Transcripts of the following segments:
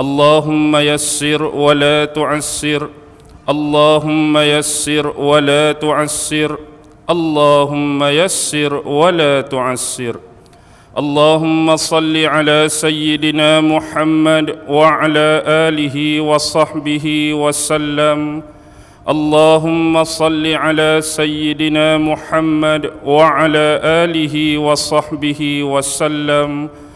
اللهم يسر ولا تعسر اللهم يسر ولا تعسر اللهم يسر ولا تعسر اللهم صل على سيدنا محمد وعلى اله وصحبه وسلم اللهم صل على سيدنا محمد وعلى اله وصحبه وسلم اللهم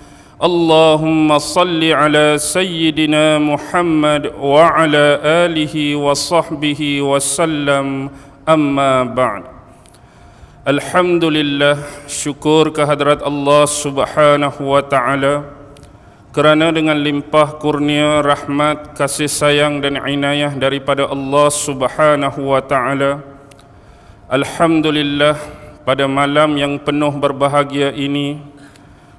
اللهم صل على سيدنا محمد وعلى اله وصحبه وسلم اما بعد الحمد لله شكر كهدرات الله سبحانه وتعالى Kerana dengan limpah kurnia, rahmat, kasih sayang dan inayah daripada Allah subhanahu wa ta'ala Alhamdulillah pada malam yang penuh berbahagia ini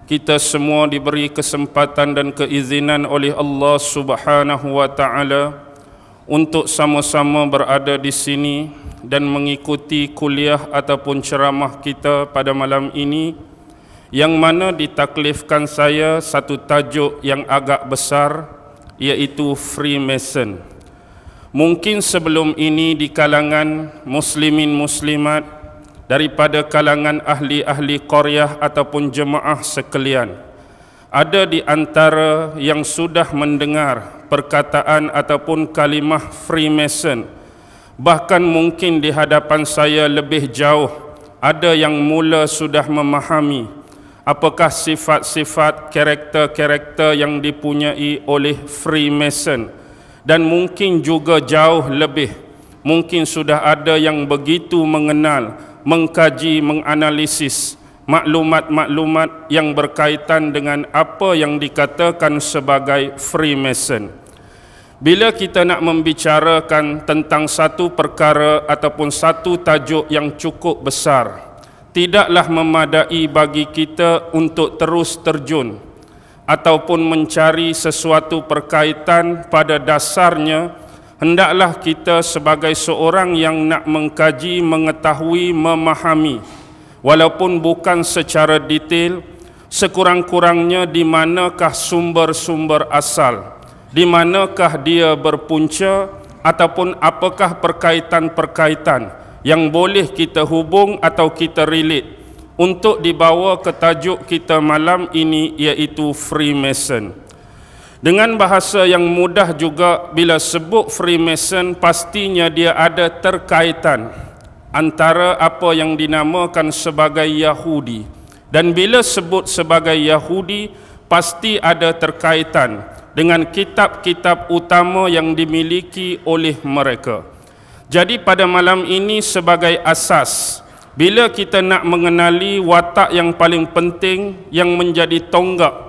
kita semua diberi kesempatan dan keizinan oleh Allah Subhanahu wa taala untuk sama-sama berada di sini dan mengikuti kuliah ataupun ceramah kita pada malam ini yang mana ditaklifkan saya satu tajuk yang agak besar iaitu Freemason. Mungkin sebelum ini di kalangan muslimin muslimat daripada kalangan ahli-ahli qaryah ataupun jemaah sekalian ada di antara yang sudah mendengar perkataan ataupun kalimah freemason bahkan mungkin di hadapan saya lebih jauh ada yang mula sudah memahami apakah sifat-sifat karakter-karakter yang dipunyai oleh freemason dan mungkin juga jauh lebih mungkin sudah ada yang begitu mengenal mengkaji menganalisis maklumat-maklumat yang berkaitan dengan apa yang dikatakan sebagai Freemason. Bila kita nak membicarakan tentang satu perkara ataupun satu tajuk yang cukup besar, tidaklah memadai bagi kita untuk terus terjun ataupun mencari sesuatu perkaitan pada dasarnya Hendaklah kita sebagai seorang yang nak mengkaji, mengetahui, memahami walaupun bukan secara detail sekurang-kurangnya di manakah sumber-sumber asal, di manakah dia berpunca ataupun apakah perkaitan-perkaitan yang boleh kita hubung atau kita relate untuk dibawa ke tajuk kita malam ini iaitu Freemason. Dengan bahasa yang mudah juga bila sebut Freemason pastinya dia ada terkaitan antara apa yang dinamakan sebagai Yahudi. Dan bila sebut sebagai Yahudi pasti ada terkaitan dengan kitab-kitab utama yang dimiliki oleh mereka. Jadi pada malam ini sebagai asas bila kita nak mengenali watak yang paling penting yang menjadi tonggak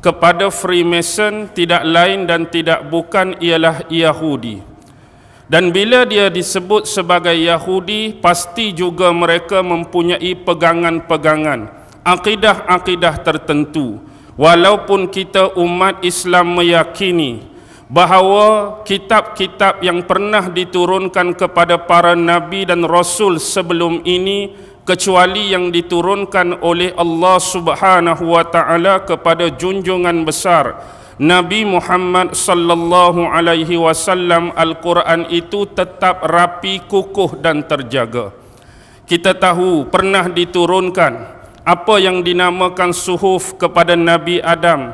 kepada Freemason tidak lain dan tidak bukan ialah Yahudi. Dan bila dia disebut sebagai Yahudi, pasti juga mereka mempunyai pegangan-pegangan, akidah-akidah tertentu. Walaupun kita umat Islam meyakini bahawa kitab-kitab yang pernah diturunkan kepada para nabi dan rasul sebelum ini kecuali yang diturunkan oleh Allah Subhanahu wa taala kepada junjungan besar Nabi Muhammad sallallahu alaihi wasallam Al-Quran itu tetap rapi kukuh dan terjaga. Kita tahu pernah diturunkan apa yang dinamakan suhuf kepada Nabi Adam.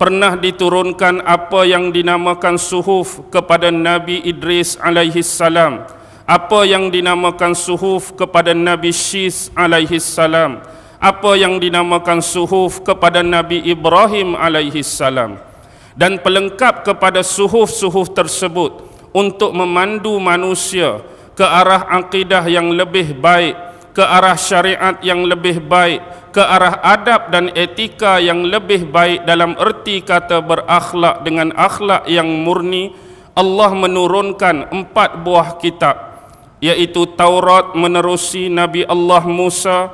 Pernah diturunkan apa yang dinamakan suhuf kepada Nabi Idris alaihi salam apa yang dinamakan suhuf kepada Nabi Syis alaihi salam apa yang dinamakan suhuf kepada Nabi Ibrahim alaihi salam dan pelengkap kepada suhuf-suhuf tersebut untuk memandu manusia ke arah akidah yang lebih baik ke arah syariat yang lebih baik ke arah adab dan etika yang lebih baik dalam erti kata berakhlak dengan akhlak yang murni Allah menurunkan empat buah kitab yaitu Taurat menerusi Nabi Allah Musa,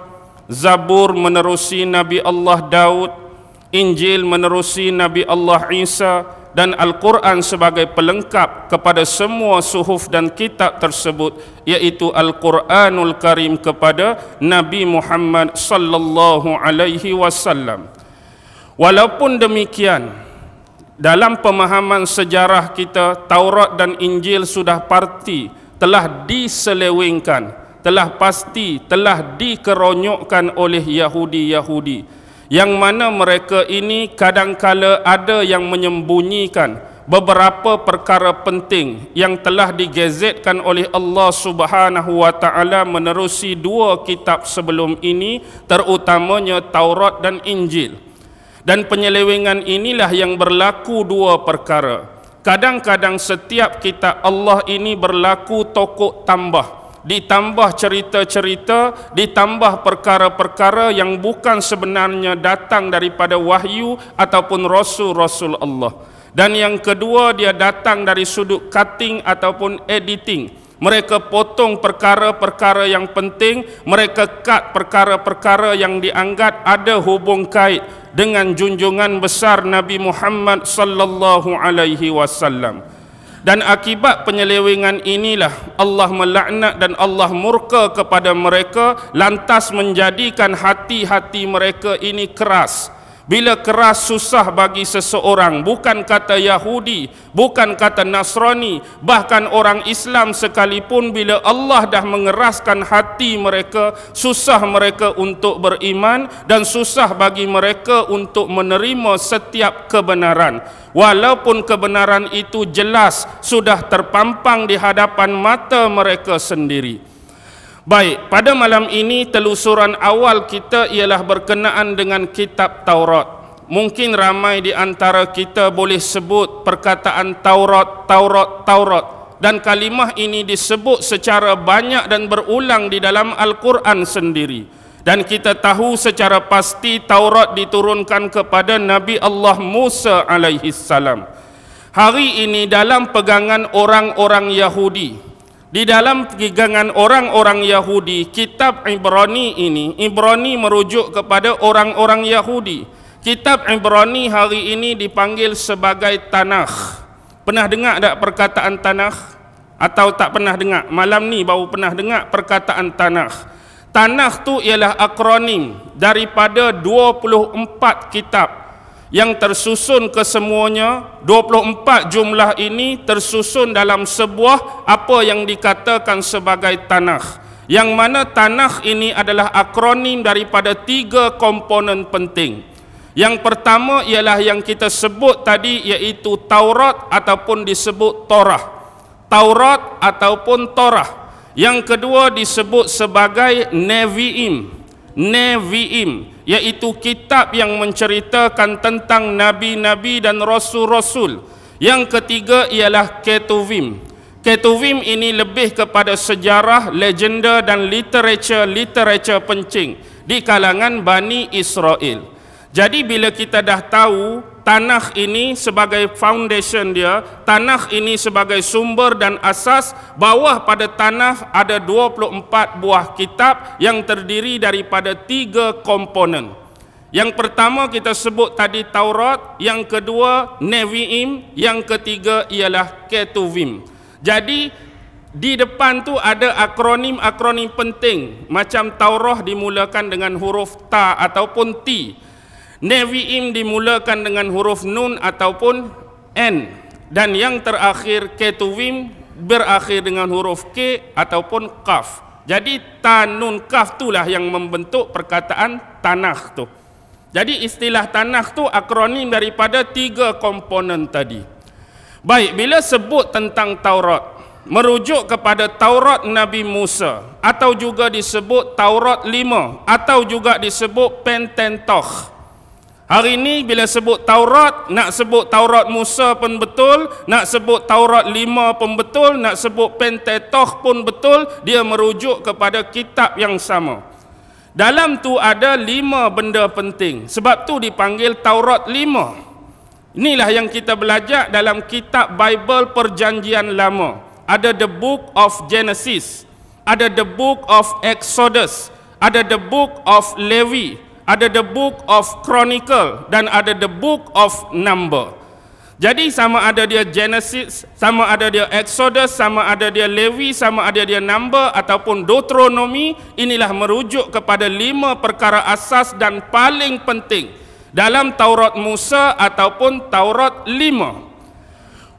Zabur menerusi Nabi Allah Daud, Injil menerusi Nabi Allah Isa dan Al-Quran sebagai pelengkap kepada semua suhuf dan kitab tersebut yaitu Al-Quranul Karim kepada Nabi Muhammad sallallahu alaihi wasallam. Walaupun demikian dalam pemahaman sejarah kita Taurat dan Injil sudah parti telah diselewengkan telah pasti telah dikeronyokkan oleh Yahudi-Yahudi yang mana mereka ini kadangkala ada yang menyembunyikan beberapa perkara penting yang telah digezetkan oleh Allah Subhanahu wa taala menerusi dua kitab sebelum ini terutamanya Taurat dan Injil dan penyelewengan inilah yang berlaku dua perkara kadang-kadang setiap kita Allah ini berlaku tokok tambah ditambah cerita-cerita ditambah perkara-perkara yang bukan sebenarnya datang daripada wahyu ataupun rasul-rasul Allah dan yang kedua dia datang dari sudut cutting ataupun editing mereka potong perkara-perkara yang penting mereka cut perkara-perkara yang dianggap ada hubung kait dengan junjungan besar Nabi Muhammad sallallahu alaihi wasallam. Dan akibat penyelewengan inilah Allah melaknat dan Allah murka kepada mereka lantas menjadikan hati-hati mereka ini keras bila keras susah bagi seseorang bukan kata Yahudi bukan kata Nasrani bahkan orang Islam sekalipun bila Allah dah mengeraskan hati mereka susah mereka untuk beriman dan susah bagi mereka untuk menerima setiap kebenaran walaupun kebenaran itu jelas sudah terpampang di hadapan mata mereka sendiri. Baik, pada malam ini telusuran awal kita ialah berkenaan dengan kitab Taurat. Mungkin ramai di antara kita boleh sebut perkataan Taurat, Taurat, Taurat dan kalimah ini disebut secara banyak dan berulang di dalam Al-Quran sendiri. Dan kita tahu secara pasti Taurat diturunkan kepada Nabi Allah Musa alaihi salam. Hari ini dalam pegangan orang-orang Yahudi, di dalam gigangan orang-orang Yahudi kitab Ibrani ini Ibrani merujuk kepada orang-orang Yahudi kitab Ibrani hari ini dipanggil sebagai Tanakh pernah dengar tak perkataan Tanakh atau tak pernah dengar malam ni baru pernah dengar perkataan Tanakh Tanakh tu ialah akronim daripada 24 kitab yang tersusun kesemuanya 24 jumlah ini tersusun dalam sebuah apa yang dikatakan sebagai tanah yang mana tanah ini adalah akronim daripada tiga komponen penting yang pertama ialah yang kita sebut tadi iaitu Taurat ataupun disebut Torah Taurat ataupun Torah yang kedua disebut sebagai Nevi'im Nevi'im iaitu kitab yang menceritakan tentang nabi-nabi dan rasul-rasul. Yang ketiga ialah Ketuvim. Ketuvim ini lebih kepada sejarah, legenda dan literature-literature pencing di kalangan Bani Israel. Jadi bila kita dah tahu tanah ini sebagai foundation dia, tanah ini sebagai sumber dan asas, bawah pada tanah ada 24 buah kitab yang terdiri daripada tiga komponen. Yang pertama kita sebut tadi Taurat, yang kedua Nevi'im, yang ketiga ialah Ketuvim. Jadi di depan tu ada akronim-akronim penting macam Taurah dimulakan dengan huruf Ta ataupun Ti. Ti. Nevi'im dimulakan dengan huruf Nun ataupun N dan yang terakhir Ketuvim berakhir dengan huruf K ataupun Kaf. Jadi Tanun Kaf itulah yang membentuk perkataan Tanah tu. Jadi istilah Tanah tu akronim daripada tiga komponen tadi. Baik, bila sebut tentang Taurat, merujuk kepada Taurat Nabi Musa atau juga disebut Taurat Lima atau juga disebut Pententoh. Hari ini bila sebut Taurat, nak sebut Taurat Musa pun betul, nak sebut Taurat Lima pun betul, nak sebut Pentateuch pun betul, dia merujuk kepada kitab yang sama. Dalam tu ada lima benda penting. Sebab tu dipanggil Taurat Lima. Inilah yang kita belajar dalam kitab Bible Perjanjian Lama. Ada the book of Genesis, ada the book of Exodus, ada the book of Levi, ada the book of chronicle dan ada the book of number jadi sama ada dia genesis sama ada dia exodus sama ada dia levi sama ada dia number ataupun deuteronomy inilah merujuk kepada lima perkara asas dan paling penting dalam taurat musa ataupun taurat lima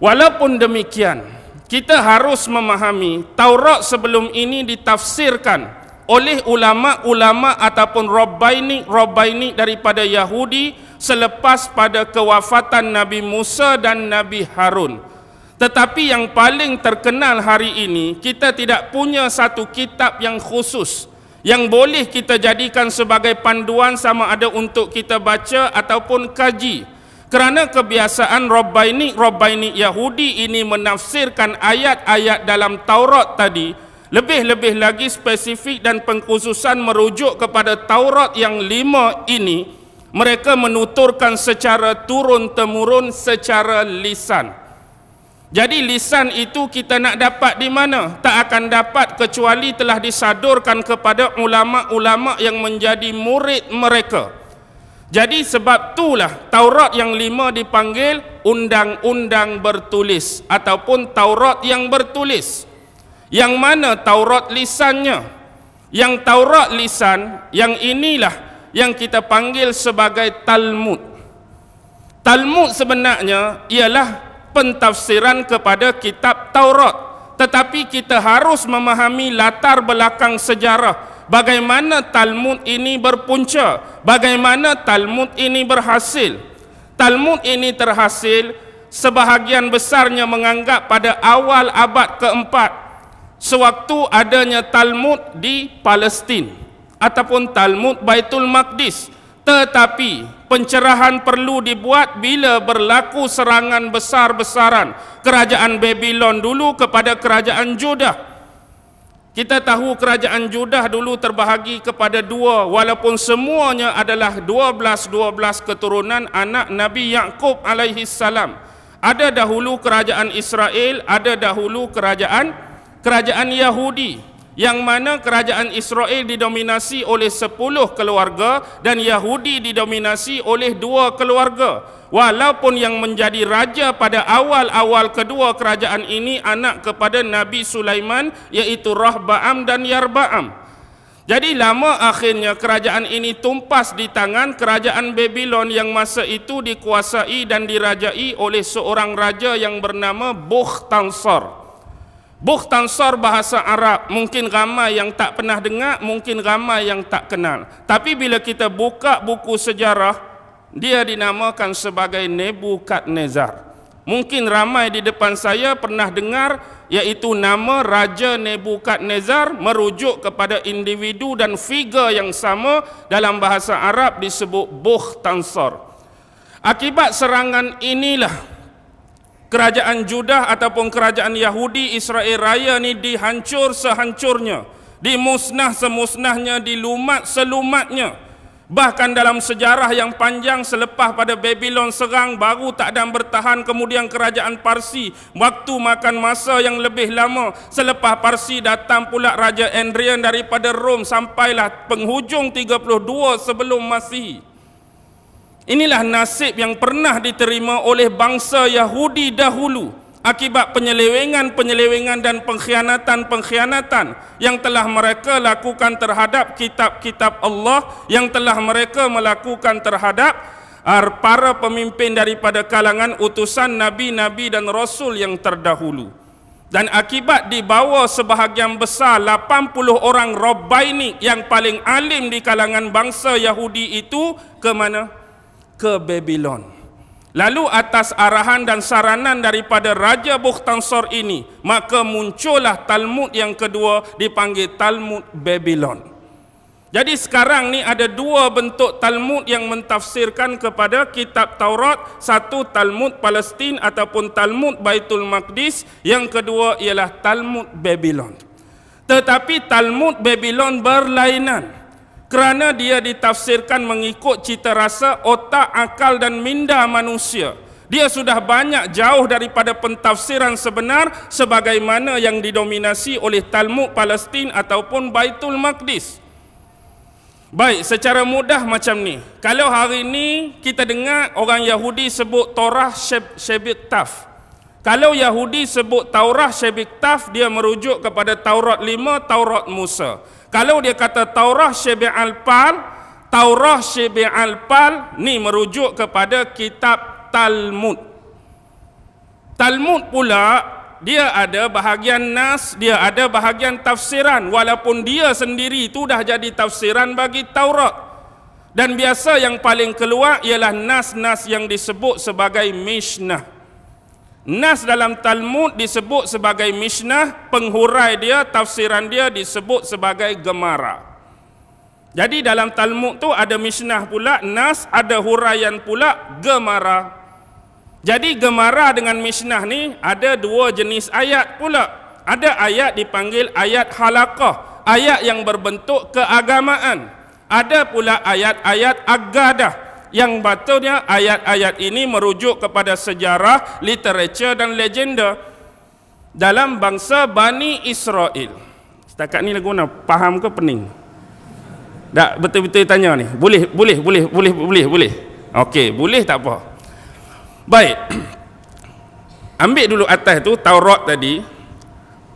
walaupun demikian kita harus memahami taurat sebelum ini ditafsirkan oleh ulama-ulama ataupun rabbaini rabbaini daripada Yahudi selepas pada kewafatan Nabi Musa dan Nabi Harun. Tetapi yang paling terkenal hari ini kita tidak punya satu kitab yang khusus yang boleh kita jadikan sebagai panduan sama ada untuk kita baca ataupun kaji. Kerana kebiasaan rabbaini rabbaini Yahudi ini menafsirkan ayat-ayat dalam Taurat tadi lebih-lebih lagi spesifik dan pengkhususan merujuk kepada Taurat yang lima ini, mereka menuturkan secara turun-temurun secara lisan. Jadi lisan itu kita nak dapat di mana? Tak akan dapat kecuali telah disadurkan kepada ulama-ulama yang menjadi murid mereka. Jadi sebab itulah Taurat yang lima dipanggil undang-undang bertulis ataupun Taurat yang bertulis. Bertulis yang mana Taurat lisannya yang Taurat lisan yang inilah yang kita panggil sebagai Talmud Talmud sebenarnya ialah pentafsiran kepada kitab Taurat tetapi kita harus memahami latar belakang sejarah bagaimana Talmud ini berpunca bagaimana Talmud ini berhasil Talmud ini terhasil sebahagian besarnya menganggap pada awal abad keempat sewaktu adanya Talmud di Palestin ataupun Talmud Baitul Maqdis tetapi pencerahan perlu dibuat bila berlaku serangan besar-besaran kerajaan Babylon dulu kepada kerajaan Judah kita tahu kerajaan Judah dulu terbahagi kepada dua walaupun semuanya adalah dua belas dua belas keturunan anak Nabi Yaakob alaihi salam. Ada dahulu kerajaan Israel, ada dahulu kerajaan kerajaan Yahudi yang mana kerajaan Israel didominasi oleh 10 keluarga dan Yahudi didominasi oleh 2 keluarga walaupun yang menjadi raja pada awal-awal kedua kerajaan ini anak kepada Nabi Sulaiman iaitu Rahbaam dan Yarbaam jadi lama akhirnya kerajaan ini tumpas di tangan kerajaan Babylon yang masa itu dikuasai dan dirajai oleh seorang raja yang bernama Bukhtansar. Bukhtansar. Bukhtansar bahasa Arab mungkin ramai yang tak pernah dengar, mungkin ramai yang tak kenal. Tapi bila kita buka buku sejarah, dia dinamakan sebagai Nebukadnezar. Mungkin ramai di depan saya pernah dengar iaitu nama Raja Nebukadnezar merujuk kepada individu dan figure yang sama dalam bahasa Arab disebut Bukhtansar. Akibat serangan inilah kerajaan Judah ataupun kerajaan Yahudi Israel Raya ni dihancur sehancurnya dimusnah semusnahnya dilumat selumatnya bahkan dalam sejarah yang panjang selepas pada Babylon serang baru tak dan bertahan kemudian kerajaan Parsi waktu makan masa yang lebih lama selepas Parsi datang pula Raja Andrian daripada Rom sampailah penghujung 32 sebelum Masihi Inilah nasib yang pernah diterima oleh bangsa Yahudi dahulu akibat penyelewengan-penyelewengan dan pengkhianatan-pengkhianatan yang telah mereka lakukan terhadap kitab-kitab Allah yang telah mereka melakukan terhadap er, para pemimpin daripada kalangan utusan nabi-nabi dan rasul yang terdahulu dan akibat dibawa sebahagian besar 80 orang Rabbainik yang paling alim di kalangan bangsa Yahudi itu ke mana? Kemana? ke Babylon. Lalu atas arahan dan saranan daripada Raja Bukhtansor ini, maka muncullah Talmud yang kedua dipanggil Talmud Babylon. Jadi sekarang ni ada dua bentuk Talmud yang mentafsirkan kepada kitab Taurat, satu Talmud Palestin ataupun Talmud Baitul Maqdis, yang kedua ialah Talmud Babylon. Tetapi Talmud Babylon berlainan kerana dia ditafsirkan mengikut cita rasa otak, akal dan minda manusia. Dia sudah banyak jauh daripada pentafsiran sebenar sebagaimana yang didominasi oleh Talmud Palestin ataupun Baitul Maqdis. Baik, secara mudah macam ni. Kalau hari ini kita dengar orang Yahudi sebut Torah Shebik Taf. Kalau Yahudi sebut Taurah Shebik Taf, dia merujuk kepada Taurat 5, Taurat Musa. Kalau dia kata Taurah Syibi Al-Pal, Taurah Syibi Al-Pal ni merujuk kepada kitab Talmud. Talmud pula dia ada bahagian nas, dia ada bahagian tafsiran walaupun dia sendiri itu dah jadi tafsiran bagi Taurat. Dan biasa yang paling keluar ialah nas-nas yang disebut sebagai Mishnah. Nas dalam Talmud disebut sebagai Mishnah, penghurai dia, tafsiran dia disebut sebagai Gemara. Jadi dalam Talmud tu ada Mishnah pula, Nas ada huraian pula, Gemara. Jadi Gemara dengan Mishnah ni ada dua jenis ayat pula. Ada ayat dipanggil ayat halakah, ayat yang berbentuk keagamaan. Ada pula ayat-ayat agadah, yang betulnya ayat-ayat ini merujuk kepada sejarah, literature dan legenda dalam bangsa Bani Israel. Setakat ni lagu mana? Faham ke pening? Tak betul-betul tanya ni. Boleh, boleh, boleh, boleh, boleh, boleh. Okey, boleh tak apa. Baik. Ambil dulu atas tu Taurat tadi.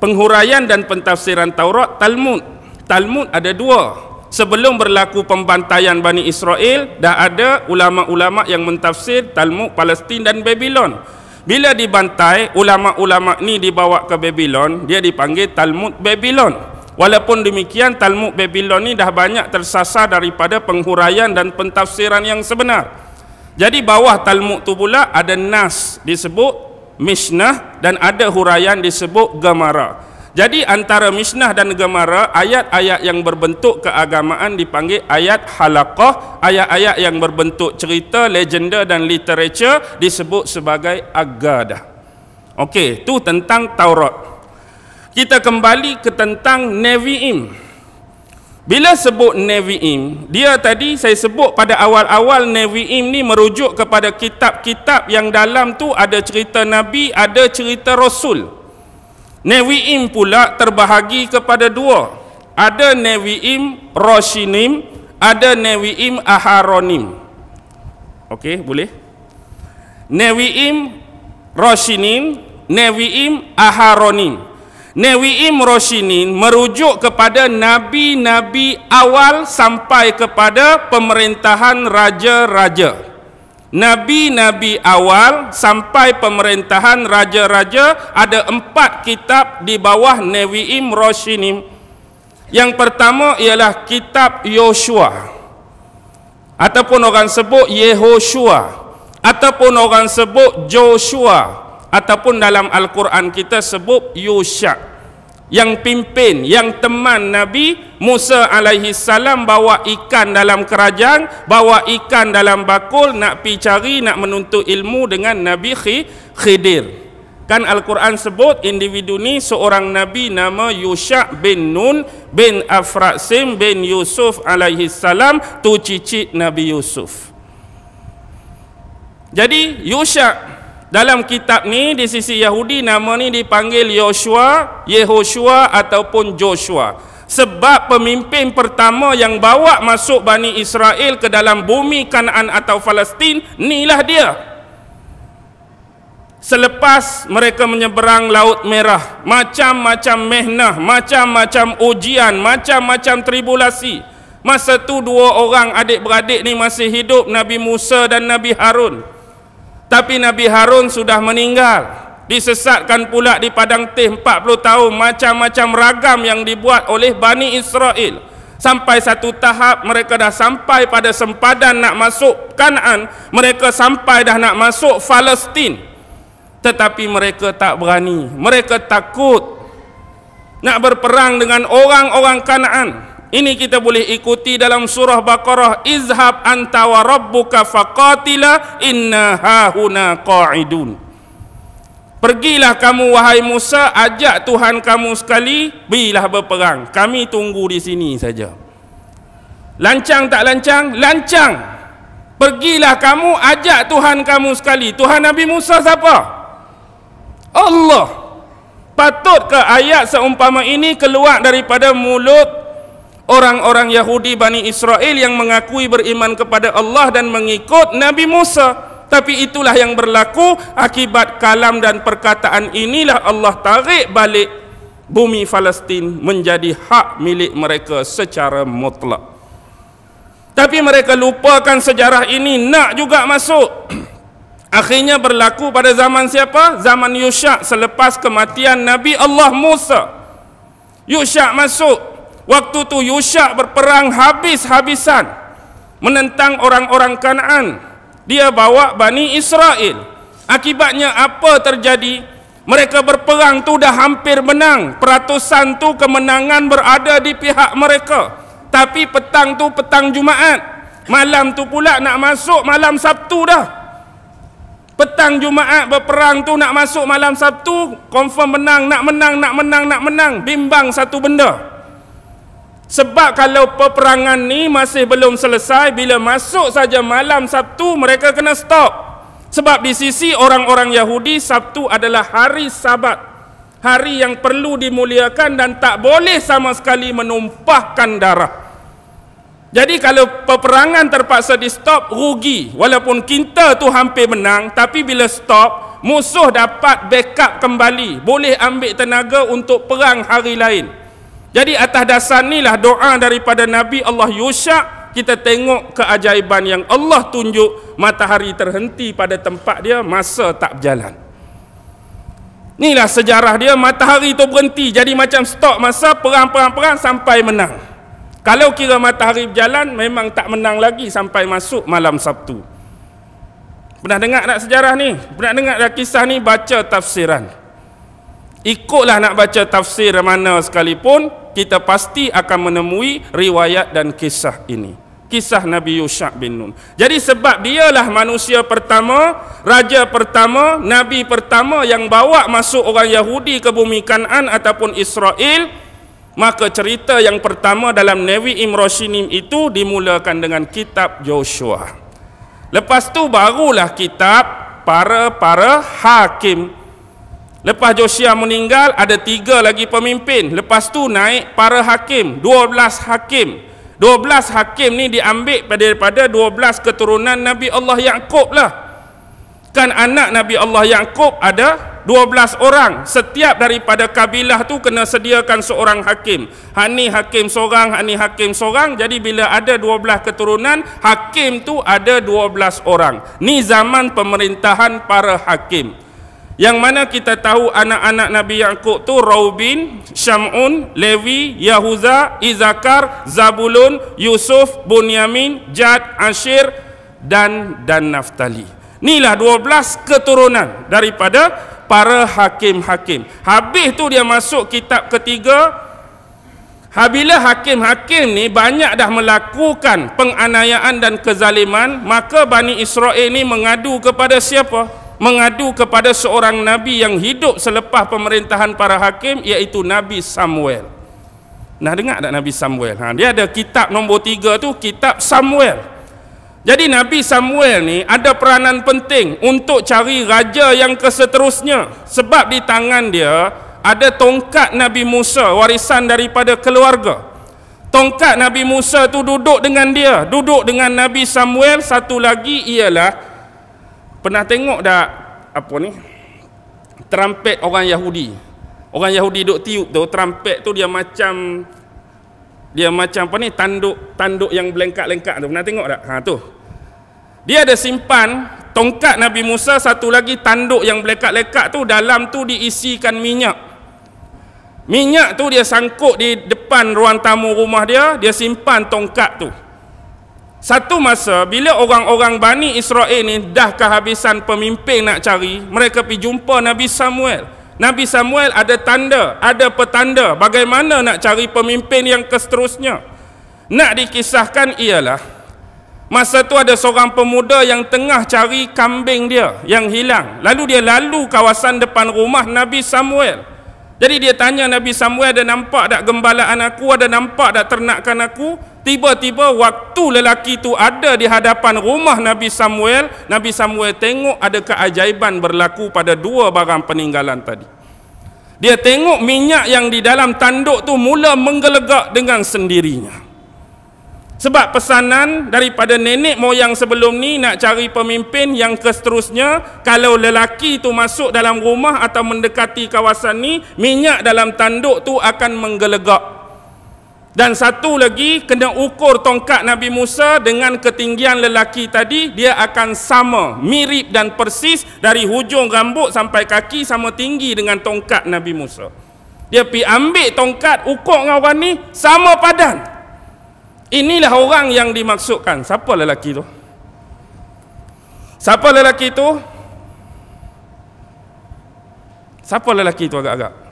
Penghuraian dan pentafsiran Taurat, Talmud. Talmud ada dua sebelum berlaku pembantaian Bani Israel dah ada ulama-ulama yang mentafsir Talmud Palestin dan Babylon bila dibantai ulama-ulama ni dibawa ke Babylon dia dipanggil Talmud Babylon walaupun demikian Talmud Babylon ni dah banyak tersasar daripada penghuraian dan pentafsiran yang sebenar jadi bawah Talmud tu pula ada Nas disebut Mishnah dan ada huraian disebut Gemara jadi antara Mishnah dan Gemara ayat-ayat yang berbentuk keagamaan dipanggil ayat halaqah, ayat-ayat yang berbentuk cerita, legenda dan literature disebut sebagai agadah. Okey, tu tentang Taurat. Kita kembali ke tentang Nevi'im. Bila sebut Nevi'im, dia tadi saya sebut pada awal-awal Nevi'im ni merujuk kepada kitab-kitab yang dalam tu ada cerita Nabi, ada cerita Rasul. Nevi'im pula terbahagi kepada dua. Ada Nevi'im Roshinim, ada Nevi'im Aharonim. Okey, boleh? Nevi'im Roshinim, Nevi'im Aharonim. Nevi'im Roshinim merujuk kepada nabi-nabi awal sampai kepada pemerintahan raja-raja. Nabi-nabi awal sampai pemerintahan raja-raja ada empat kitab di bawah Nevi'im Roshinim. Yang pertama ialah kitab Yosua, ataupun orang sebut Yehoshua ataupun orang sebut Joshua ataupun dalam Al-Quran kita sebut Yusha yang pimpin yang teman Nabi Musa alaihi salam bawa ikan dalam kerajang bawa ikan dalam bakul nak pi cari nak menuntut ilmu dengan Nabi Khidir kan al-Quran sebut individu ni seorang nabi nama Yusha bin Nun bin Afraksim bin Yusuf alaihi salam tu cicit Nabi Yusuf jadi Yusha' Dalam kitab ni di sisi Yahudi nama ni dipanggil Yosua, Yehoshua ataupun Joshua. Sebab pemimpin pertama yang bawa masuk Bani Israel ke dalam bumi Kanaan atau Palestin inilah dia. Selepas mereka menyeberang Laut Merah, macam-macam mehnah, macam-macam ujian, macam-macam tribulasi. Masa tu dua orang adik-beradik ni masih hidup, Nabi Musa dan Nabi Harun. Tapi Nabi Harun sudah meninggal. Disesatkan pula di padang teh 40 tahun macam-macam ragam yang dibuat oleh Bani Israel. Sampai satu tahap mereka dah sampai pada sempadan nak masuk Kanaan, mereka sampai dah nak masuk Palestin. Tetapi mereka tak berani. Mereka takut nak berperang dengan orang-orang Kanaan. Ini kita boleh ikuti dalam surah Baqarah izhab anta wa rabbuka faqatila inna hahuna qa'idun. Pergilah kamu wahai Musa ajak Tuhan kamu sekali bilah berperang. Kami tunggu di sini saja. Lancang tak lancang? Lancang. Pergilah kamu ajak Tuhan kamu sekali. Tuhan Nabi Musa siapa? Allah. Patutkah ayat seumpama ini keluar daripada mulut orang-orang Yahudi Bani Israel yang mengakui beriman kepada Allah dan mengikut Nabi Musa. Tapi itulah yang berlaku akibat kalam dan perkataan inilah Allah tarik balik bumi Palestin menjadi hak milik mereka secara mutlak. Tapi mereka lupakan sejarah ini nak juga masuk. Akhirnya berlaku pada zaman siapa? Zaman Yusya selepas kematian Nabi Allah Musa. Yusya masuk Waktu tu Yusyak berperang habis-habisan menentang orang-orang Kanaan. Dia bawa Bani Israel. Akibatnya apa terjadi? Mereka berperang tu dah hampir menang. Peratusan tu kemenangan berada di pihak mereka. Tapi petang tu petang Jumaat. Malam tu pula nak masuk malam Sabtu dah. Petang Jumaat berperang tu nak masuk malam Sabtu, confirm menang, nak menang, nak menang, nak menang. Bimbang satu benda. Sebab kalau peperangan ni masih belum selesai bila masuk saja malam Sabtu mereka kena stop. Sebab di sisi orang-orang Yahudi Sabtu adalah hari Sabat. Hari yang perlu dimuliakan dan tak boleh sama sekali menumpahkan darah. Jadi kalau peperangan terpaksa di stop rugi walaupun kita tu hampir menang tapi bila stop musuh dapat backup kembali boleh ambil tenaga untuk perang hari lain. Jadi atas dasar inilah doa daripada Nabi Allah Yusyak kita tengok keajaiban yang Allah tunjuk matahari terhenti pada tempat dia masa tak berjalan. Inilah sejarah dia matahari tu berhenti jadi macam stop masa perang-perang-perang sampai menang. Kalau kira matahari berjalan memang tak menang lagi sampai masuk malam Sabtu. Pernah dengar tak sejarah ni? Pernah dengar tak kisah ni baca tafsiran. Ikutlah nak baca tafsir mana sekalipun kita pasti akan menemui riwayat dan kisah ini kisah Nabi Yusha bin Nun. Jadi sebab dialah manusia pertama, raja pertama, nabi pertama yang bawa masuk orang Yahudi ke bumi Kanaan ataupun Israel, maka cerita yang pertama dalam Nevi Imroshinim itu dimulakan dengan kitab Joshua. Lepas tu barulah kitab para-para hakim Lepas Josiah meninggal ada tiga lagi pemimpin. Lepas tu naik para hakim, 12 hakim. 12 hakim ni diambil daripada 12 keturunan Nabi Allah Yaakob lah. Kan anak Nabi Allah Yaakob ada 12 orang. Setiap daripada kabilah tu kena sediakan seorang hakim. Hani hakim seorang, hani hakim seorang. Jadi bila ada 12 keturunan, hakim tu ada 12 orang. Ni zaman pemerintahan para Hakim yang mana kita tahu anak-anak Nabi Yaakob tu Raubin, Syam'un, Levi, Yahuza, Izakar, Zabulun, Yusuf, Bunyamin, Jad, Ashir dan dan Naftali. Inilah 12 keturunan daripada para hakim-hakim. Habis tu dia masuk kitab ketiga. Habila hakim-hakim ni banyak dah melakukan penganiayaan dan kezaliman, maka Bani Israel ni mengadu kepada siapa? mengadu kepada seorang nabi yang hidup selepas pemerintahan para hakim iaitu nabi Samuel. Nah dengar tak nabi Samuel? Ha dia ada kitab nombor tiga tu kitab Samuel. Jadi nabi Samuel ni ada peranan penting untuk cari raja yang keseterusnya sebab di tangan dia ada tongkat nabi Musa warisan daripada keluarga. Tongkat nabi Musa tu duduk dengan dia, duduk dengan nabi Samuel satu lagi ialah pernah tengok dah apa ni trumpet orang Yahudi orang Yahudi duk tiup tu trumpet tu dia macam dia macam apa ni tanduk tanduk yang lengkap-lengkap tu pernah tengok tak ha tu dia ada simpan tongkat Nabi Musa satu lagi tanduk yang lengkap-lengkap tu dalam tu diisikan minyak minyak tu dia sangkut di depan ruang tamu rumah dia dia simpan tongkat tu satu masa bila orang-orang Bani Israel ni dah kehabisan pemimpin nak cari, mereka pergi jumpa Nabi Samuel. Nabi Samuel ada tanda, ada petanda bagaimana nak cari pemimpin yang seterusnya. Nak dikisahkan ialah masa tu ada seorang pemuda yang tengah cari kambing dia yang hilang. Lalu dia lalu kawasan depan rumah Nabi Samuel. Jadi dia tanya Nabi Samuel ada nampak tak gembalaan aku, ada nampak tak ternakan aku? Tiba-tiba waktu lelaki itu ada di hadapan rumah Nabi Samuel, Nabi Samuel tengok ada keajaiban berlaku pada dua barang peninggalan tadi. Dia tengok minyak yang di dalam tanduk tu mula menggelegak dengan sendirinya. Sebab pesanan daripada nenek moyang sebelum ni nak cari pemimpin yang seterusnya kalau lelaki itu masuk dalam rumah atau mendekati kawasan ni minyak dalam tanduk tu akan menggelegak dan satu lagi kena ukur tongkat Nabi Musa dengan ketinggian lelaki tadi dia akan sama mirip dan persis dari hujung rambut sampai kaki sama tinggi dengan tongkat Nabi Musa. Dia pi ambil tongkat ukur dengan orang ni sama padan. Inilah orang yang dimaksudkan. Siapa lelaki tu? Siapa lelaki tu? Siapa lelaki tu agak-agak?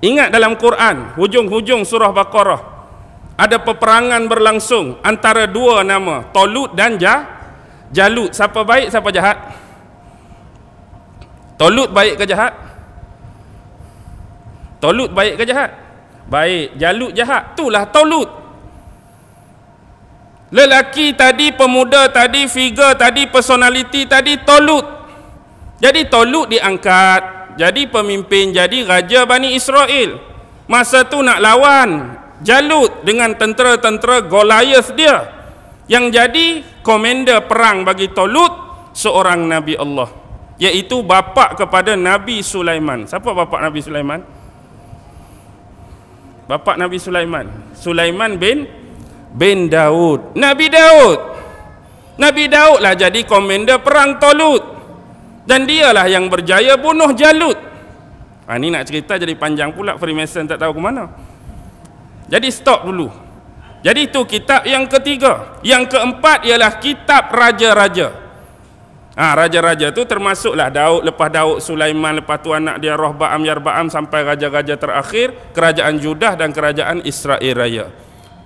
Ingat dalam Quran, hujung-hujung surah Baqarah ada peperangan berlangsung antara dua nama, Tolut dan ja, Jalut. Siapa baik, siapa jahat? Tolut baik ke jahat? Tolut baik ke jahat? Baik, Jalut jahat. Itulah Tolut. Lelaki tadi, pemuda tadi, figure tadi, personality tadi, tolut. Jadi tolut diangkat, jadi pemimpin, jadi raja Bani Israel. Masa tu nak lawan Jalut dengan tentera-tentera Goliath dia yang jadi komander perang bagi Tolut seorang Nabi Allah iaitu bapa kepada Nabi Sulaiman. Siapa bapa Nabi Sulaiman? Bapa Nabi Sulaiman. Sulaiman bin bin Daud. Nabi Daud. Nabi lah jadi komander perang Tolut dan dialah yang berjaya bunuh Jalut. Ha, ini nak cerita jadi panjang pula Freemason tak tahu ke mana. Jadi stop dulu. Jadi itu kitab yang ketiga. Yang keempat ialah kitab raja-raja. Ha, raja-raja tu termasuklah Daud lepas Daud Sulaiman lepas tu anak dia Rohbaam Yarbaam sampai raja-raja terakhir kerajaan Judah dan kerajaan Israel Raya.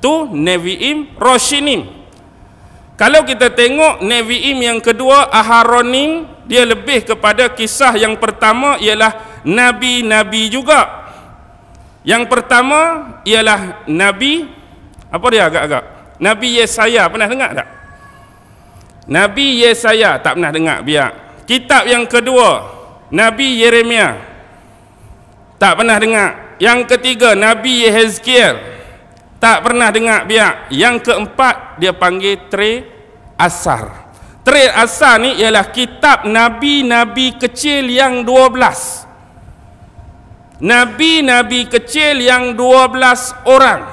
Tu Neviim Roshinim. Kalau kita tengok Neviim yang kedua Aharonim dia lebih kepada kisah yang pertama ialah nabi-nabi juga. Yang pertama ialah nabi apa dia agak-agak? Nabi Yesaya pernah dengar tak? Nabi Yesaya tak pernah dengar biar. Kitab yang kedua Nabi Yeremia tak pernah dengar. Yang ketiga Nabi Yehezkiel tak pernah dengar biar. Yang keempat dia panggil Tre Asar. Trail asal ni ialah kitab nabi-nabi kecil yang dua belas, Nabi-nabi kecil yang dua belas orang.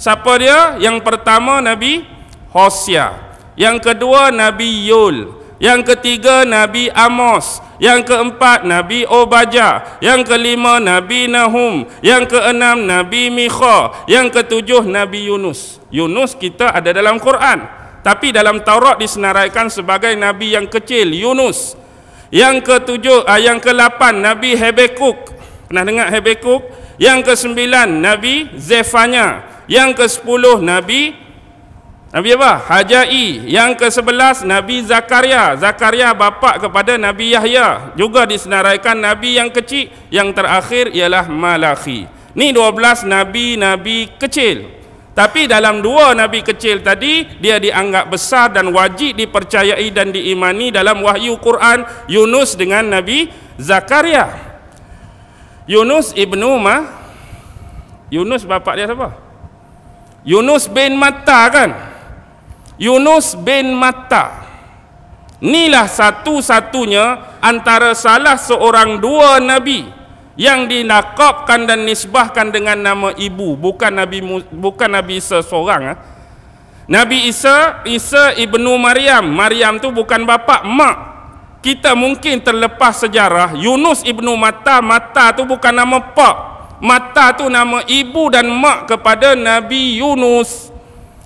Siapa dia? Yang pertama Nabi Hosea, yang kedua Nabi Yul, yang ketiga Nabi Amos, yang keempat Nabi Obaja, yang kelima Nabi Nahum, yang keenam Nabi Mikha, yang ketujuh Nabi Yunus. Yunus kita ada dalam Quran tapi dalam Taurat disenaraikan sebagai nabi yang kecil Yunus yang ketujuh ah, yang kelapan nabi Habakuk pernah dengar Habakuk yang kesembilan nabi Zefanya yang ke-10 nabi Nabi apa? Hajai. Yang ke-11 Nabi Zakaria. Zakaria bapa kepada Nabi Yahya. Juga disenaraikan nabi yang kecil yang terakhir ialah Malakhi. Ni 12 nabi-nabi kecil. Tapi dalam dua Nabi kecil tadi, dia dianggap besar dan wajib dipercayai dan diimani dalam wahyu Quran Yunus dengan Nabi Zakaria. Yunus ibnu Ma, Yunus bapak dia siapa? Yunus bin Mata kan? Yunus bin Matta. Inilah satu-satunya antara salah seorang dua Nabi yang dinakabkan dan nisbahkan dengan nama ibu bukan nabi bukan nabi Isa seorang ah. Nabi Isa Isa ibnu Maryam Maryam tu bukan bapa mak kita mungkin terlepas sejarah Yunus ibnu Mata Mata tu bukan nama pak Mata tu nama ibu dan mak kepada Nabi Yunus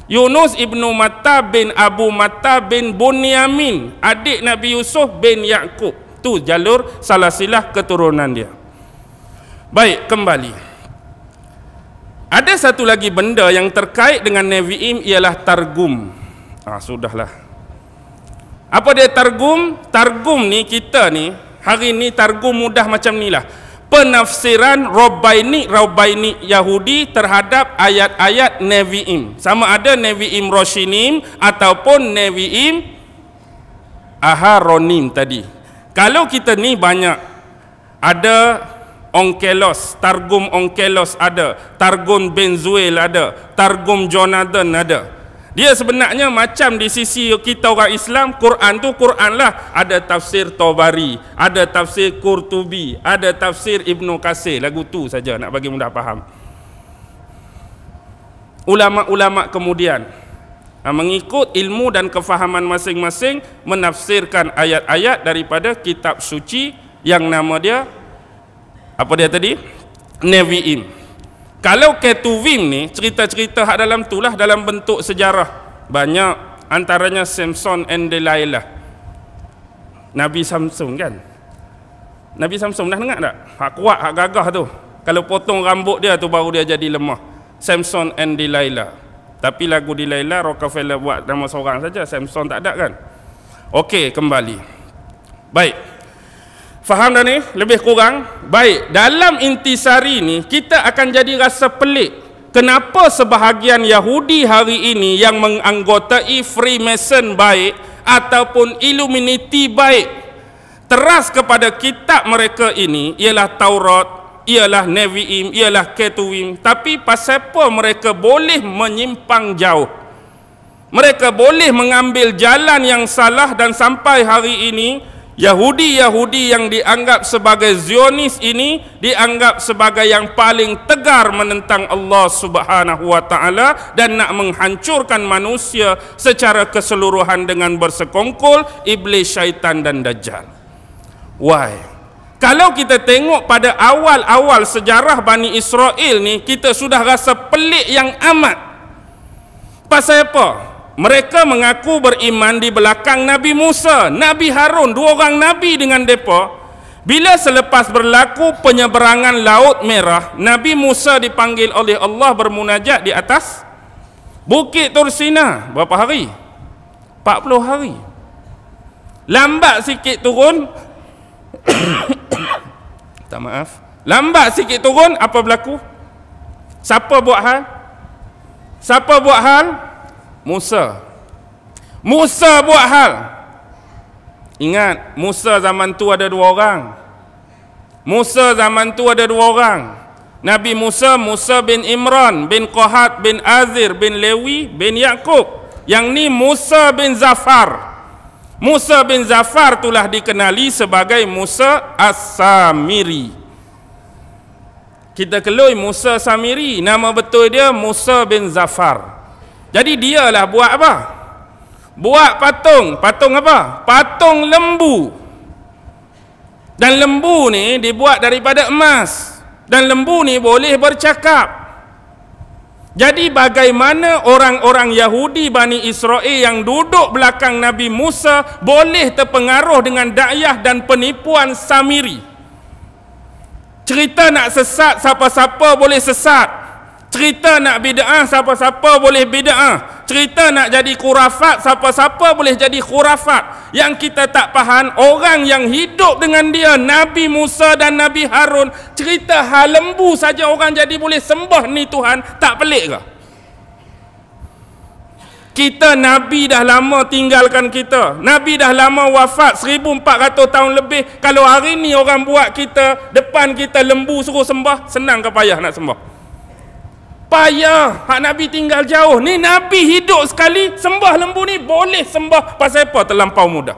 Yunus ibnu Mata bin Abu Mata bin Bunyamin adik Nabi Yusuf bin Yakub tu jalur salah silah keturunan dia Baik, kembali. Ada satu lagi benda yang terkait dengan Nevi'im ialah Targum. Ah, sudahlah. Apa dia Targum? Targum ni kita ni, hari ni Targum mudah macam ni lah. Penafsiran Rabbaini Rabbaini Yahudi terhadap ayat-ayat Nevi'im. Sama ada Nevi'im Roshinim ataupun Nevi'im Aharonim tadi. Kalau kita ni banyak ada Onkelos, Targum Onkelos ada, Targum Benzuel ada, Targum Jonathan ada. Dia sebenarnya macam di sisi kita orang Islam, Quran tu Quran lah. Ada tafsir Tawari, ada tafsir Qurtubi, ada tafsir Ibn Qasir. Lagu tu saja nak bagi mudah faham. Ulama-ulama kemudian ah, mengikut ilmu dan kefahaman masing-masing menafsirkan ayat-ayat daripada kitab suci yang nama dia apa dia tadi Nevi'im kalau Ketuvim ni cerita-cerita hak dalam tulah dalam bentuk sejarah banyak antaranya Samson and Delilah Nabi Samson kan Nabi Samson dah dengar tak hak kuat hak gagah tu kalau potong rambut dia tu baru dia jadi lemah Samson and Delilah tapi lagu Delilah Rockefeller buat nama seorang saja Samson tak ada kan Okey kembali Baik Faham dah ni? Lebih kurang? Baik, dalam intisari ni kita akan jadi rasa pelik. Kenapa sebahagian Yahudi hari ini yang menganggotai Freemason baik ataupun Illuminati baik teras kepada kitab mereka ini ialah Taurat, ialah Nevi'im, ialah Ketuvim tapi pasal apa mereka boleh menyimpang jauh mereka boleh mengambil jalan yang salah dan sampai hari ini Yahudi-Yahudi yang dianggap sebagai Zionis ini dianggap sebagai yang paling tegar menentang Allah Subhanahu wa taala dan nak menghancurkan manusia secara keseluruhan dengan bersekongkol iblis syaitan dan dajjal. Why? Kalau kita tengok pada awal-awal sejarah Bani Israel ni kita sudah rasa pelik yang amat. Pasal apa? mereka mengaku beriman di belakang Nabi Musa, Nabi Harun, dua orang Nabi dengan mereka. Bila selepas berlaku penyeberangan Laut Merah, Nabi Musa dipanggil oleh Allah bermunajat di atas Bukit Tursina. Berapa hari? 40 hari. Lambat sikit turun. tak maaf. Lambat sikit turun, apa berlaku? Siapa buat hal? Siapa buat hal? Siapa buat hal? Musa Musa buat hal Ingat Musa zaman tu ada dua orang Musa zaman tu ada dua orang Nabi Musa Musa bin Imran bin Qahat bin Azir bin Lewi bin Yaakob Yang ni Musa bin Zafar Musa bin Zafar itulah dikenali sebagai Musa As-Samiri Kita keluar Musa Samiri Nama betul dia Musa bin Zafar jadi dialah buat apa? Buat patung. Patung apa? Patung lembu. Dan lembu ni dibuat daripada emas. Dan lembu ni boleh bercakap. Jadi bagaimana orang-orang Yahudi Bani Israel yang duduk belakang Nabi Musa boleh terpengaruh dengan dakyah dan penipuan Samiri? Cerita nak sesat, siapa-siapa boleh sesat. Cerita nak bidaah, siapa-siapa boleh bidaah. Cerita nak jadi khurafat siapa-siapa boleh jadi khurafat. Yang kita tak faham orang yang hidup dengan dia Nabi Musa dan Nabi Harun cerita hal lembu saja orang jadi boleh sembah ni Tuhan tak pelik ke? Kita Nabi dah lama tinggalkan kita. Nabi dah lama wafat 1400 tahun lebih. Kalau hari ni orang buat kita depan kita lembu suruh sembah, senang ke payah nak sembah? payah hak Nabi tinggal jauh ni Nabi hidup sekali sembah lembu ni boleh sembah pasal apa terlampau mudah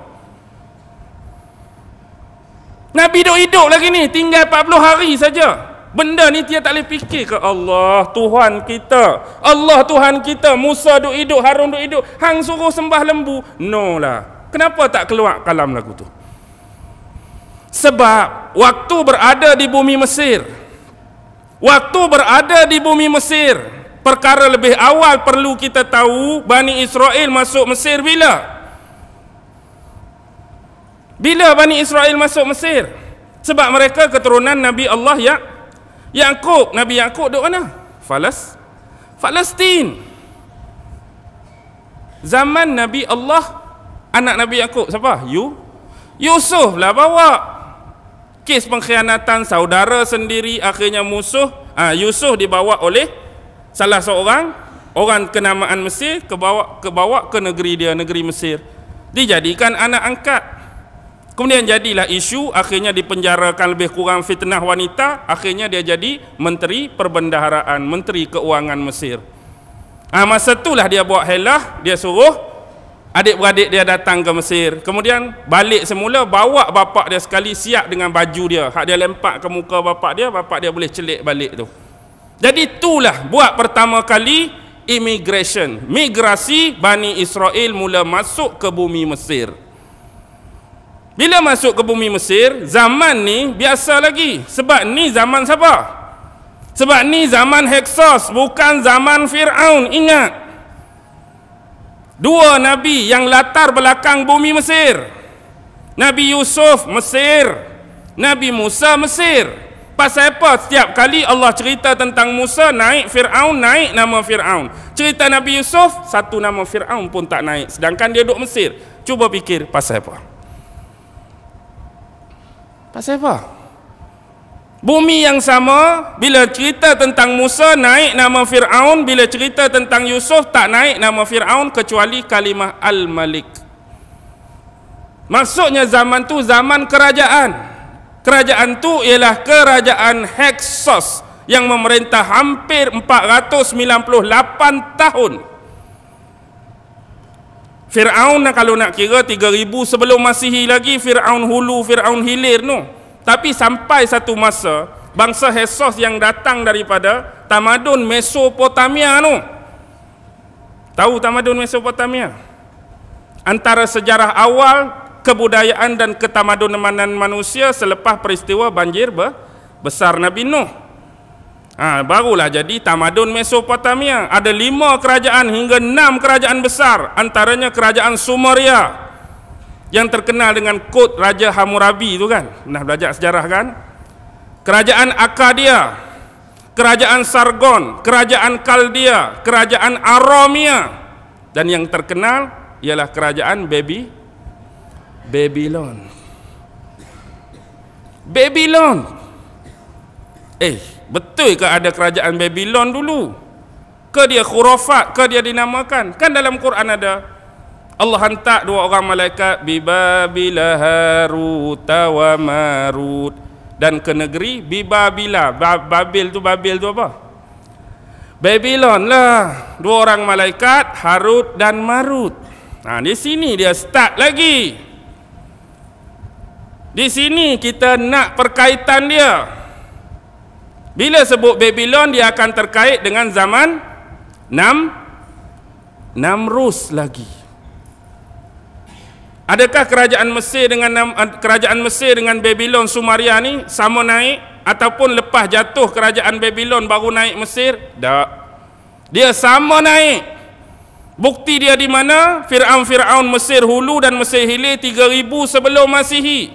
Nabi hidup-hidup lagi ni tinggal 40 hari saja benda ni dia tak boleh fikir ke Allah Tuhan kita Allah Tuhan kita Musa duk hidup Harun duk hidup hang suruh sembah lembu no lah kenapa tak keluar kalam lagu tu sebab waktu berada di bumi Mesir Waktu berada di bumi Mesir Perkara lebih awal perlu kita tahu Bani Israel masuk Mesir bila? Bila Bani Israel masuk Mesir? Sebab mereka keturunan Nabi Allah ya Yaakob, Nabi Yaakob di mana? Falas Palestin. Zaman Nabi Allah anak Nabi Yakub siapa? You Yusuf lah bawa kes pengkhianatan saudara sendiri akhirnya musuh uh, ha, Yusuf dibawa oleh salah seorang orang kenamaan Mesir ke bawa ke bawa ke negeri dia negeri Mesir dijadikan anak angkat kemudian jadilah isu akhirnya dipenjarakan lebih kurang fitnah wanita akhirnya dia jadi menteri perbendaharaan menteri keuangan Mesir ha, masa itulah dia buat helah dia suruh adik-beradik dia datang ke Mesir kemudian balik semula bawa bapak dia sekali siap dengan baju dia hak dia lempak ke muka bapak dia bapak dia boleh celik balik tu jadi itulah buat pertama kali immigration migrasi Bani Israel mula masuk ke bumi Mesir bila masuk ke bumi Mesir zaman ni biasa lagi sebab ni zaman siapa sebab ni zaman Heksos bukan zaman Fir'aun ingat dua nabi yang latar belakang bumi Mesir. Nabi Yusuf Mesir, Nabi Musa Mesir. Pasal apa setiap kali Allah cerita tentang Musa naik Firaun, naik nama Firaun. Cerita Nabi Yusuf satu nama Firaun pun tak naik sedangkan dia duduk Mesir. Cuba fikir pasal apa? Pasal apa? Bumi yang sama bila cerita tentang Musa naik nama Firaun, bila cerita tentang Yusuf tak naik nama Firaun kecuali kalimah Al-Malik. Maksudnya zaman tu zaman kerajaan. Kerajaan tu ialah kerajaan Heksos yang memerintah hampir 498 tahun. Firaun kalau nak kira 3000 sebelum Masihi lagi Firaun hulu, Firaun hilir tu. No? Tapi sampai satu masa bangsa Hesos yang datang daripada tamadun Mesopotamia anu. Tahu tamadun Mesopotamia? Antara sejarah awal kebudayaan dan ketamadunan manusia selepas peristiwa banjir besar Nabi Nuh. Ha, barulah jadi tamadun Mesopotamia. Ada lima kerajaan hingga enam kerajaan besar. Antaranya kerajaan Sumeria, yang terkenal dengan kod Raja Hammurabi itu kan pernah belajar sejarah kan kerajaan Akkadia kerajaan Sargon kerajaan Kaldia kerajaan Aramia dan yang terkenal ialah kerajaan Baby Babylon Babylon eh betul ke ada kerajaan Babylon dulu ke dia khurafat ke dia dinamakan kan dalam Quran ada Allah hantar dua orang malaikat Bibabila Harut wa Marut dan ke negeri Bibabila Babil tu Babil tu apa? Babylon lah dua orang malaikat Harut dan Marut. Ha, di sini dia start lagi. Di sini kita nak perkaitan dia. Bila sebut Babylon dia akan terkait dengan zaman 6 Namrus lagi. Adakah kerajaan Mesir dengan kerajaan Mesir dengan Babylon Sumaria ni sama naik ataupun lepas jatuh kerajaan Babylon baru naik Mesir? Tak. Dia sama naik. Bukti dia di mana? Firaun-Firaun Mesir hulu dan Mesir hilir 3000 sebelum Masihi.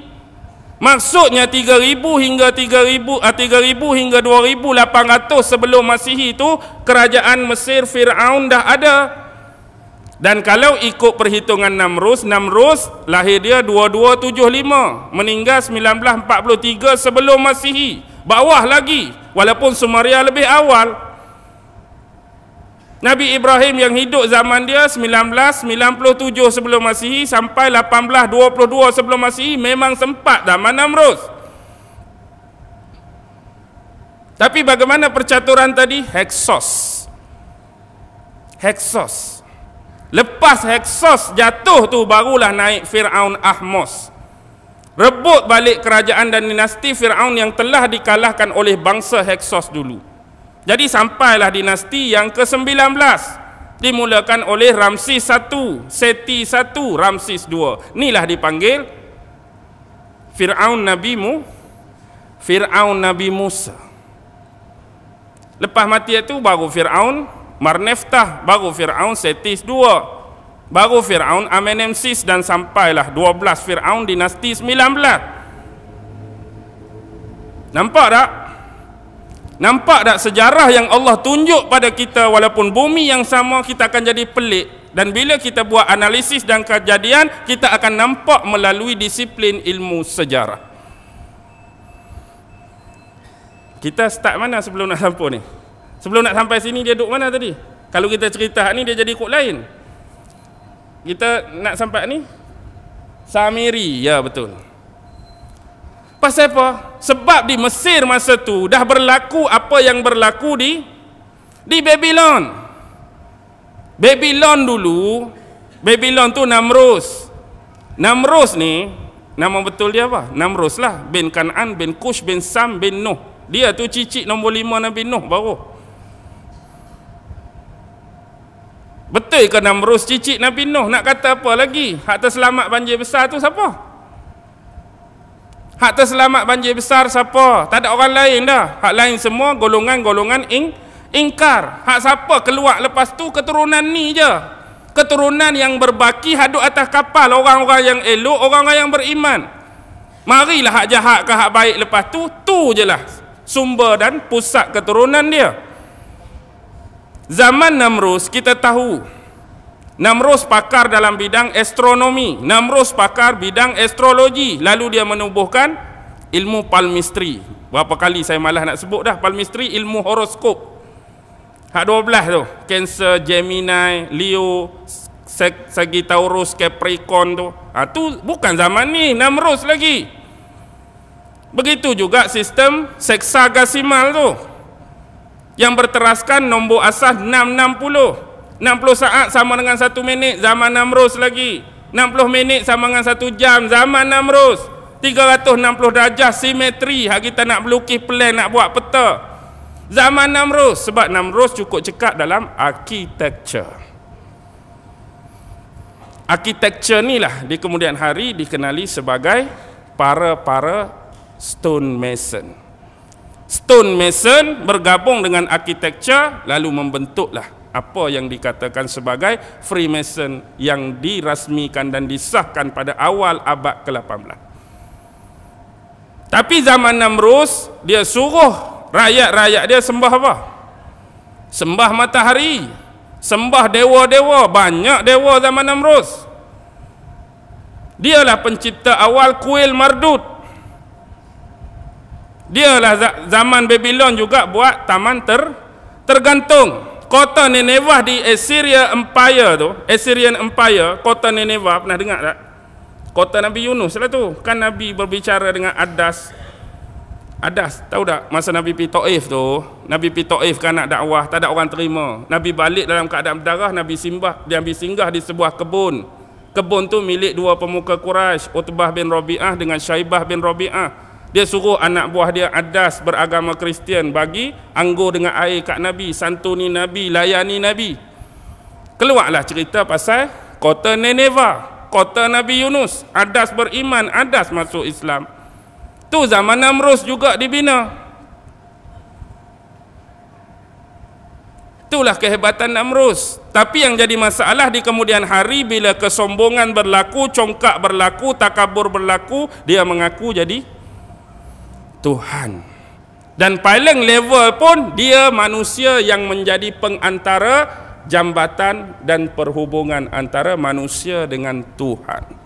Maksudnya 3000 hingga 3000 3000 ah, hingga 2800 sebelum Masihi itu kerajaan Mesir Firaun dah ada. Dan kalau ikut perhitungan Namrus, Namrus lahir dia 2275, meninggal 1943 sebelum Masihi. Bawah lagi walaupun Sumeria lebih awal. Nabi Ibrahim yang hidup zaman dia 1997 sebelum Masihi sampai 1822 sebelum Masihi memang sempat zaman Namrus. Tapi bagaimana percaturan tadi? Hexos. Hexos. Hexos. Lepas Heksos jatuh tu barulah naik Fir'aun Ahmos. Rebut balik kerajaan dan dinasti Fir'aun yang telah dikalahkan oleh bangsa Heksos dulu. Jadi sampailah dinasti yang ke-19. Dimulakan oleh Ramses I, Seti I, Ramses II. Inilah dipanggil Fir'aun Nabi Mu, Fir'aun Nabi Musa. Lepas mati itu baru Fir'aun Marneftah baru Fir'aun Setis dua Baru Fir'aun Amenemsis dan sampailah dua belas Fir'aun dinasti sembilan belas. Nampak tak? Nampak tak sejarah yang Allah tunjuk pada kita walaupun bumi yang sama kita akan jadi pelik dan bila kita buat analisis dan kejadian kita akan nampak melalui disiplin ilmu sejarah. Kita start mana sebelum nak sampai ni? Sebelum nak sampai sini dia duduk mana tadi? Kalau kita cerita ni dia jadi ikut lain. Kita nak sampai ni Samiri, ya betul. Pasal apa? Sebab di Mesir masa tu dah berlaku apa yang berlaku di di Babylon. Babylon dulu, Babylon tu Namrus. Namrus ni nama betul dia apa? Namrus lah. Bin Kanan, bin Kush, bin Sam, bin Nuh. Dia tu cicit nombor lima Nabi Nuh baru. Betul ke merus cicit Nabi Nuh nak kata apa lagi? Hak terselamat banjir besar tu siapa? Hak terselamat banjir besar siapa? Tak ada orang lain dah. Hak lain semua golongan-golongan ing ingkar. Hak siapa keluar lepas tu keturunan ni je. Keturunan yang berbaki haduk atas kapal orang-orang yang elok, orang-orang yang beriman. Marilah hak jahat ke hak baik lepas tu, tu je lah sumber dan pusat keturunan dia. Zaman Namrus kita tahu Namrus pakar dalam bidang astronomi Namrus pakar bidang astrologi Lalu dia menubuhkan ilmu palmistri Berapa kali saya malah nak sebut dah Palmistri ilmu horoskop Hak 12 tu Cancer, Gemini, Leo, Sagittarius, Capricorn tu ha, tu bukan zaman ni Namrus lagi Begitu juga sistem seksagasimal tu yang berteraskan nombor asas 660 60 saat sama dengan 1 minit zaman Namrus lagi 60 minit sama dengan 1 jam zaman Namrus 360 darjah simetri hari kita nak melukis plan nak buat peta zaman Namrus sebab Namrus cukup cekak dalam architecture architecture ni lah di kemudian hari dikenali sebagai para-para stone mason stone mason bergabung dengan architecture lalu membentuklah apa yang dikatakan sebagai Freemason yang dirasmikan dan disahkan pada awal abad ke-18. Tapi zaman Namrus dia suruh rakyat-rakyat dia sembah apa? Sembah matahari, sembah dewa-dewa, banyak dewa zaman Namrus. Dialah pencipta awal kuil Mardut dia lah zaman Babylon juga buat taman ter tergantung kota Nineveh di Assyria Empire tu Assyrian Empire kota Nineveh pernah dengar tak kota Nabi Yunus lah tu kan Nabi berbicara dengan Adas Adas tahu tak masa Nabi pergi Taif tu Nabi pergi Taif kan nak dakwah tak ada orang terima Nabi balik dalam keadaan darah. Nabi simbah dia ambil singgah di sebuah kebun kebun tu milik dua pemuka Quraisy Utbah bin Rabi'ah dengan Syaibah bin Rabi'ah dia suruh anak buah dia adas beragama Kristian bagi anggur dengan air kat Nabi, santuni Nabi, layani Nabi. Keluarlah cerita pasal kota Neneva, kota Nabi Yunus. Adas beriman, adas masuk Islam. Tu zaman Namrus juga dibina. Itulah kehebatan Namrus. Tapi yang jadi masalah di kemudian hari bila kesombongan berlaku, congkak berlaku, takabur berlaku, dia mengaku jadi Tuhan. Dan paling level pun dia manusia yang menjadi pengantara jambatan dan perhubungan antara manusia dengan Tuhan.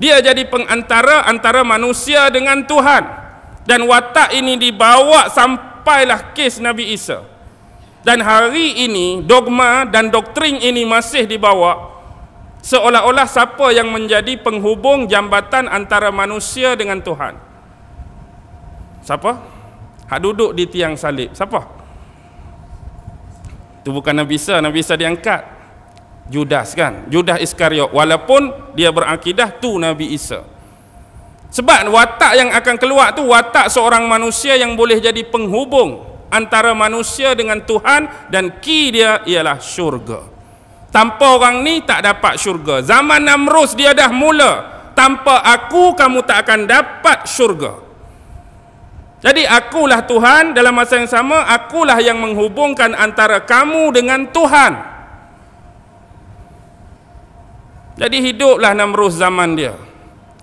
Dia jadi pengantara antara manusia dengan Tuhan. Dan watak ini dibawa sampailah kes Nabi Isa. Dan hari ini dogma dan doktrin ini masih dibawa seolah-olah siapa yang menjadi penghubung jambatan antara manusia dengan Tuhan. Siapa? Hak duduk di tiang salib. Siapa? Itu bukan Nabi Isa. Nabi Isa diangkat. Judas kan? Judas Iskariot. Walaupun dia berakidah tu Nabi Isa. Sebab watak yang akan keluar tu watak seorang manusia yang boleh jadi penghubung antara manusia dengan Tuhan dan ki dia ialah syurga. Tanpa orang ni tak dapat syurga. Zaman Namrus dia dah mula. Tanpa aku kamu tak akan dapat syurga. Jadi akulah Tuhan dalam masa yang sama akulah yang menghubungkan antara kamu dengan Tuhan. Jadi hiduplah Namrus zaman dia.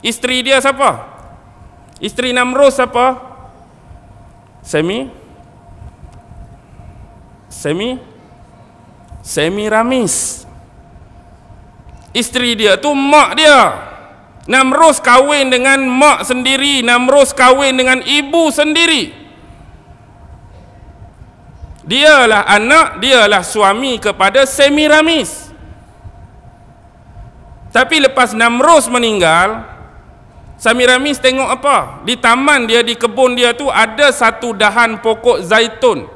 Isteri dia siapa? Isteri Namrus siapa? Semi Semi Semiramis. Isteri dia tu mak dia. Namrus kahwin dengan mak sendiri, Namrus kahwin dengan ibu sendiri. Dialah anak, dialah suami kepada Semiramis. Tapi lepas Namrus meninggal, Semiramis tengok apa? Di taman dia di kebun dia tu ada satu dahan pokok zaitun.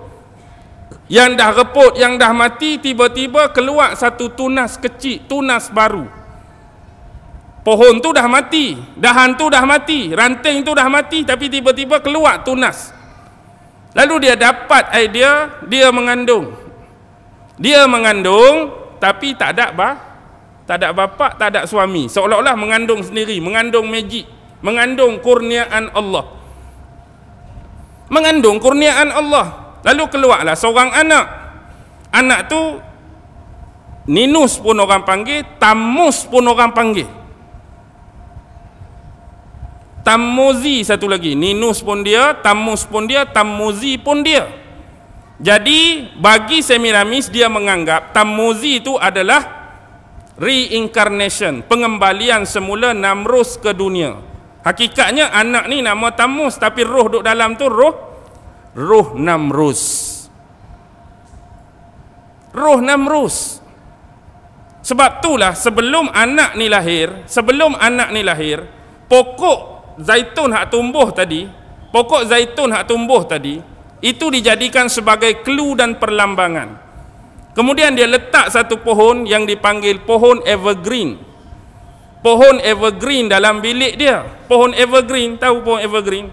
Yang dah reput, yang dah mati tiba-tiba keluar satu tunas kecil, tunas baru pohon tu dah mati, dah hantu dah mati, ranting tu dah mati tapi tiba-tiba keluar tunas. Lalu dia dapat idea, dia mengandung. Dia mengandung tapi tak ada bah, tak ada bapa, tak ada suami. Seolah-olah mengandung sendiri, mengandung magic, mengandung kurniaan Allah. Mengandung kurniaan Allah. Lalu keluarlah seorang anak. Anak tu Ninus pun orang panggil, Tamus pun orang panggil. Tammuzi satu lagi. Ninus pun dia, Tammus pun dia, Tammuzi pun dia. Jadi bagi Semiramis dia menganggap Tammuzi itu adalah reincarnation, pengembalian semula Namrus ke dunia. Hakikatnya anak ni nama Tammuz tapi roh duduk dalam tu roh roh Namrus. Roh Namrus. Sebab itulah sebelum anak ni lahir, sebelum anak ni lahir, pokok zaitun hak tumbuh tadi pokok zaitun hak tumbuh tadi itu dijadikan sebagai clue dan perlambangan kemudian dia letak satu pohon yang dipanggil pohon evergreen pohon evergreen dalam bilik dia pohon evergreen tahu pohon evergreen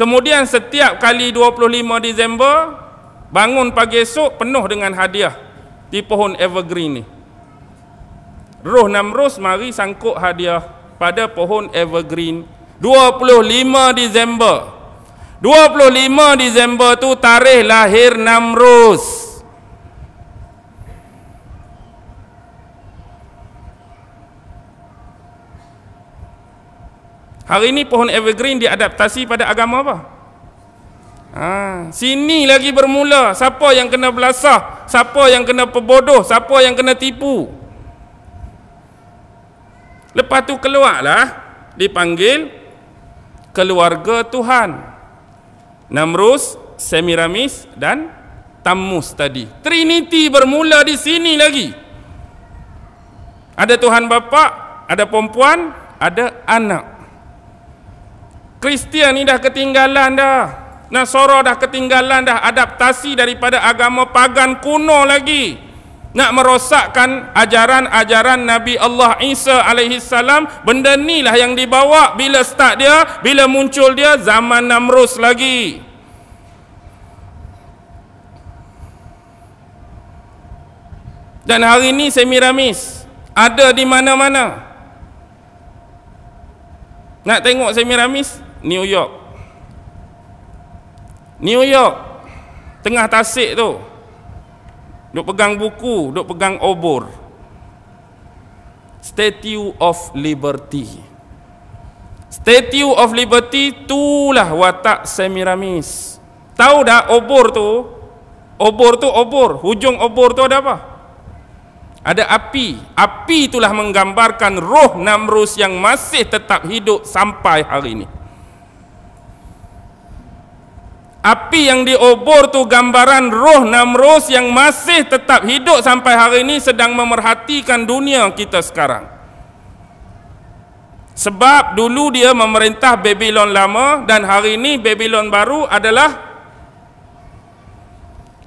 kemudian setiap kali 25 Disember bangun pagi esok penuh dengan hadiah di pohon evergreen ni roh namrus mari sangkut hadiah pada pohon evergreen 25 Disember 25 Disember tu tarikh lahir Namrus Hari ini pohon evergreen diadaptasi pada agama apa? Ha, sini lagi bermula Siapa yang kena belasah Siapa yang kena pebodoh Siapa yang kena tipu Siapa yang kena tipu Lepas tu keluarlah dipanggil keluarga Tuhan. Namrus, Semiramis dan Tammuz tadi. Trinity bermula di sini lagi. Ada Tuhan Bapa, ada perempuan, ada anak. Kristian ni dah ketinggalan dah. Nasoro dah ketinggalan dah adaptasi daripada agama pagan kuno lagi nak merosakkan ajaran-ajaran Nabi Allah Isa alaihi salam benda ni lah yang dibawa bila start dia bila muncul dia zaman Namrus lagi dan hari ini Semiramis ada di mana-mana nak tengok Semiramis New York New York tengah tasik tu duk pegang buku, duk pegang obor. Statue of Liberty. Statue of Liberty itulah watak Semiramis. Tahu dah obor tu? Obor tu obor, hujung obor tu ada apa? Ada api. Api itulah menggambarkan roh Namrus yang masih tetap hidup sampai hari ini. Api yang diobor tu gambaran roh Namrus yang masih tetap hidup sampai hari ini sedang memerhatikan dunia kita sekarang. Sebab dulu dia memerintah Babylon lama dan hari ini Babylon baru adalah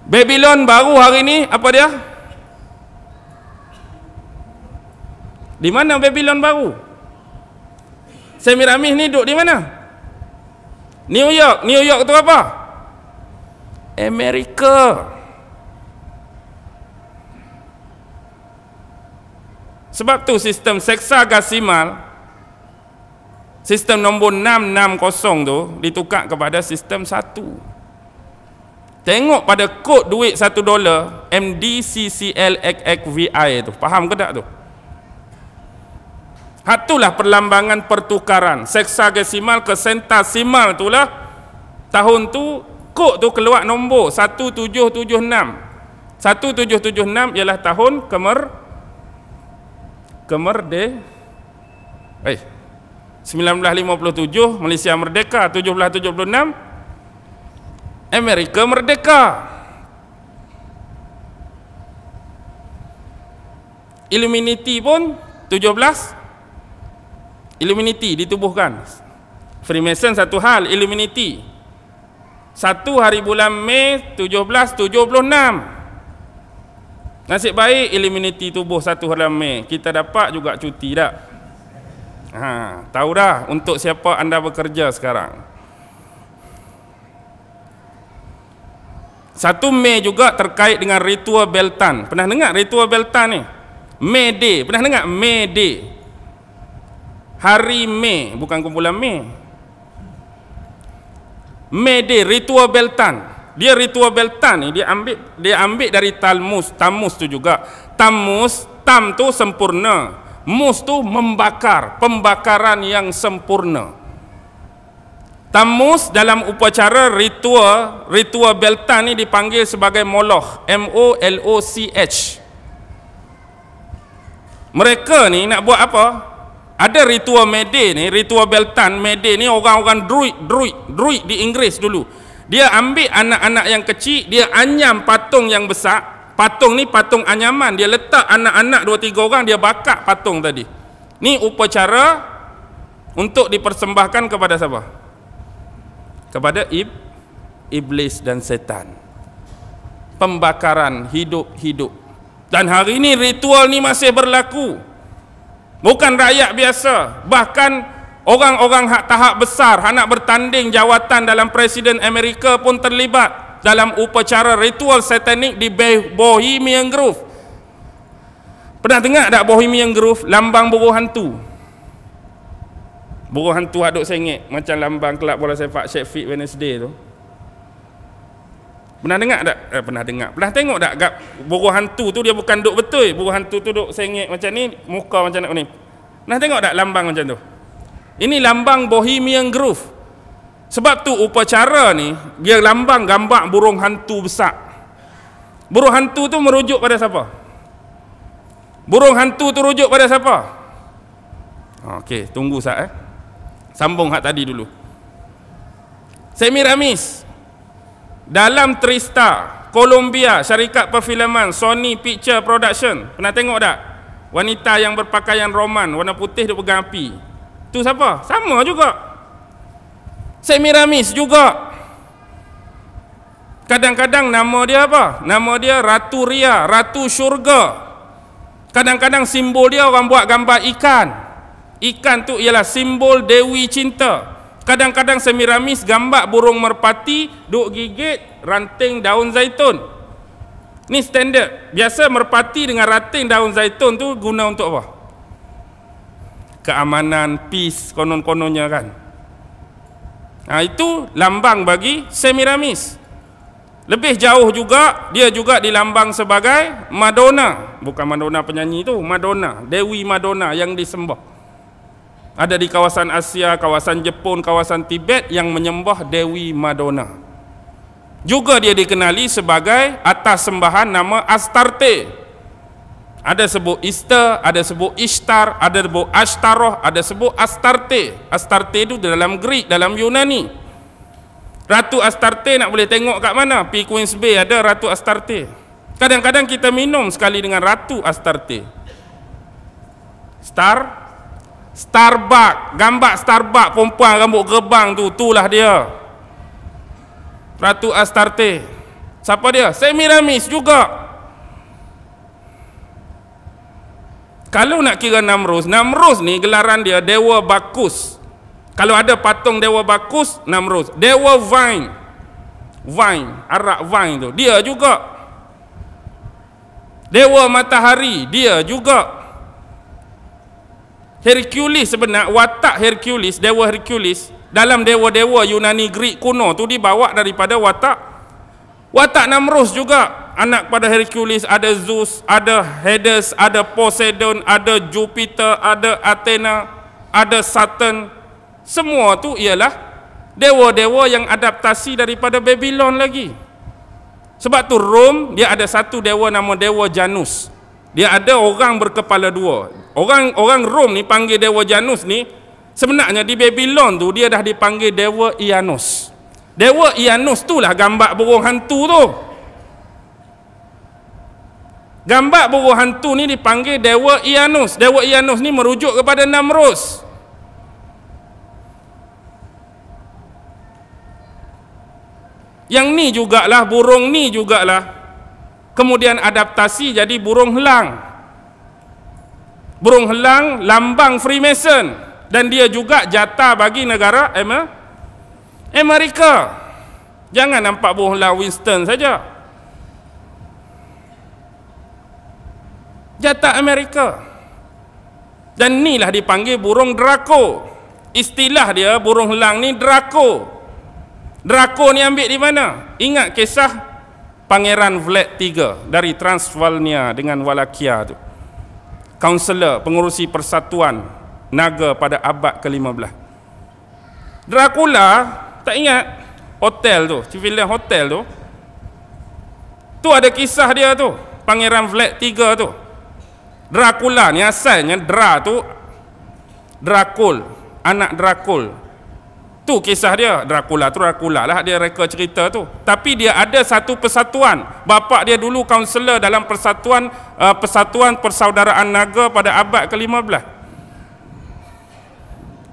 Babylon baru hari ini apa dia? Di mana Babylon baru? Semiramis ni duduk di mana? New York, New York tu apa? Apa? Amerika. Sebab tu sistem seksa gasimal sistem nombor 660 tu ditukar kepada sistem 1. Tengok pada kod duit 1 dolar MDCCLXXVI tu. Faham ke tak tu? Hatulah perlambangan pertukaran seksa gasimal ke sentasimal itulah tahun tu kod tu keluar nombor 1776 1776 ialah tahun kemer kemerde eh 1957 Malaysia merdeka 1776 Amerika merdeka Illuminati pun 17 Illuminati ditubuhkan Freemason satu hal Illuminati satu hari bulan Mei 1776 nasib baik eliminiti tubuh satu hari bulan Mei kita dapat juga cuti tak ha, tahu dah untuk siapa anda bekerja sekarang Satu Mei juga terkait dengan ritual Beltan pernah dengar ritual Beltan ni Mei Day pernah dengar Mei Day hari Mei bukan kumpulan Mei Mede ritua Beltan. Dia ritua Beltan ni dia ambil dia ambil dari Talmus, Tamus tu juga. Tamus, Tam tu sempurna. Mus tu membakar, pembakaran yang sempurna. Tamus dalam upacara ritua, ritua Beltan ni dipanggil sebagai Moloch, M O L O C H. Mereka ni nak buat apa? ada ritual mede ni ritual beltan mede ni orang-orang druid druid druid di Inggeris dulu dia ambil anak-anak yang kecil dia anyam patung yang besar patung ni patung anyaman dia letak anak-anak dua tiga orang dia bakar patung tadi ni upacara untuk dipersembahkan kepada siapa kepada ib iblis dan setan pembakaran hidup-hidup dan hari ini ritual ni masih berlaku bukan rakyat biasa bahkan orang-orang hak tahap besar hak nak bertanding jawatan dalam presiden Amerika pun terlibat dalam upacara ritual satanik di Bohemian Grove pernah dengar tak Bohemian Grove lambang buruh hantu buruh hantu hak sengit macam lambang kelab bola sepak Sheffield Wednesday tu Pernah dengar tak? Eh, pernah dengar. Pernah tengok tak gap buruh hantu tu dia bukan duk betul. Buruh hantu tu duk sengit macam ni, muka macam nak ni. Pernah tengok tak lambang macam tu? Ini lambang Bohemian Grove. Sebab tu upacara ni dia lambang gambar burung hantu besar. Burung hantu tu merujuk pada siapa? Burung hantu tu rujuk pada siapa? Okey, tunggu sat eh. Sambung hak tadi dulu. Semiramis, dalam Trista, Colombia, syarikat perfilman Sony Picture Production. Pernah tengok tak? Wanita yang berpakaian Roman, warna putih dia pegang api. Tu siapa? Sama juga. Semiramis juga. Kadang-kadang nama dia apa? Nama dia Ratu Ria, Ratu Syurga. Kadang-kadang simbol dia orang buat gambar ikan. Ikan tu ialah simbol Dewi Cinta. Kadang-kadang semiramis gambar burung merpati duk gigit ranting daun zaitun. Ni standard. Biasa merpati dengan ranting daun zaitun tu guna untuk apa? Keamanan, peace konon kononya kan. Nah, ha, itu lambang bagi semiramis. Lebih jauh juga dia juga dilambang sebagai Madonna, bukan Madonna penyanyi tu Madonna, Dewi Madonna yang disembah ada di kawasan Asia, kawasan Jepun, kawasan Tibet yang menyembah Dewi Madonna. Juga dia dikenali sebagai atas sembahan nama Astarte. Ada sebut Easter, ada sebut Ishtar, ada sebut Ashtaroth, ada sebut Astarte. Astarte itu dalam Greek, dalam Yunani. Ratu Astarte nak boleh tengok kat mana? Pi Queens Bay ada Ratu Astarte. Kadang-kadang kita minum sekali dengan Ratu Astarte. Star Starbuck, gambar Starbuck perempuan rambut gerbang tu, tu lah dia. Ratu Astarte. Siapa dia? Semiramis juga. Kalau nak kira Namrus, Namrus ni gelaran dia Dewa Bakus. Kalau ada patung Dewa Bakus, Namrus. Dewa Vine. Vine, Arak Vine tu. Dia juga. Dewa Matahari, dia juga. Dia juga. Hercules sebenar watak Hercules dewa Hercules dalam dewa-dewa Yunani Greek kuno tu dibawa daripada watak watak Namrus juga anak pada Hercules ada Zeus ada Hades ada Poseidon ada Jupiter ada Athena ada Saturn semua tu ialah dewa-dewa yang adaptasi daripada Babylon lagi sebab tu Rom dia ada satu dewa nama dewa Janus dia ada orang berkepala dua. Orang orang Rom ni panggil dewa Janus ni sebenarnya di Babylon tu dia dah dipanggil dewa Ianus. Dewa Ianus tu lah gambar burung hantu tu. Gambar burung hantu ni dipanggil dewa Ianus. Dewa Ianus ni merujuk kepada Namrus. Yang ni jugalah burung ni jugalah kemudian adaptasi jadi burung helang. Burung helang lambang Freemason dan dia juga jatah bagi negara Amerika. Jangan nampak burung helang Winston saja. Jatah Amerika. Dan inilah dipanggil burung Draco. Istilah dia burung helang ni Draco. Draco ni ambil di mana? Ingat kisah Pangeran Vlad III dari Transvalnia dengan Walakia itu. Kaunselor pengurusi persatuan naga pada abad ke-15. Dracula, tak ingat hotel tu, civilian hotel tu. Tu ada kisah dia tu, Pangeran Vlad III tu. Dracula ni asalnya Dra tu Dracul, anak Dracul, Tu kisah dia Dracula tu Dracula lah dia reka cerita tu. Tapi dia ada satu persatuan. Bapak dia dulu kaunselor dalam persatuan uh, persatuan persaudaraan naga pada abad ke-15.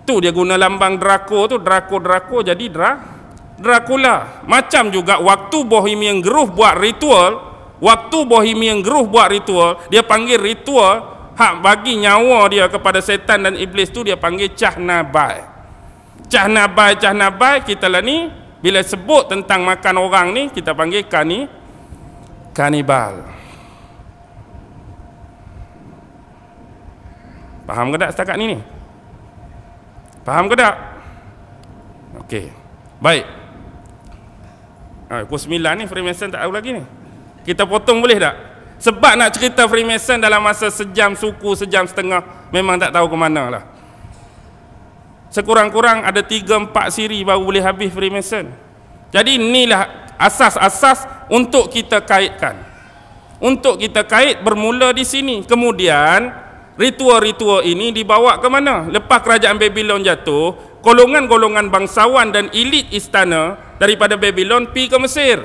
Tu dia guna lambang Draco tu Draco Draco jadi Dra Dracula. Macam juga waktu Bohemian Grove buat ritual, waktu Bohemian Grove buat ritual, dia panggil ritual hak bagi nyawa dia kepada setan dan iblis tu dia panggil Cahnabai. Nabai cah nabai cah nabai kita lah ni bila sebut tentang makan orang ni kita panggil kani kanibal faham ke tak setakat ni ni faham ke tak ok baik ha, ah, pukul 9 ni Freemason tak tahu lagi ni kita potong boleh tak sebab nak cerita Freemason dalam masa sejam suku sejam setengah memang tak tahu ke mana lah sekurang-kurang ada 3-4 siri baru boleh habis Freemason jadi inilah asas-asas untuk kita kaitkan untuk kita kait bermula di sini kemudian ritual-ritual ini dibawa ke mana lepas kerajaan Babylon jatuh golongan-golongan bangsawan dan elit istana daripada Babylon pergi ke Mesir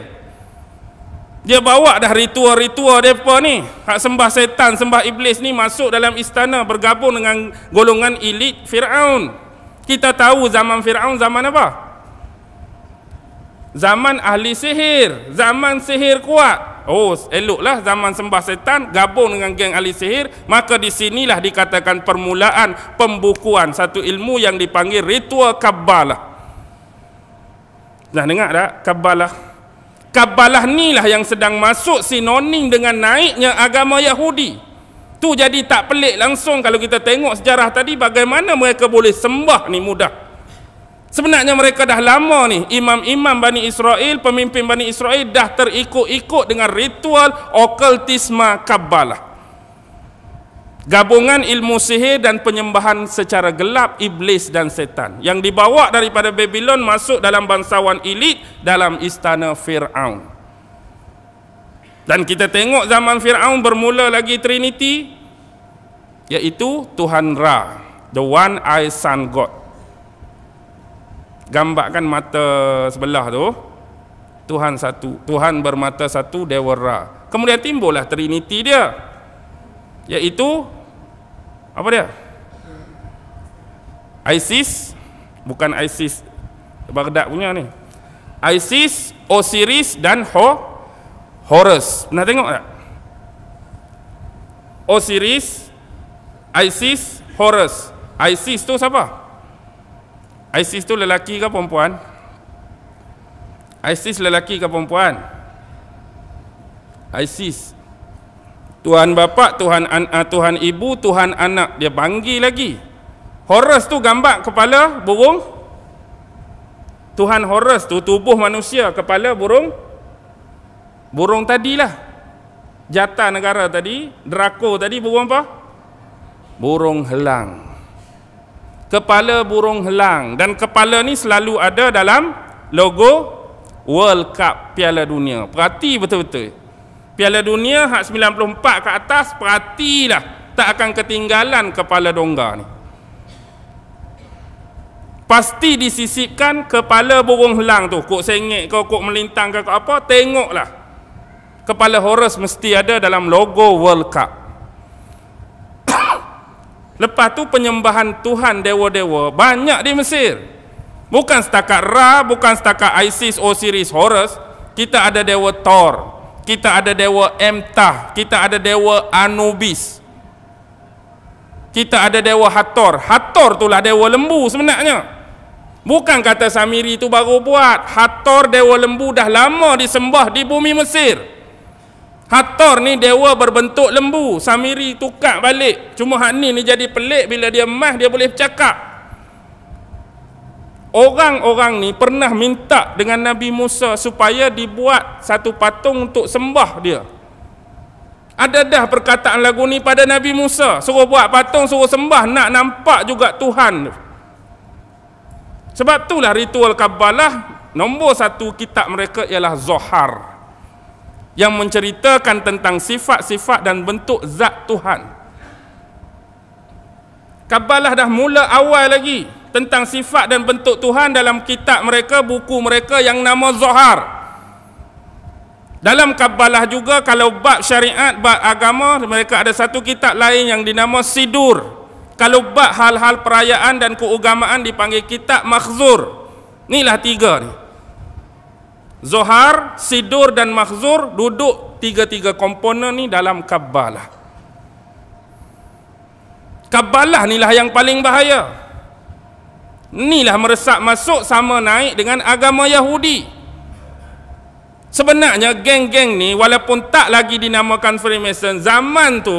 dia bawa dah ritual-ritual mereka ni hak sembah setan, sembah iblis ni masuk dalam istana bergabung dengan golongan elit Fir'aun kita tahu zaman Firaun zaman apa? Zaman ahli sihir, zaman sihir kuat. Oh, eloklah zaman sembah setan gabung dengan geng ahli sihir, maka di sinilah dikatakan permulaan pembukuan satu ilmu yang dipanggil ritual kabbalah. Dah dengar tak kabbalah? Kabbalah lah yang sedang masuk sinonim dengan naiknya agama Yahudi. Tu jadi tak pelik langsung kalau kita tengok sejarah tadi bagaimana mereka boleh sembah ni mudah. Sebenarnya mereka dah lama ni imam-imam Bani Israel, pemimpin Bani Israel dah terikut-ikut dengan ritual okultisme kabbalah. Gabungan ilmu sihir dan penyembahan secara gelap iblis dan setan yang dibawa daripada Babylon masuk dalam bangsawan elit dalam istana Firaun. Dan kita tengok zaman Fir'aun bermula lagi Trinity Iaitu Tuhan Ra The One Eye Sun God Gambarkan mata sebelah tu Tuhan satu Tuhan bermata satu Dewa Ra Kemudian timbullah Trinity dia Iaitu Apa dia? Isis Bukan Isis Baghdad punya ni Isis Osiris dan Hor Horus. Pernah tengok tak? Osiris, Isis, Horus. Isis tu siapa? Isis tu lelaki ke perempuan? Isis lelaki ke perempuan? Isis. Tuhan bapa, Tuhan an, ah, Tuhan ibu, Tuhan anak dia panggil lagi. Horus tu gambar kepala burung. Tuhan Horus tu tubuh manusia, kepala burung burung tadilah jatah negara tadi drako tadi burung apa burung helang kepala burung helang dan kepala ni selalu ada dalam logo World Cup Piala Dunia perhati betul-betul Piala Dunia hak 94 ke atas perhatilah tak akan ketinggalan kepala dongga ni pasti disisipkan kepala burung helang tu kok sengit kau kok melintang kau apa tengoklah kepala Horus mesti ada dalam logo World Cup lepas tu penyembahan Tuhan dewa-dewa banyak di Mesir bukan setakat Ra, bukan setakat Isis, Osiris, Horus kita ada dewa Thor kita ada dewa Emtah kita ada dewa Anubis kita ada dewa Hathor Hathor lah dewa lembu sebenarnya Bukan kata Samiri itu baru buat. Hator Dewa Lembu dah lama disembah di bumi Mesir. Hathor ni dewa berbentuk lembu. Samiri tukar balik. Cuma Hani ni jadi pelik bila dia mah dia boleh cakap. Orang-orang ni pernah minta dengan Nabi Musa supaya dibuat satu patung untuk sembah dia. Ada dah perkataan lagu ni pada Nabi Musa. Suruh buat patung, suruh sembah. Nak nampak juga Tuhan. Sebab itulah ritual kabbalah. Nombor satu kitab mereka ialah Zohar yang menceritakan tentang sifat-sifat dan bentuk zat Tuhan. Kabalah dah mula awal lagi tentang sifat dan bentuk Tuhan dalam kitab mereka, buku mereka yang nama Zohar. Dalam Kabalah juga kalau bab syariat, bab agama, mereka ada satu kitab lain yang dinama Sidur. Kalau bab hal-hal perayaan dan keugamaan dipanggil kitab Makhzur. Inilah tiga ni. Zohar, Sidur dan Mahzur duduk tiga-tiga komponen ni dalam Kabbalah. Kabbalah ni lah yang paling bahaya. Inilah meresap masuk sama naik dengan agama Yahudi. Sebenarnya geng-geng ni walaupun tak lagi dinamakan Freemason, zaman tu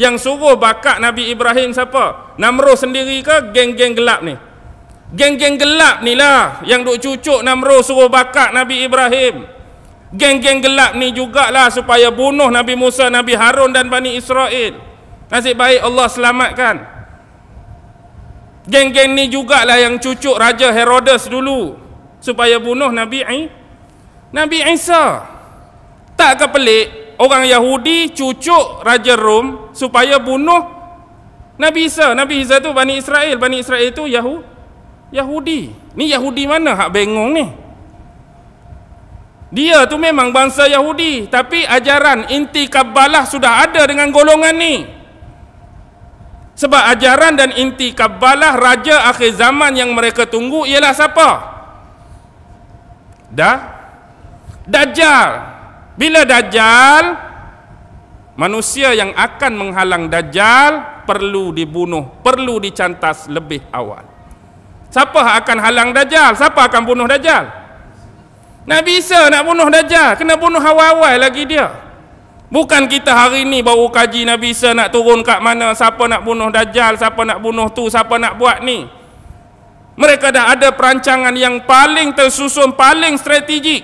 yang suruh bakat Nabi Ibrahim siapa? Namrud sendiri ke geng-geng gelap ni? Geng-geng gelap ni lah yang duk cucuk Namrud suruh bakar Nabi Ibrahim. Geng-geng gelap ni jugalah supaya bunuh Nabi Musa, Nabi Harun dan Bani Israel. Nasib baik Allah selamatkan. Geng-geng ni jugalah yang cucuk Raja Herodes dulu supaya bunuh Nabi I, Nabi Isa. Tak ke pelik orang Yahudi cucuk Raja Rom supaya bunuh Nabi Isa. Nabi Isa tu Bani Israel, Bani Israel itu Yahudi. Yahudi. Ni Yahudi mana hak bengong ni? Dia tu memang bangsa Yahudi, tapi ajaran inti kabbalah sudah ada dengan golongan ni. Sebab ajaran dan inti kabbalah raja akhir zaman yang mereka tunggu ialah siapa? Dah Dajjal. Bila Dajjal manusia yang akan menghalang Dajjal perlu dibunuh, perlu dicantas lebih awal. Siapa akan halang Dajjal? Siapa akan bunuh Dajjal? Nabi Isa nak bunuh Dajjal, kena bunuh awal-awal lagi dia. Bukan kita hari ini baru kaji Nabi Isa nak turun kat mana, siapa nak bunuh Dajjal, siapa nak bunuh tu, siapa nak buat ni. Mereka dah ada perancangan yang paling tersusun, paling strategik.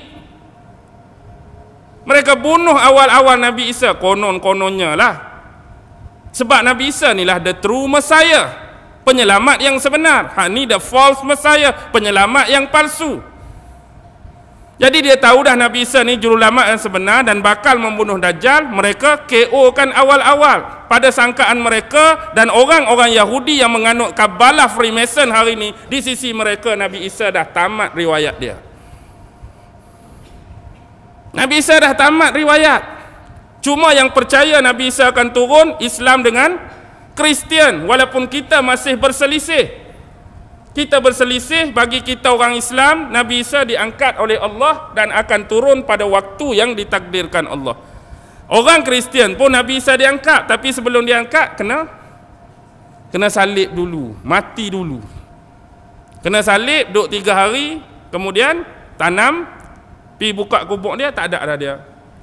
Mereka bunuh awal-awal Nabi Isa, konon-kononnya lah. Sebab Nabi Isa ni lah the true Messiah penyelamat yang sebenar. Ha ni the false messiah, penyelamat yang palsu. Jadi dia tahu dah Nabi Isa ni jurulamat yang sebenar dan bakal membunuh Dajjal, mereka KO-kan awal-awal pada sangkaan mereka dan orang-orang Yahudi yang menganut kabalah Freemason hari ini di sisi mereka Nabi Isa dah tamat riwayat dia. Nabi Isa dah tamat riwayat. Cuma yang percaya Nabi Isa akan turun Islam dengan Kristian walaupun kita masih berselisih kita berselisih bagi kita orang Islam Nabi Isa diangkat oleh Allah dan akan turun pada waktu yang ditakdirkan Allah orang Kristian pun Nabi Isa diangkat tapi sebelum diangkat kena kena salib dulu mati dulu kena salib duduk tiga hari kemudian tanam pi buka kubur dia tak ada dah dia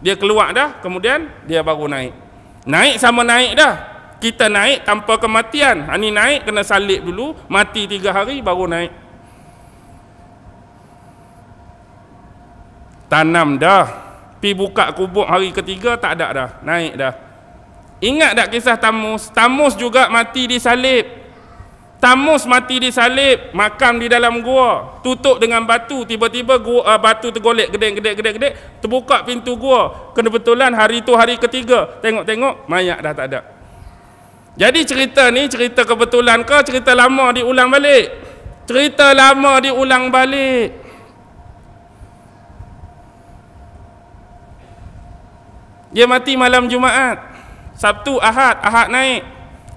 dia keluar dah kemudian dia baru naik naik sama naik dah kita naik tanpa kematian ini ha, naik kena salib dulu mati tiga hari baru naik tanam dah pi buka kubur hari ketiga tak ada dah naik dah ingat tak kisah tamus tamus juga mati di salib tamus mati di salib makam di dalam gua tutup dengan batu tiba-tiba gua, uh, batu tergolek gede gede gede gede terbuka pintu gua kena betulan hari tu hari ketiga tengok-tengok mayat dah tak ada jadi cerita ni cerita kebetulan ke cerita lama diulang balik? Cerita lama diulang balik. Dia mati malam Jumaat. Sabtu Ahad, Ahad naik.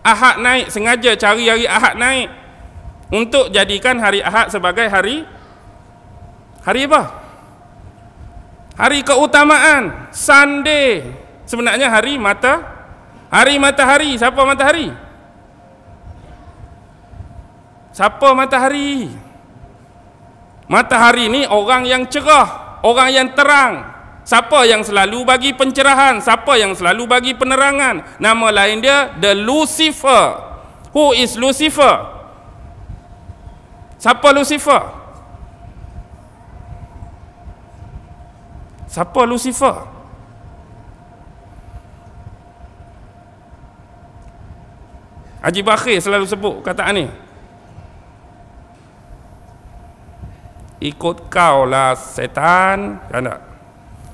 Ahad naik sengaja cari hari Ahad naik untuk jadikan hari Ahad sebagai hari hari apa? Hari keutamaan, Sunday. Sebenarnya hari mata Hari matahari, siapa matahari? Siapa matahari? Matahari ni orang yang cerah, orang yang terang. Siapa yang selalu bagi pencerahan? Siapa yang selalu bagi penerangan? Nama lain dia the Lucifer. Who is Lucifer? Siapa Lucifer? Siapa Lucifer? Siapa Lucifer? Haji Bakir selalu sebut kata ni ikut kau lah setan kan tak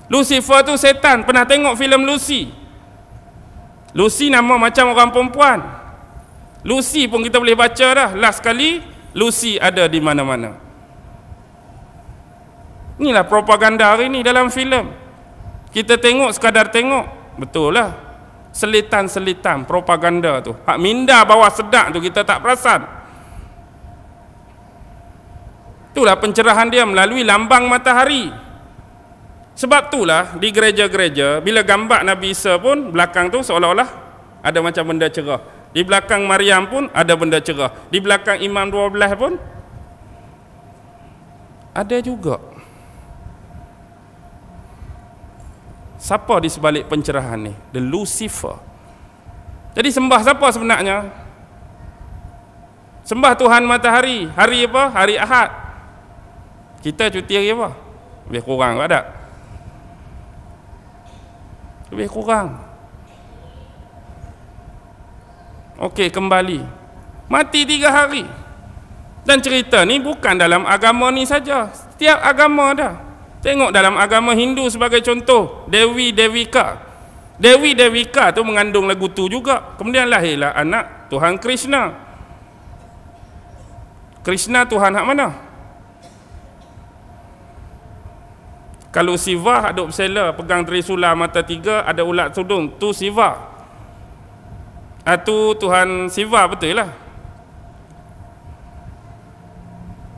Lucifer tu setan pernah tengok filem Lucy Lucy nama macam orang perempuan Lucy pun kita boleh baca dah last kali Lucy ada di mana-mana inilah propaganda hari ni dalam filem kita tengok sekadar tengok betul lah selitan-selitan propaganda tu hak minda bawah sedak tu kita tak perasan itulah pencerahan dia melalui lambang matahari sebab itulah di gereja-gereja bila gambar Nabi Isa pun belakang tu seolah-olah ada macam benda cerah di belakang Maryam pun ada benda cerah di belakang Imam 12 pun ada juga siapa di sebalik pencerahan ni the lucifer jadi sembah siapa sebenarnya sembah Tuhan matahari hari apa hari Ahad kita cuti hari apa lebih kurang tak ada lebih kurang Okey kembali mati tiga hari dan cerita ni bukan dalam agama ni saja setiap agama dah Tengok dalam agama Hindu sebagai contoh, Dewi Devika. Dewi Devika tu mengandung lagu tu juga. Kemudian lahirlah anak Tuhan Krishna. Krishna Tuhan hak mana? Kalau Siva ada bersela pegang trisula mata tiga ada ulat tudung tu Siva. Atu ah, Tuhan Siva betul lah.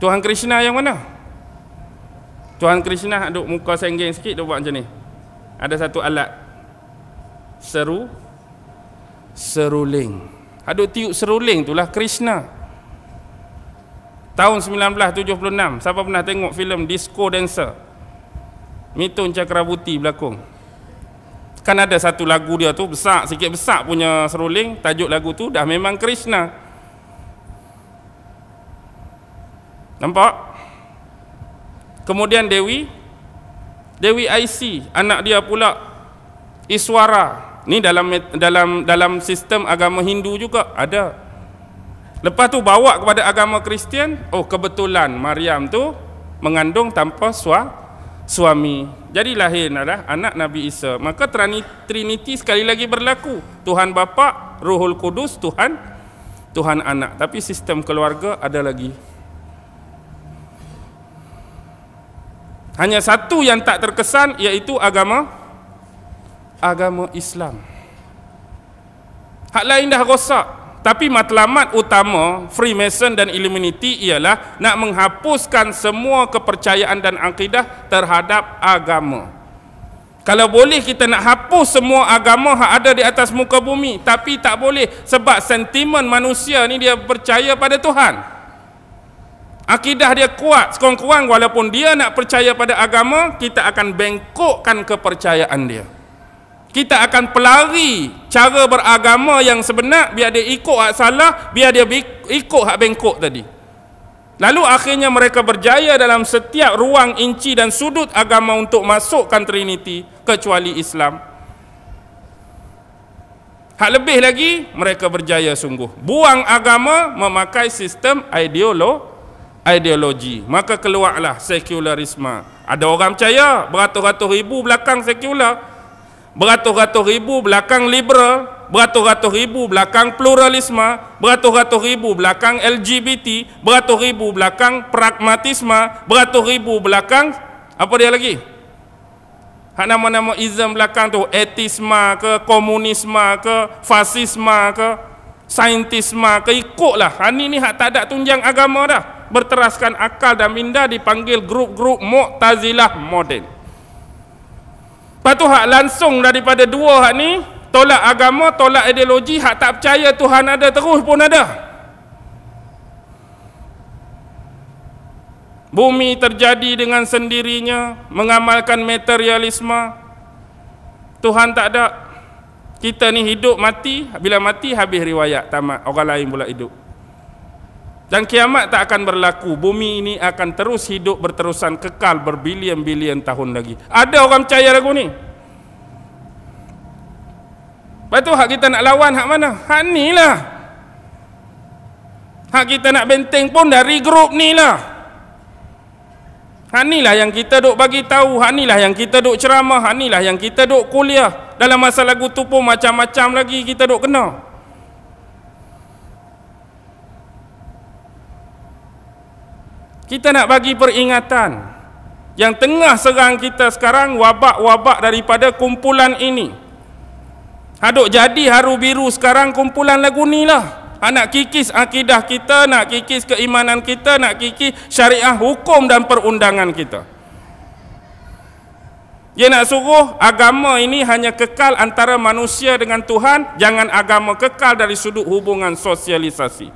Tuhan Krishna yang mana? Tuhan Krishna. Tuhan Krishna duduk muka senggeng sikit dia buat macam ni ada satu alat seru seruling aduk ha, tiup seruling itulah Krishna tahun 1976 siapa pernah tengok filem Disco Dancer Mitun Chakrabuti berlakon kan ada satu lagu dia tu besar sikit besar punya seruling tajuk lagu tu dah memang Krishna nampak Kemudian Dewi Dewi IC, anak dia pula Iswara. Ni dalam dalam dalam sistem agama Hindu juga ada. Lepas tu bawa kepada agama Kristian, oh kebetulan Maryam tu mengandung tanpa sua, suami. Jadi lahir adalah anak Nabi Isa. Maka Trinity sekali lagi berlaku. Tuhan Bapa, Ruhul Kudus, Tuhan Tuhan anak. Tapi sistem keluarga ada lagi. Hanya satu yang tak terkesan iaitu agama agama Islam. Hak lain dah rosak. Tapi matlamat utama Freemason dan Illuminati ialah nak menghapuskan semua kepercayaan dan akidah terhadap agama. Kalau boleh kita nak hapus semua agama yang ada di atas muka bumi, tapi tak boleh sebab sentimen manusia ni dia percaya pada Tuhan akidah dia kuat sekurang-kurang walaupun dia nak percaya pada agama kita akan bengkokkan kepercayaan dia kita akan pelari cara beragama yang sebenar biar dia ikut hak salah biar dia ikut hak bengkok tadi lalu akhirnya mereka berjaya dalam setiap ruang inci dan sudut agama untuk masukkan Trinity kecuali Islam Hak lebih lagi mereka berjaya sungguh. Buang agama memakai sistem ideologi ideologi maka keluarlah sekularisme ada orang percaya beratus-ratus ribu belakang sekular beratus-ratus ribu belakang liberal beratus-ratus ribu belakang pluralisme beratus-ratus ribu belakang LGBT beratus ribu belakang pragmatisme beratus ribu belakang apa dia lagi hak nama-nama ism belakang tu etisma ke komunisma ke fasisma ke saintisma ke ikutlah ha, ni ni hak tak ada tunjang agama dah berteraskan akal dan minda dipanggil grup-grup Mu'tazilah moden. Patuh hak langsung daripada dua hak ni, tolak agama, tolak ideologi, hak tak percaya Tuhan ada terus pun ada. Bumi terjadi dengan sendirinya, mengamalkan materialisme. Tuhan tak ada. Kita ni hidup mati, bila mati habis riwayat, tamat. Orang lain pula hidup dan kiamat tak akan berlaku bumi ini akan terus hidup berterusan kekal berbilion-bilion tahun lagi ada orang percaya lagu ni lepas tu hak kita nak lawan hak mana hak ni lah hak kita nak benteng pun dari grup ni lah hak ni lah yang kita duk bagi tahu hak ni lah yang kita duk ceramah hak ni lah yang kita duk kuliah dalam masa lagu tu pun macam-macam lagi kita duk kenal kita nak bagi peringatan yang tengah serang kita sekarang wabak-wabak daripada kumpulan ini haduk jadi haru biru sekarang kumpulan lagu ni lah nak kikis akidah kita, nak kikis keimanan kita, nak kikis syariah hukum dan perundangan kita dia nak suruh agama ini hanya kekal antara manusia dengan Tuhan jangan agama kekal dari sudut hubungan sosialisasi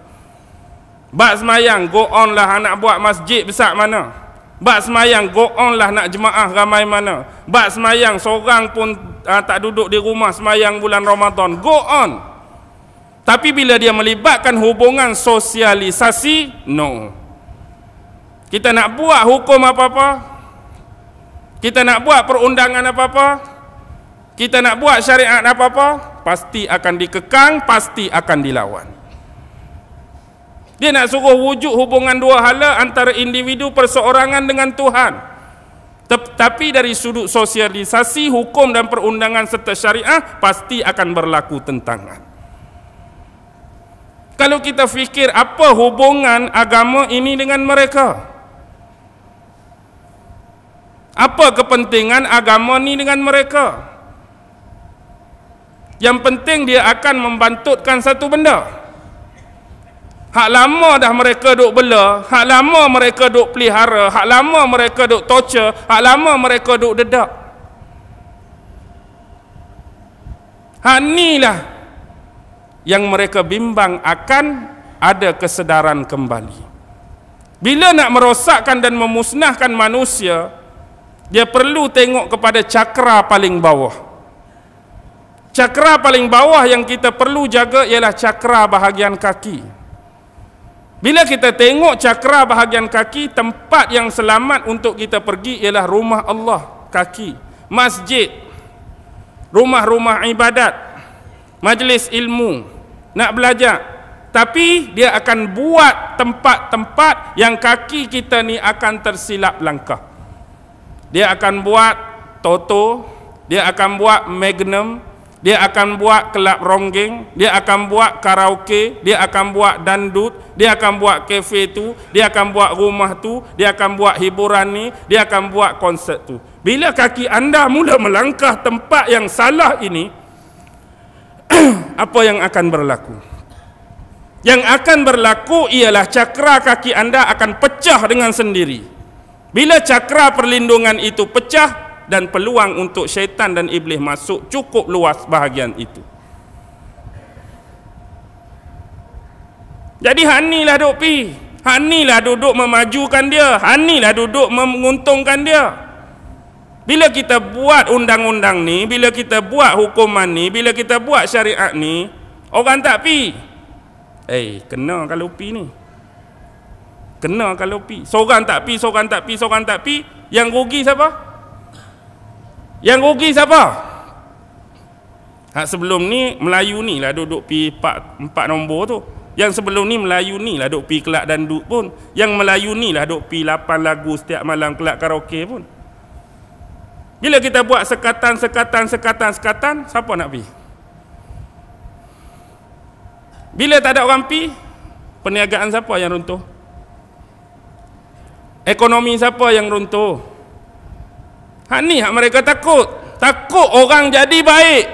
Bak semayang, go on lah nak buat masjid besar mana. Bak semayang, go on lah nak jemaah ramai mana. Bak semayang, seorang pun uh, tak duduk di rumah semayang bulan Ramadan. Go on. Tapi bila dia melibatkan hubungan sosialisasi, no. Kita nak buat hukum apa-apa. Kita nak buat perundangan apa-apa. Kita nak buat syariat apa-apa. Pasti akan dikekang, pasti akan dilawan. Dia nak suruh wujud hubungan dua hala antara individu perseorangan dengan Tuhan. Tetapi dari sudut sosialisasi, hukum dan perundangan serta syariah pasti akan berlaku tentangan. Kalau kita fikir apa hubungan agama ini dengan mereka? Apa kepentingan agama ini dengan mereka? Yang penting dia akan membantutkan satu benda. Benda. Hak lama dah mereka duk bela, hak lama mereka duk pelihara, hak lama mereka duk torture, hak lama mereka duk dedak. Hak inilah yang mereka bimbang akan ada kesedaran kembali. Bila nak merosakkan dan memusnahkan manusia, dia perlu tengok kepada cakra paling bawah. Cakra paling bawah yang kita perlu jaga ialah cakra bahagian kaki. bahagian kaki. Bila kita tengok cakra bahagian kaki, tempat yang selamat untuk kita pergi ialah rumah Allah kaki. Masjid, rumah-rumah ibadat, majlis ilmu, nak belajar. Tapi dia akan buat tempat-tempat yang kaki kita ni akan tersilap langkah. Dia akan buat Toto, dia akan buat Magnum, dia akan buat kelab ronggeng, dia akan buat karaoke, dia akan buat dandut, dia akan buat kafe tu, dia akan buat rumah tu, dia akan buat hiburan ni, dia akan buat konsert tu. Bila kaki anda mula melangkah tempat yang salah ini, apa yang akan berlaku? Yang akan berlaku ialah cakra kaki anda akan pecah dengan sendiri. Bila cakra perlindungan itu pecah, dan peluang untuk syaitan dan iblis masuk cukup luas bahagian itu jadi hanilah duduk, pi hanilah duduk memajukan dia hanilah duduk menguntungkan dia bila kita buat undang-undang ni bila kita buat hukuman ni bila kita buat syariat ni orang tak pi eh kena kalau pi ni kena kalau pi seorang tak pi seorang tak pi seorang tak pi yang rugi siapa yang rugi siapa? Hak sebelum ni Melayu ni lah duduk pi empat, empat nombor tu. Yang sebelum ni Melayu ni lah duduk pi kelak dan duk pun. Yang Melayu ni lah duduk pi lapan lagu setiap malam kelak karaoke pun. Bila kita buat sekatan, sekatan, sekatan, sekatan, siapa nak pi? Bila tak ada orang pi, perniagaan siapa yang runtuh? Ekonomi siapa yang runtuh? Hak ni hak mereka takut. Takut orang jadi baik.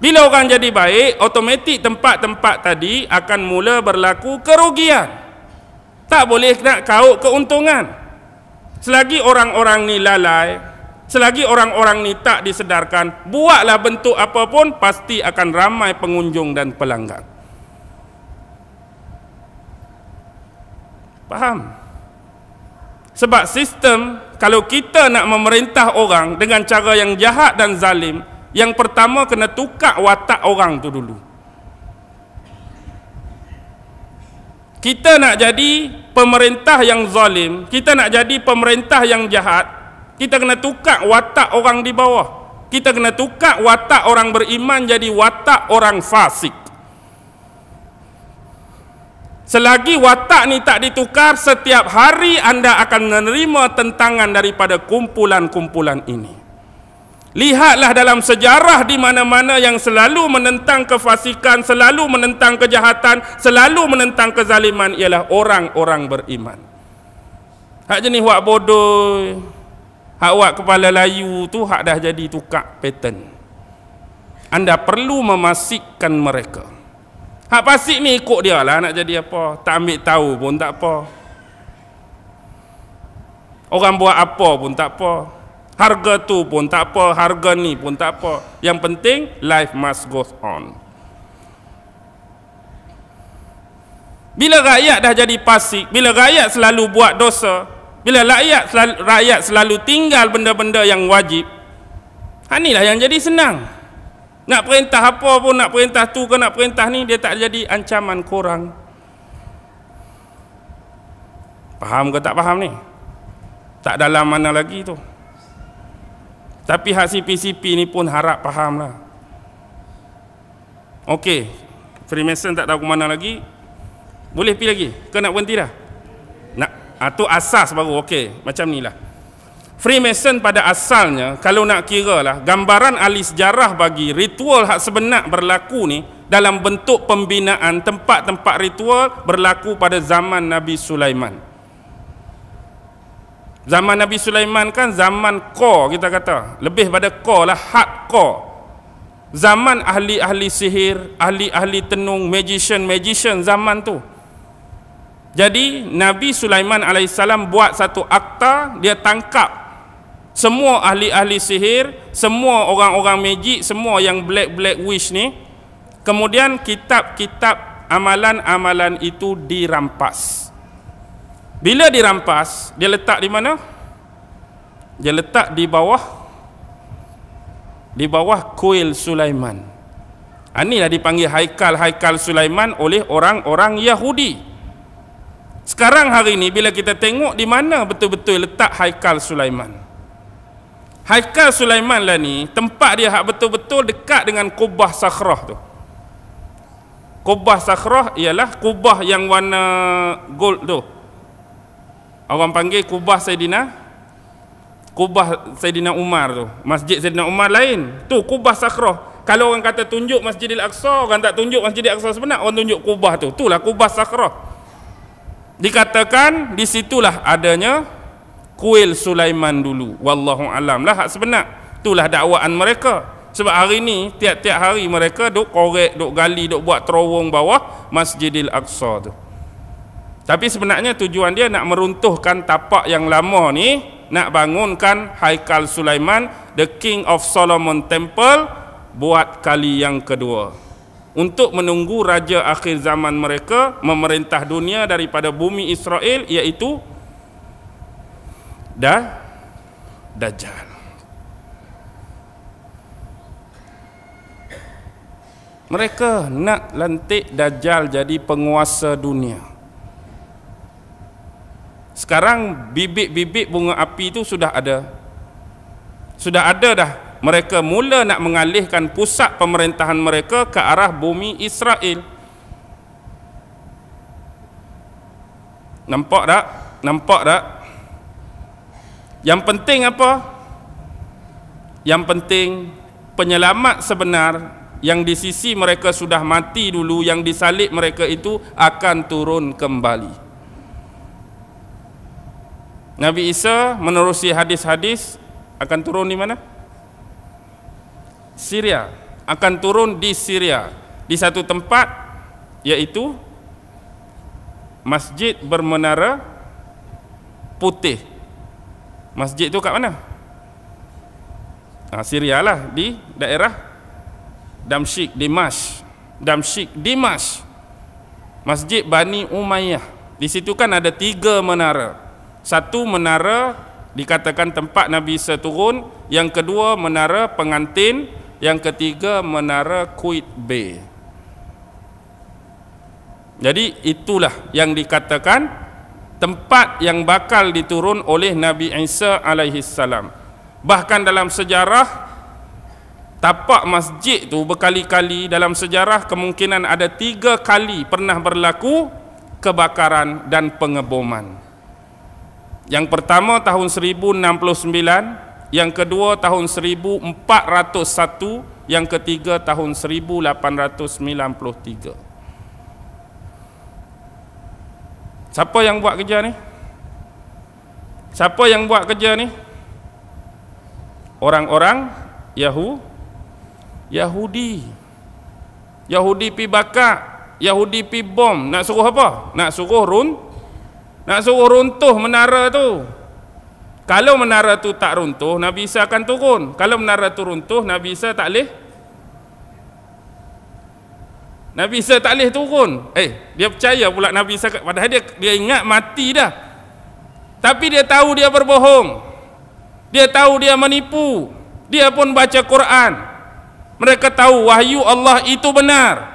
Bila orang jadi baik, otomatik tempat-tempat tadi akan mula berlaku kerugian. Tak boleh nak kauk keuntungan. Selagi orang-orang ni lalai, selagi orang-orang ni tak disedarkan, buatlah bentuk apapun pasti akan ramai pengunjung dan pelanggan. Faham? Sebab sistem kalau kita nak memerintah orang dengan cara yang jahat dan zalim yang pertama kena tukar watak orang tu dulu kita nak jadi pemerintah yang zalim kita nak jadi pemerintah yang jahat kita kena tukar watak orang di bawah kita kena tukar watak orang beriman jadi watak orang fasik Selagi watak ni tak ditukar, setiap hari anda akan menerima tentangan daripada kumpulan-kumpulan ini. Lihatlah dalam sejarah di mana-mana yang selalu menentang kefasikan, selalu menentang kejahatan, selalu menentang kezaliman ialah orang-orang beriman. Hak jenis wak bodoh, hak wak kepala layu tu hak dah jadi tukar pattern. Anda perlu memasikkan mereka. Mereka. Hak pasik ni ikut dia lah nak jadi apa. Tak ambil tahu pun tak apa. Orang buat apa pun tak apa. Harga tu pun tak apa. Harga ni pun tak apa. Yang penting, life must go on. Bila rakyat dah jadi pasik, bila rakyat selalu buat dosa, bila rakyat selalu, rakyat selalu tinggal benda-benda yang wajib, inilah yang jadi senang. Senang. Nak perintah apa pun, nak perintah tu ke nak perintah ni, dia tak jadi ancaman korang. Faham ke tak faham ni? Tak dalam mana lagi tu. Tapi hak CPCP ni pun harap faham lah. Okey, Freemason tak tahu ke mana lagi. Boleh pergi lagi? Ke nak berhenti dah? Nak, atau ah, asas baru, okey. Macam ni lah. Freemason pada asalnya kalau nak kira lah gambaran ahli sejarah bagi ritual hak sebenar berlaku ni dalam bentuk pembinaan tempat-tempat ritual berlaku pada zaman Nabi Sulaiman. Zaman Nabi Sulaiman kan zaman core kita kata. Lebih pada core lah, hak core. Zaman ahli-ahli sihir, ahli-ahli tenung, magician-magician zaman tu. Jadi Nabi Sulaiman alaihissalam buat satu akta, dia tangkap semua ahli-ahli sihir, semua orang-orang magic, semua yang black-black wish ni, kemudian kitab-kitab amalan-amalan itu dirampas. Bila dirampas, dia letak di mana? Dia letak di bawah di bawah kuil Sulaiman. Inilah ha, dipanggil Haikal-Haikal Sulaiman oleh orang-orang Yahudi. Sekarang hari ini bila kita tengok di mana betul-betul letak Haikal Sulaiman. Haikal Sulaiman lah ni tempat dia hak betul-betul dekat dengan kubah sakrah tu kubah sakrah ialah kubah yang warna gold tu orang panggil kubah Saidina kubah Saidina Umar tu masjid Saidina Umar lain tu kubah sakrah kalau orang kata tunjuk Masjidil Aqsa orang tak tunjuk Masjidil Aqsa sebenar orang tunjuk kubah tu itulah kubah sakrah dikatakan di situlah adanya kuil Sulaiman dulu wallahu alam lah hak sebenar itulah dakwaan mereka sebab hari ini, tiap-tiap hari mereka duk korek duk gali duk buat terowong bawah Masjidil Aqsa tu tapi sebenarnya tujuan dia nak meruntuhkan tapak yang lama ni nak bangunkan Haikal Sulaiman the King of Solomon Temple buat kali yang kedua untuk menunggu raja akhir zaman mereka memerintah dunia daripada bumi Israel iaitu Dah, dajjal. Mereka nak lantik dajjal jadi penguasa dunia. Sekarang bibit-bibit bunga api itu sudah ada. Sudah ada dah. Mereka mula nak mengalihkan pusat pemerintahan mereka ke arah bumi Israel. Nampak tak? Nampak tak? Yang penting apa? Yang penting penyelamat sebenar yang di sisi mereka sudah mati dulu yang disalib mereka itu akan turun kembali. Nabi Isa menerusi hadis-hadis akan turun di mana? Syria. Akan turun di Syria. Di satu tempat yaitu masjid bermenara putih Masjid tu kat mana? Ha, Syria lah di daerah Damsyik, Dimash. Damsyik, Dimash. Masjid Bani Umayyah. Di situ kan ada tiga menara. Satu menara dikatakan tempat Nabi Isa Yang kedua menara pengantin. Yang ketiga menara Kuit Bay. Jadi itulah yang dikatakan tempat yang bakal diturun oleh Nabi Isa alaihi salam. Bahkan dalam sejarah tapak masjid tu berkali-kali dalam sejarah kemungkinan ada tiga kali pernah berlaku kebakaran dan pengeboman. Yang pertama tahun 1069, yang kedua tahun 1401, yang ketiga tahun 1893. Siapa yang buat kerja ni? Siapa yang buat kerja ni? Orang-orang Yahu Yahudi. Yahudi pi bakar, Yahudi pi bom, nak suruh apa? Nak suruh run Nak suruh runtuh menara tu. Kalau menara tu tak runtuh, Nabi Isa akan turun. Kalau menara tu runtuh, Nabi Isa tak leh Nabi Isa tak boleh turun. Eh, dia percaya pula Nabi Isa. Padahal dia, dia ingat mati dah. Tapi dia tahu dia berbohong. Dia tahu dia menipu. Dia pun baca Quran. Mereka tahu wahyu Allah itu benar.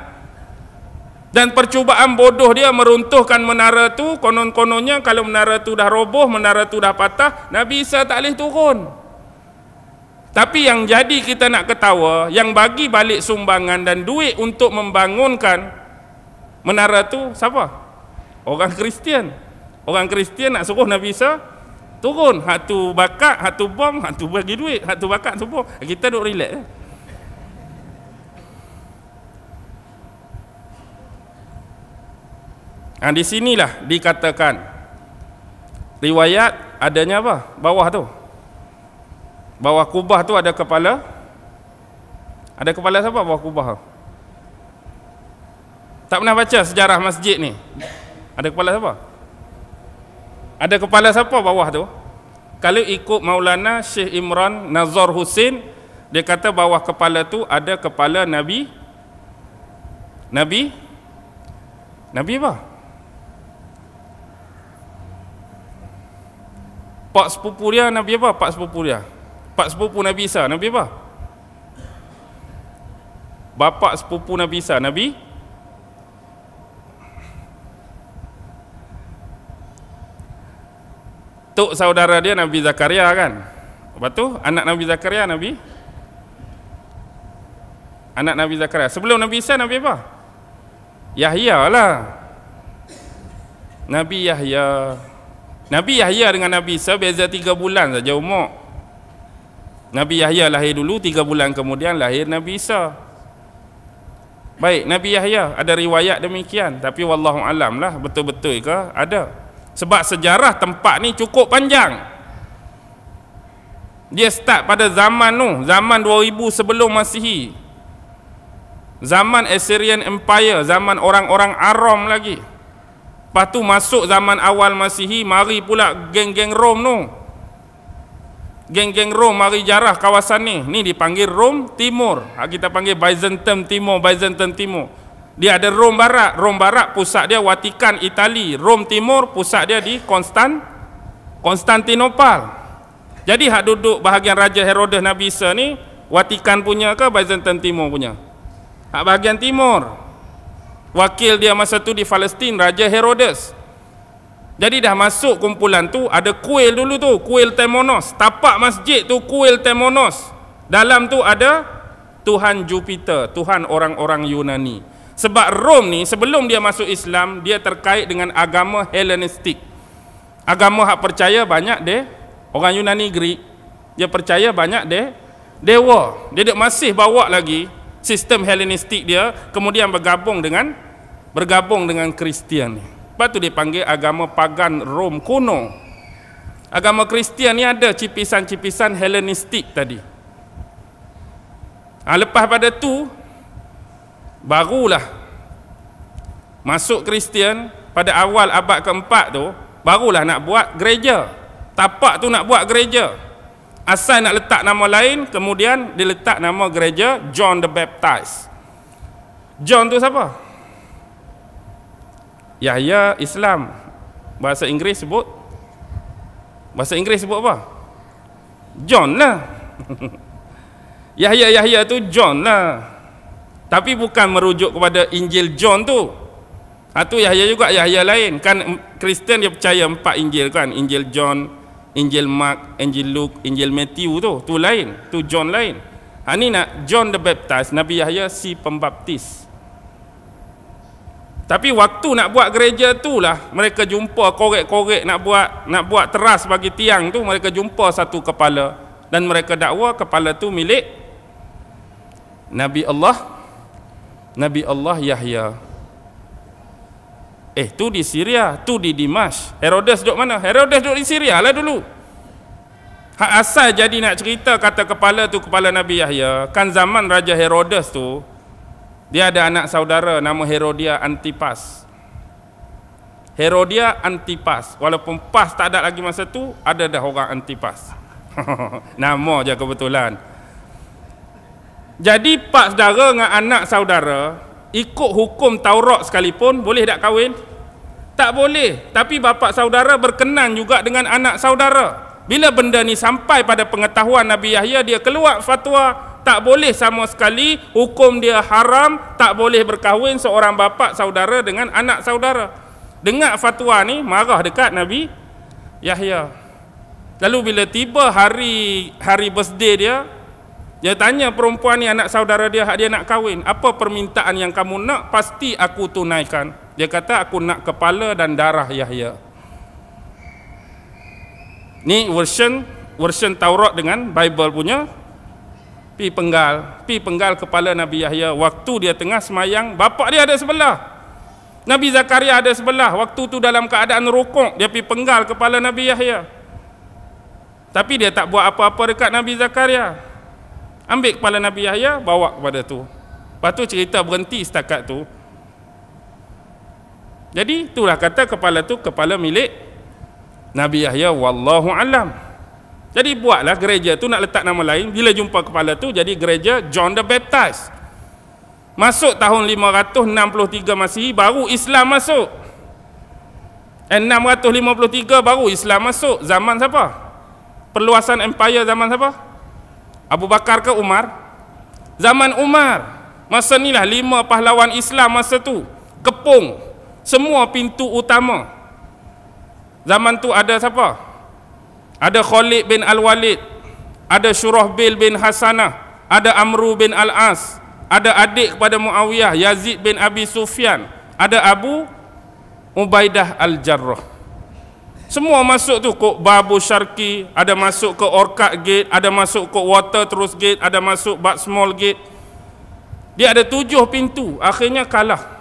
Dan percubaan bodoh dia meruntuhkan menara tu Konon-kononnya kalau menara tu dah roboh, menara tu dah patah, Nabi Isa tak boleh turun. Nabi Isa tak boleh turun. Tapi yang jadi kita nak ketawa, yang bagi balik sumbangan dan duit untuk membangunkan menara tu siapa? Orang Kristian. Orang Kristian nak suruh Nabi Isa turun hak tu bakat, hak tu bom, hak tu bagi duit, hak tu bakat semua. Kita duk relax eh? Nah, ha, di sinilah dikatakan riwayat adanya apa? Bawah tu bawah kubah tu ada kepala ada kepala siapa bawah kubah tak pernah baca sejarah masjid ni ada kepala siapa ada kepala siapa bawah tu kalau ikut Maulana Syekh Imran Nazor Husin dia kata bawah kepala tu ada kepala Nabi Nabi Nabi apa? Pak sepupu dia Nabi apa? Pak sepupu dia. Pak sepupu Nabi Isa, Nabi apa? Bapak sepupu Nabi Isa, Nabi? Tok saudara dia Nabi Zakaria kan? Lepas tu anak Nabi Zakaria, Nabi? Anak Nabi Zakaria. Sebelum Nabi Isa, Nabi apa? Yahya lah. Nabi Yahya. Nabi Yahya dengan Nabi Isa beza tiga bulan saja umur. Nabi Yahya lahir dulu tiga bulan kemudian lahir Nabi Isa. Baik, Nabi Yahya ada riwayat demikian tapi wallahu alam lah betul-betul ke ada. Sebab sejarah tempat ni cukup panjang. Dia start pada zaman Nuh, zaman 2000 sebelum Masihi. Zaman Assyrian Empire, zaman orang-orang Aram lagi. Lepas tu masuk zaman awal Masihi, mari pula geng-geng Rom Nuh geng-geng Rom mari jarah kawasan ni. Ni dipanggil Rom Timur. Ha, kita panggil Byzantium Timur, Byzantium Timur. Dia ada Rom Barat. Rom Barat pusat dia Watikan, Itali. Rom Timur pusat dia di Konstan Konstantinopel. Jadi hak duduk bahagian Raja Herodes Nabi Isa ni Watikan punya ke Byzantium Timur punya? Hak bahagian Timur. Wakil dia masa tu di Palestin Raja Herodes. Jadi dah masuk kumpulan tu ada kuil dulu tu, kuil Temonos. Tapak masjid tu kuil Temonos. Dalam tu ada Tuhan Jupiter, Tuhan orang-orang Yunani. Sebab Rom ni sebelum dia masuk Islam, dia terkait dengan agama Hellenistik. Agama hak percaya banyak deh orang Yunani Greek. Dia percaya banyak deh dewa. Dia dek masih bawa lagi sistem Hellenistik dia kemudian bergabung dengan bergabung dengan Kristian ni. Lepas tu dipanggil agama pagan Rom kuno. Agama Kristian ni ada cipisan-cipisan Helenistik tadi. Ha, lepas pada tu barulah masuk Kristian pada awal abad keempat tu barulah nak buat gereja. Tapak tu nak buat gereja. Asal nak letak nama lain kemudian diletak nama gereja John the Baptist. John tu siapa? Siapa? Yahya Islam bahasa Inggeris sebut bahasa Inggeris sebut apa John lah Yahya Yahya tu John lah tapi bukan merujuk kepada Injil John tu ha, tu Yahya juga Yahya lain kan Kristen dia percaya empat Injil kan Injil John Injil Mark Injil Luke Injil Matthew tu tu lain tu John lain ha, ni nak John the Baptist Nabi Yahya si pembaptis tapi waktu nak buat gereja tu lah mereka jumpa korek-korek nak buat nak buat teras bagi tiang tu mereka jumpa satu kepala dan mereka dakwa kepala tu milik Nabi Allah Nabi Allah Yahya Eh tu di Syria, tu di Dimash. Herodes duduk mana? Herodes duduk di Syria lah dulu. Hak asal jadi nak cerita kata kepala tu kepala Nabi Yahya, kan zaman Raja Herodes tu, dia ada anak saudara nama Herodia Antipas. Herodia Antipas. Walaupun pas tak ada lagi masa tu, ada dah orang Antipas. nama je kebetulan. Jadi pak saudara dengan anak saudara, ikut hukum Taurat sekalipun, boleh tak kahwin? Tak boleh. Tapi bapa saudara berkenan juga dengan anak saudara. Bila benda ni sampai pada pengetahuan Nabi Yahya, dia keluar fatwa tak boleh sama sekali hukum dia haram tak boleh berkahwin seorang bapa saudara dengan anak saudara dengar fatwa ni marah dekat Nabi Yahya lalu bila tiba hari hari birthday dia dia tanya perempuan ni anak saudara dia dia nak kahwin apa permintaan yang kamu nak pasti aku tunaikan dia kata aku nak kepala dan darah Yahya ni version version Taurat dengan Bible punya pi penggal, pi penggal kepala Nabi Yahya waktu dia tengah semayang, bapak dia ada sebelah. Nabi Zakaria ada sebelah, waktu tu dalam keadaan rukuk, dia pi penggal kepala Nabi Yahya. Tapi dia tak buat apa-apa dekat Nabi Zakaria. Ambil kepala Nabi Yahya, bawa kepada tu. Lepas tu cerita berhenti setakat tu. Jadi itulah kata kepala tu kepala milik Nabi Yahya wallahu alam. Jadi buatlah gereja tu nak letak nama lain. Bila jumpa kepala tu jadi gereja John the Baptist. Masuk tahun 563 Masihi baru Islam masuk. 653 baru Islam masuk. Zaman siapa? Perluasan empire zaman siapa? Abu Bakar ke Umar? Zaman Umar. Masa inilah lima pahlawan Islam masa tu kepung semua pintu utama. Zaman tu ada siapa? ada Khalid bin Al-Walid, ada Syurahbil bin Hasanah, ada Amru bin Al-As, ada adik kepada Muawiyah, Yazid bin Abi Sufyan, ada Abu Ubaidah Al-Jarrah. Semua masuk tu ke Babu Syarqi, ada masuk ke Orkat Gate, ada masuk ke Water Terus Gate, ada masuk Bat Small Gate. Dia ada tujuh pintu, akhirnya kalah.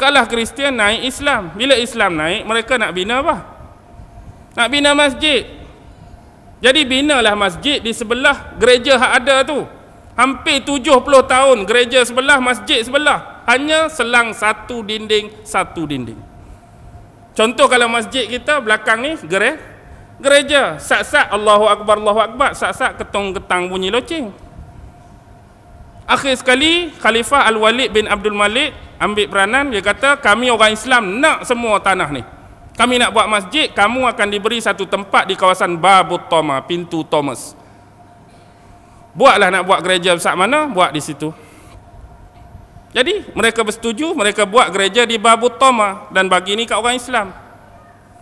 Kalah Kristian naik Islam. Bila Islam naik, mereka nak bina apa? nak bina masjid jadi binalah masjid di sebelah gereja yang ada tu hampir 70 tahun gereja sebelah masjid sebelah hanya selang satu dinding satu dinding contoh kalau masjid kita belakang ni gereja gereja sat-sat Allahu Akbar Allahu Akbar sat-sat ketong ketang bunyi loceng akhir sekali Khalifah Al-Walid bin Abdul Malik ambil peranan dia kata kami orang Islam nak semua tanah ni kami nak buat masjid kamu akan diberi satu tempat di kawasan Babu Toma pintu Thomas buatlah nak buat gereja besar mana buat di situ jadi mereka bersetuju mereka buat gereja di Babu Toma dan bagi ni kat orang Islam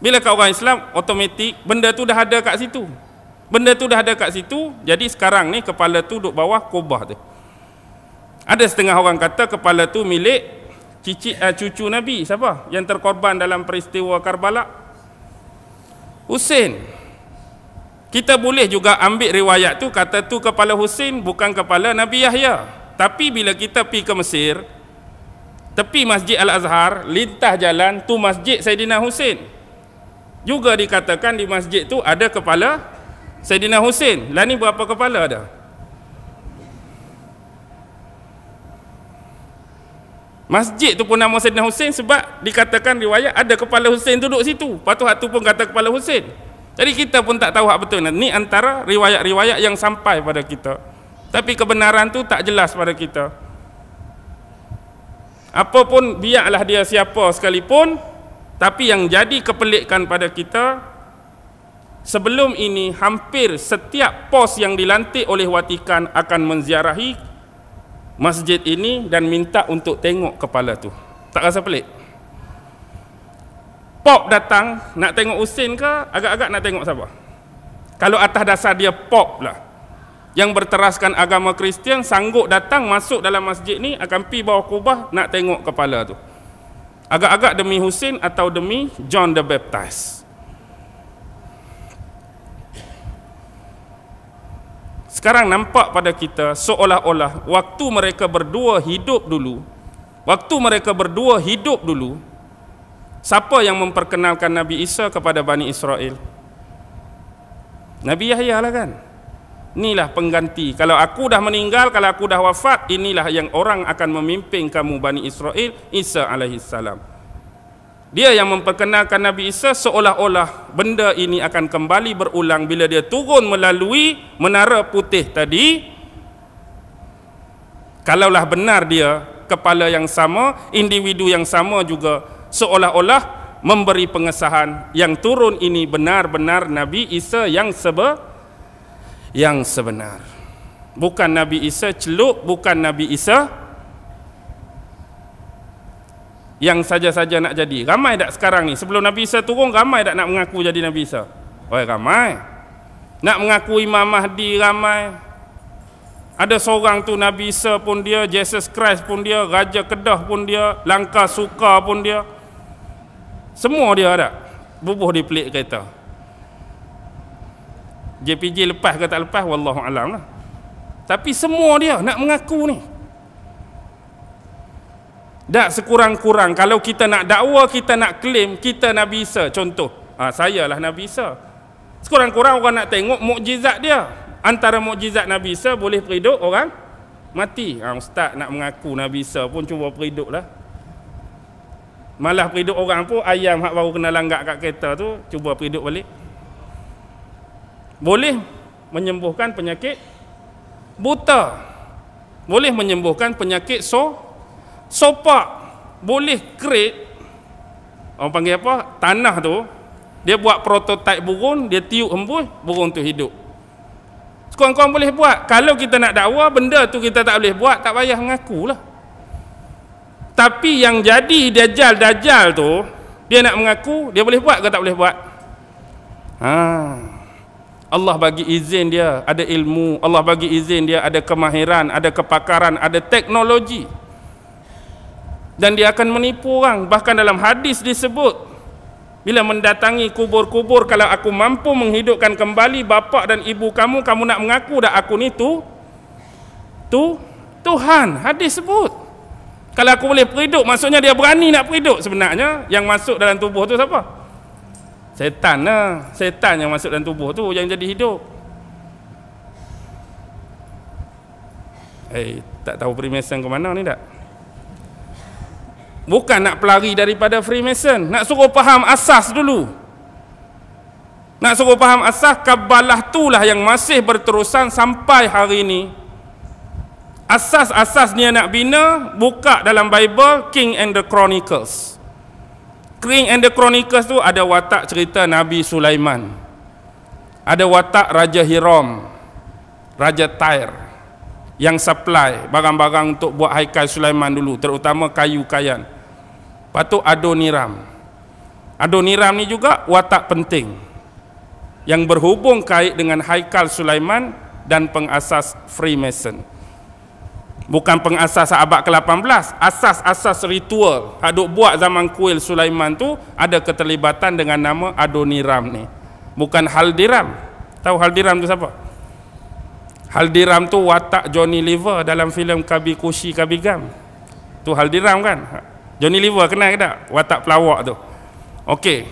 bila kat orang Islam otomatik benda tu dah ada kat situ benda tu dah ada kat situ jadi sekarang ni kepala tu duduk bawah kubah tu ada setengah orang kata kepala tu milik cicit uh, cucu Nabi siapa yang terkorban dalam peristiwa Karbala Husin kita boleh juga ambil riwayat tu kata tu kepala Husin bukan kepala Nabi Yahya tapi bila kita pergi ke Mesir tepi Masjid Al-Azhar lintah jalan tu Masjid Sayyidina Husin juga dikatakan di masjid tu ada kepala Sayyidina Husin lah ni berapa kepala ada. Masjid tu pun nama Sayyidina Hussein sebab dikatakan riwayat ada kepala Hussein duduk situ. Patut hatu pun kata kepala Hussein. Jadi kita pun tak tahu hak betul. Ni antara riwayat-riwayat yang sampai pada kita. Tapi kebenaran tu tak jelas pada kita. Apa pun biarlah dia siapa sekalipun tapi yang jadi kepelikan pada kita sebelum ini hampir setiap pos yang dilantik oleh Watikan akan menziarahi masjid ini dan minta untuk tengok kepala tu. Tak rasa pelik? Pop datang nak tengok Usin ke agak-agak nak tengok siapa? Kalau atas dasar dia pop lah. Yang berteraskan agama Kristian sanggup datang masuk dalam masjid ni akan pi bawah kubah nak tengok kepala tu. Agak-agak demi Husin atau demi John the Baptist. Sekarang nampak pada kita seolah-olah waktu mereka berdua hidup dulu, waktu mereka berdua hidup dulu, siapa yang memperkenalkan Nabi Isa kepada Bani Israel? Nabi Yahya lah kan? Inilah pengganti. Kalau aku dah meninggal, kalau aku dah wafat, inilah yang orang akan memimpin kamu Bani Israel, Isa alaihissalam. salam. Dia yang memperkenalkan Nabi Isa seolah-olah benda ini akan kembali berulang bila dia turun melalui menara putih tadi. Kalaulah benar dia kepala yang sama, individu yang sama juga seolah-olah memberi pengesahan yang turun ini benar-benar Nabi Isa yang sebe yang sebenar. Bukan Nabi Isa celuk, bukan Nabi Isa yang saja-saja nak jadi. Ramai tak sekarang ni? Sebelum Nabi Isa turun, ramai tak nak mengaku jadi Nabi Isa? Oh, ramai. Nak mengaku Imam Mahdi, ramai. Ada seorang tu Nabi Isa pun dia, Jesus Christ pun dia, Raja Kedah pun dia, Langkah Suka pun dia. Semua dia ada. Bubuh di pelik kereta. JPJ lepas ke tak lepas, Wallahu'alam lah. Tapi semua dia nak mengaku ni. Tak sekurang-kurang kalau kita nak dakwa, kita nak claim, kita Nabi Isa contoh. Ha, saya lah Nabi Isa. Sekurang-kurang orang nak tengok mukjizat dia. Antara mukjizat Nabi Isa boleh periduk orang mati. Ha, ustaz nak mengaku Nabi Isa pun cuba periduk lah Malah periduk orang pun ayam hak baru kena langgar kat kereta tu cuba periduk balik. Boleh menyembuhkan penyakit buta. Boleh menyembuhkan penyakit so sopak boleh create orang panggil apa tanah tu dia buat prototipe burung dia tiup hembus burung tu hidup sekurang-kurang boleh buat kalau kita nak dakwa benda tu kita tak boleh buat tak payah mengaku lah tapi yang jadi dajal dajal tu dia nak mengaku dia boleh buat ke tak boleh buat ha. Allah bagi izin dia ada ilmu Allah bagi izin dia ada kemahiran ada kepakaran ada teknologi dan dia akan menipu orang bahkan dalam hadis disebut bila mendatangi kubur-kubur kalau aku mampu menghidupkan kembali bapa dan ibu kamu kamu nak mengaku dah aku ni tu tu Tuhan hadis sebut kalau aku boleh perhidup maksudnya dia berani nak perhidup sebenarnya yang masuk dalam tubuh tu siapa setan lah setan yang masuk dalam tubuh tu yang jadi hidup eh tak tahu premise ke mana ni tak bukan nak pelari daripada Freemason nak suruh faham asas dulu nak suruh faham asas kabalah itulah yang masih berterusan sampai hari ini asas-asas dia nak bina buka dalam Bible King and the Chronicles King and the Chronicles tu ada watak cerita Nabi Sulaiman ada watak Raja Hiram Raja Tyre yang supply barang-barang untuk buat Haikal Sulaiman dulu terutama kayu kayan lepas tu Adoniram Adoniram ni juga watak penting yang berhubung kait dengan Haikal Sulaiman dan pengasas Freemason bukan pengasas abad ke-18 asas-asas ritual Aduk buat zaman kuil Sulaiman tu ada keterlibatan dengan nama Adoniram ni bukan Haldiram tahu Haldiram tu siapa? Haldiram tu watak Johnny Lever dalam filem Kabi Kushi Kabi Gam. Tu Haldiram kan? Johnny Lever kenal ke tak? Watak pelawak tu. Okey.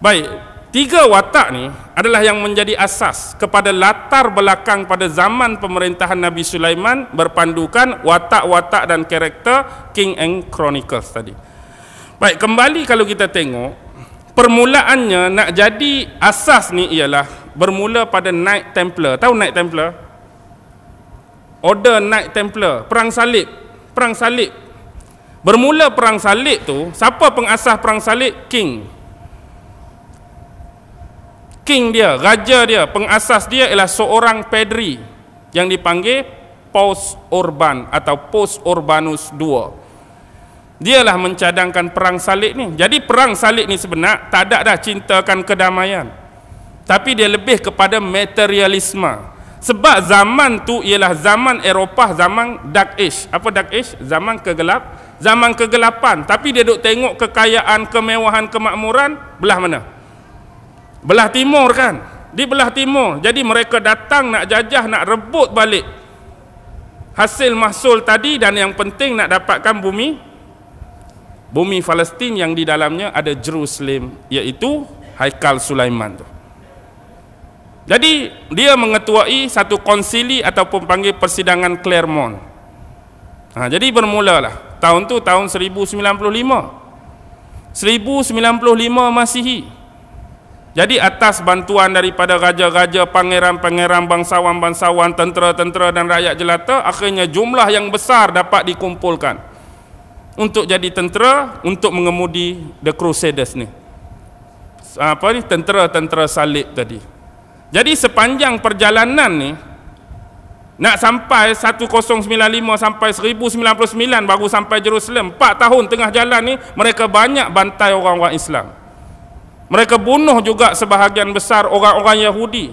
Baik. Tiga watak ni adalah yang menjadi asas kepada latar belakang pada zaman pemerintahan Nabi Sulaiman berpandukan watak-watak dan karakter King and Chronicles tadi. Baik, kembali kalau kita tengok permulaannya nak jadi asas ni ialah bermula pada Knight Templar. Tahu Knight Templar? Order Knight Templar, perang salib, perang salib. Bermula perang salib tu, siapa pengasah perang salib? King. King dia, raja dia, pengasas dia ialah seorang pedri yang dipanggil Post Urban atau Post Urbanus II. Dialah mencadangkan perang salib ni. Jadi perang salib ni sebenarnya tak ada dah cintakan kedamaian. Tapi dia lebih kepada materialisme sebab zaman tu ialah zaman Eropah zaman dark age apa dark age zaman kegelap zaman kegelapan tapi dia duk tengok kekayaan kemewahan kemakmuran belah mana belah timur kan di belah timur jadi mereka datang nak jajah nak rebut balik hasil mahsul tadi dan yang penting nak dapatkan bumi bumi Palestin yang di dalamnya ada Jerusalem iaitu Haikal Sulaiman tu jadi dia mengetuai satu konsili ataupun panggil persidangan Clermont. Ha, jadi bermulalah tahun tu tahun 1095. 1095 Masihi. Jadi atas bantuan daripada raja-raja, pangeran-pangeran, bangsawan-bangsawan, tentera-tentera dan rakyat jelata, akhirnya jumlah yang besar dapat dikumpulkan untuk jadi tentera untuk mengemudi the crusaders ni. Apa ni? Tentera-tentera salib tadi. Jadi sepanjang perjalanan ni nak sampai 1095 sampai 1099 baru sampai Jerusalem. 4 tahun tengah jalan ni mereka banyak bantai orang-orang Islam. Mereka bunuh juga sebahagian besar orang-orang Yahudi.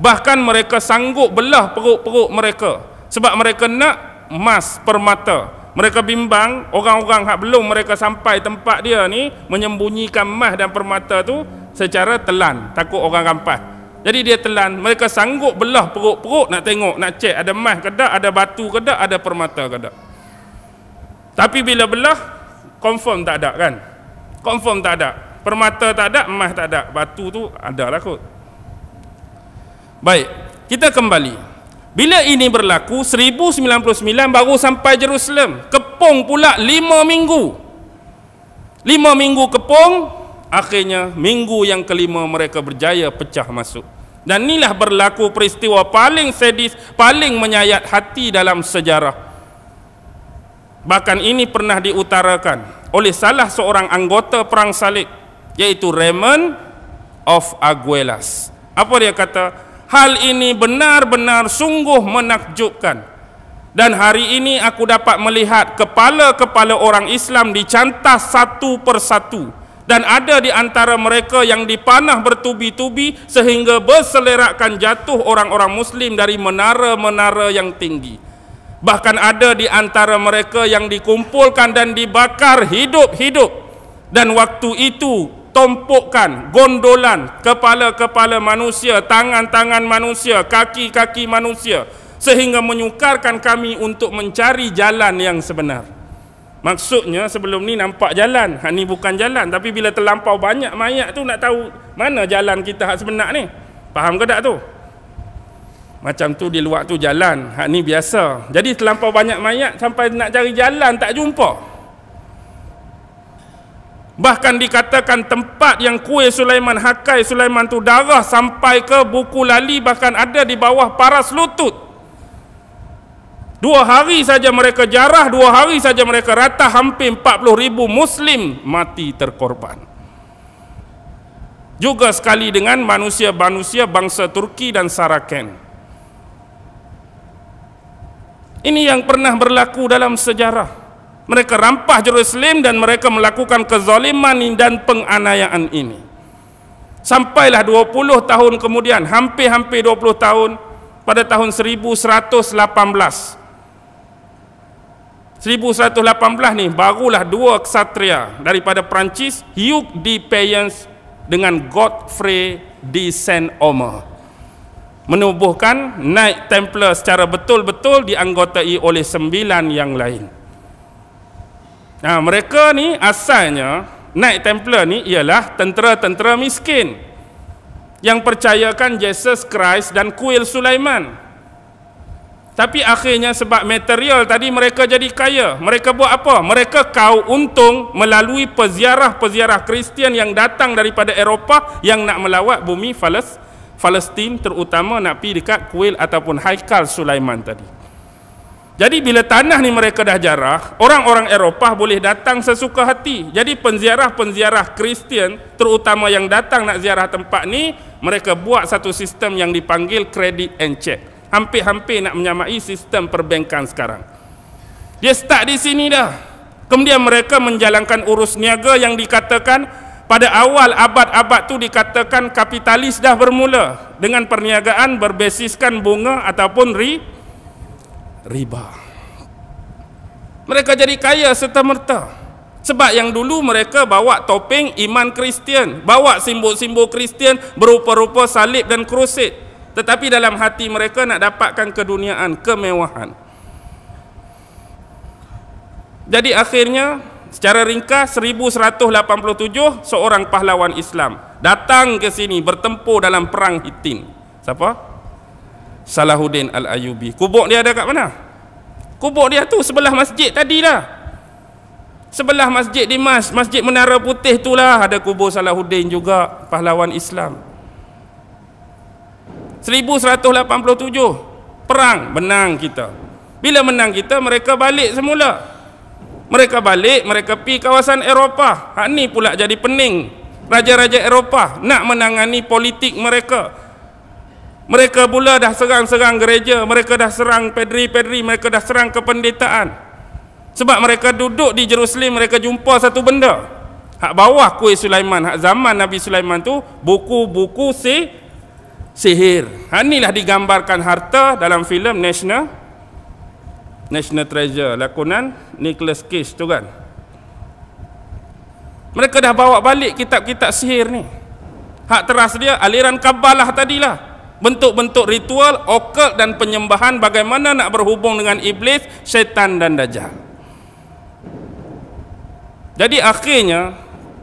Bahkan mereka sanggup belah perut-perut mereka sebab mereka nak emas permata. Mereka bimbang orang-orang hak belum mereka sampai tempat dia ni menyembunyikan emas dan permata tu secara telan takut orang rampas jadi dia telan mereka sanggup belah perut-perut nak tengok nak cek ada emas ke tak ada batu ke tak ada permata ke tak tapi bila belah confirm tak ada kan confirm tak ada permata tak ada emas tak ada batu tu ada lah kot baik kita kembali bila ini berlaku 1099 baru sampai Jerusalem kepung pula 5 minggu 5 minggu kepung Akhirnya minggu yang kelima mereka berjaya pecah masuk. Dan inilah berlaku peristiwa paling sadis, paling menyayat hati dalam sejarah. Bahkan ini pernah diutarakan oleh salah seorang anggota perang salib yaitu Raymond of Aguelas. Apa dia kata? Hal ini benar-benar sungguh menakjubkan. Dan hari ini aku dapat melihat kepala-kepala orang Islam dicantas satu persatu dan ada di antara mereka yang dipanah bertubi-tubi sehingga berselerakkan jatuh orang-orang muslim dari menara-menara yang tinggi bahkan ada di antara mereka yang dikumpulkan dan dibakar hidup-hidup dan waktu itu tompokkan gondolan kepala-kepala manusia tangan-tangan manusia kaki-kaki manusia sehingga menyukarkan kami untuk mencari jalan yang sebenar. Maksudnya sebelum ni nampak jalan, hak ni bukan jalan tapi bila terlampau banyak mayat tu nak tahu mana jalan kita hak sebenar ni. Faham ke tak tu? Macam tu di luar tu jalan, hak ni biasa. Jadi terlampau banyak mayat sampai nak cari jalan tak jumpa. Bahkan dikatakan tempat yang kuil Sulaiman Hakai Sulaiman tu darah sampai ke buku lali bahkan ada di bawah paras lutut. Dua hari saja mereka jarah, dua hari saja mereka rata hampir 40 ribu Muslim mati terkorban. Juga sekali dengan manusia-manusia bangsa Turki dan Saraken. Ini yang pernah berlaku dalam sejarah. Mereka rampah Jerusalem dan mereka melakukan kezaliman dan penganayaan ini. Sampailah 20 tahun kemudian, hampir-hampir 20 tahun, pada tahun 1118, 1118 ni barulah dua ksatria daripada Perancis Hugh de Payens dengan Godfrey de Saint-Omer menubuhkan Knight Templar secara betul-betul dianggotai oleh sembilan yang lain. Nah, mereka ni asalnya Knight Templar ni ialah tentera-tentera miskin yang percayakan Jesus Christ dan kuil Sulaiman tapi akhirnya sebab material tadi mereka jadi kaya. Mereka buat apa? Mereka kau untung melalui peziarah-peziarah Kristian yang datang daripada Eropah yang nak melawat bumi Palestin terutama nak pergi dekat kuil ataupun Haikal Sulaiman tadi. Jadi bila tanah ni mereka dah jarah, orang-orang Eropah boleh datang sesuka hati. Jadi penziarah-penziarah Kristian terutama yang datang nak ziarah tempat ni, mereka buat satu sistem yang dipanggil credit and check hampir-hampir nak menyamai sistem perbankan sekarang. Dia start di sini dah. Kemudian mereka menjalankan urus niaga yang dikatakan pada awal abad-abad tu dikatakan kapitalis dah bermula dengan perniagaan berbasiskan bunga ataupun ri, riba. Mereka jadi kaya serta-merta. Sebab yang dulu mereka bawa topeng iman Kristian, bawa simbol-simbol Kristian berupa-rupa salib dan krusit tetapi dalam hati mereka nak dapatkan keduniaan, kemewahan. Jadi akhirnya secara ringkas 1187 seorang pahlawan Islam datang ke sini bertempur dalam perang hitin. Siapa? Salahuddin Al-Ayubi. Kubuk dia ada kat mana? Kubuk dia tu sebelah masjid tadi lah. Sebelah masjid di Mas, masjid Menara Putih tu ada kubur Salahuddin juga, pahlawan Islam. 1187 perang menang kita bila menang kita mereka balik semula mereka balik mereka pi kawasan Eropah hak ni pula jadi pening raja-raja Eropah nak menangani politik mereka mereka pula dah serang-serang gereja mereka dah serang pedri-pedri mereka dah serang kependetaan sebab mereka duduk di Jerusalem mereka jumpa satu benda hak bawah kuil Sulaiman hak zaman Nabi Sulaiman tu buku-buku si sihir. Ha, inilah digambarkan harta dalam filem National National Treasure lakonan Nicholas Cage tu kan. Mereka dah bawa balik kitab-kitab sihir ni. Hak teras dia aliran kabalah tadilah. Bentuk-bentuk ritual, okel dan penyembahan bagaimana nak berhubung dengan iblis, syaitan dan dajjal. Jadi akhirnya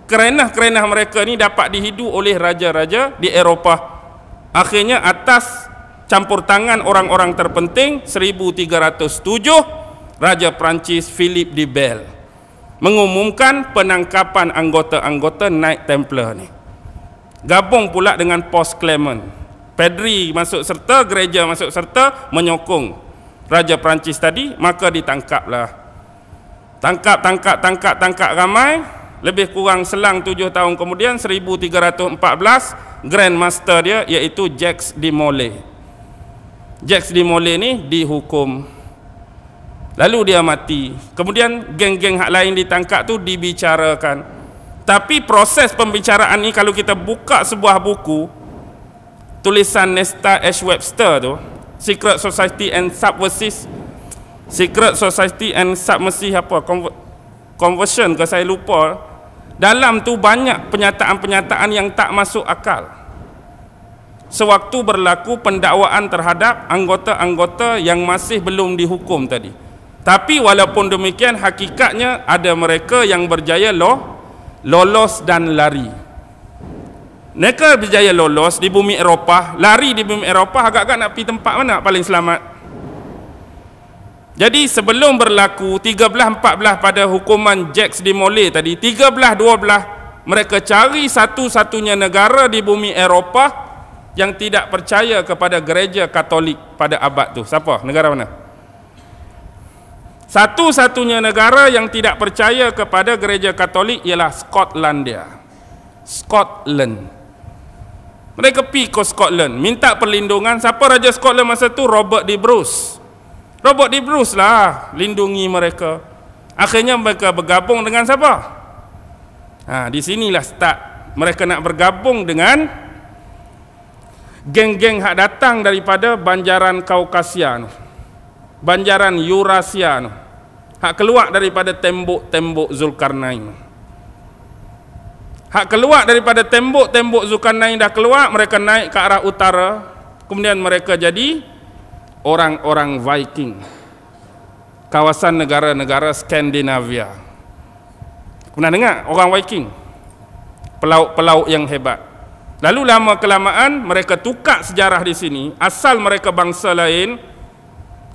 kerenah-kerenah mereka ni dapat dihidu oleh raja-raja di Eropah Akhirnya atas campur tangan orang-orang terpenting 1307 Raja Perancis Philip de Bel mengumumkan penangkapan anggota-anggota Knight Templar ni. Gabung pula dengan Post Clement. Padri masuk serta, gereja masuk serta menyokong Raja Perancis tadi, maka ditangkaplah. Tangkap, tangkap, tangkap, tangkap ramai, lebih kurang selang tujuh tahun kemudian 1314 Grandmaster dia iaitu Jax de Molay Jax de Molay ni dihukum lalu dia mati kemudian geng-geng hak lain ditangkap tu dibicarakan tapi proses pembicaraan ni kalau kita buka sebuah buku tulisan Nesta Ash Webster tu Secret Society and Subversive Secret Society and Submersive apa Conver- Conversion ke saya lupa dalam tu banyak penyataan-penyataan yang tak masuk akal. Sewaktu berlaku pendakwaan terhadap anggota-anggota yang masih belum dihukum tadi. Tapi walaupun demikian hakikatnya ada mereka yang berjaya loh, lolos dan lari. Mereka berjaya lolos di bumi Eropah, lari di bumi Eropah agak-agak nak pergi tempat mana paling selamat? Jadi sebelum berlaku 13-14 pada hukuman Jax di Mole tadi, 13-12 mereka cari satu-satunya negara di bumi Eropah yang tidak percaya kepada gereja Katolik pada abad tu. Siapa? Negara mana? Satu-satunya negara yang tidak percaya kepada gereja Katolik ialah Skotlandia. Scotland. Mereka pergi ke Scotland, minta perlindungan. Siapa Raja Scotland masa tu? Robert de Bruce. Robot di Bruce lah lindungi mereka. Akhirnya mereka bergabung dengan siapa? Ha, di sinilah start mereka nak bergabung dengan geng-geng hak datang daripada banjaran Kaukasia tu. Banjaran Eurasia tu. Hak keluar daripada tembok-tembok Zulkarnain. Hak keluar daripada tembok-tembok Zulkarnain dah keluar, mereka naik ke arah utara, kemudian mereka jadi orang-orang Viking kawasan negara-negara Skandinavia. Pernah dengar orang Viking? Pelaut-pelaut yang hebat. Lalu lama kelamaan mereka tukar sejarah di sini, asal mereka bangsa lain,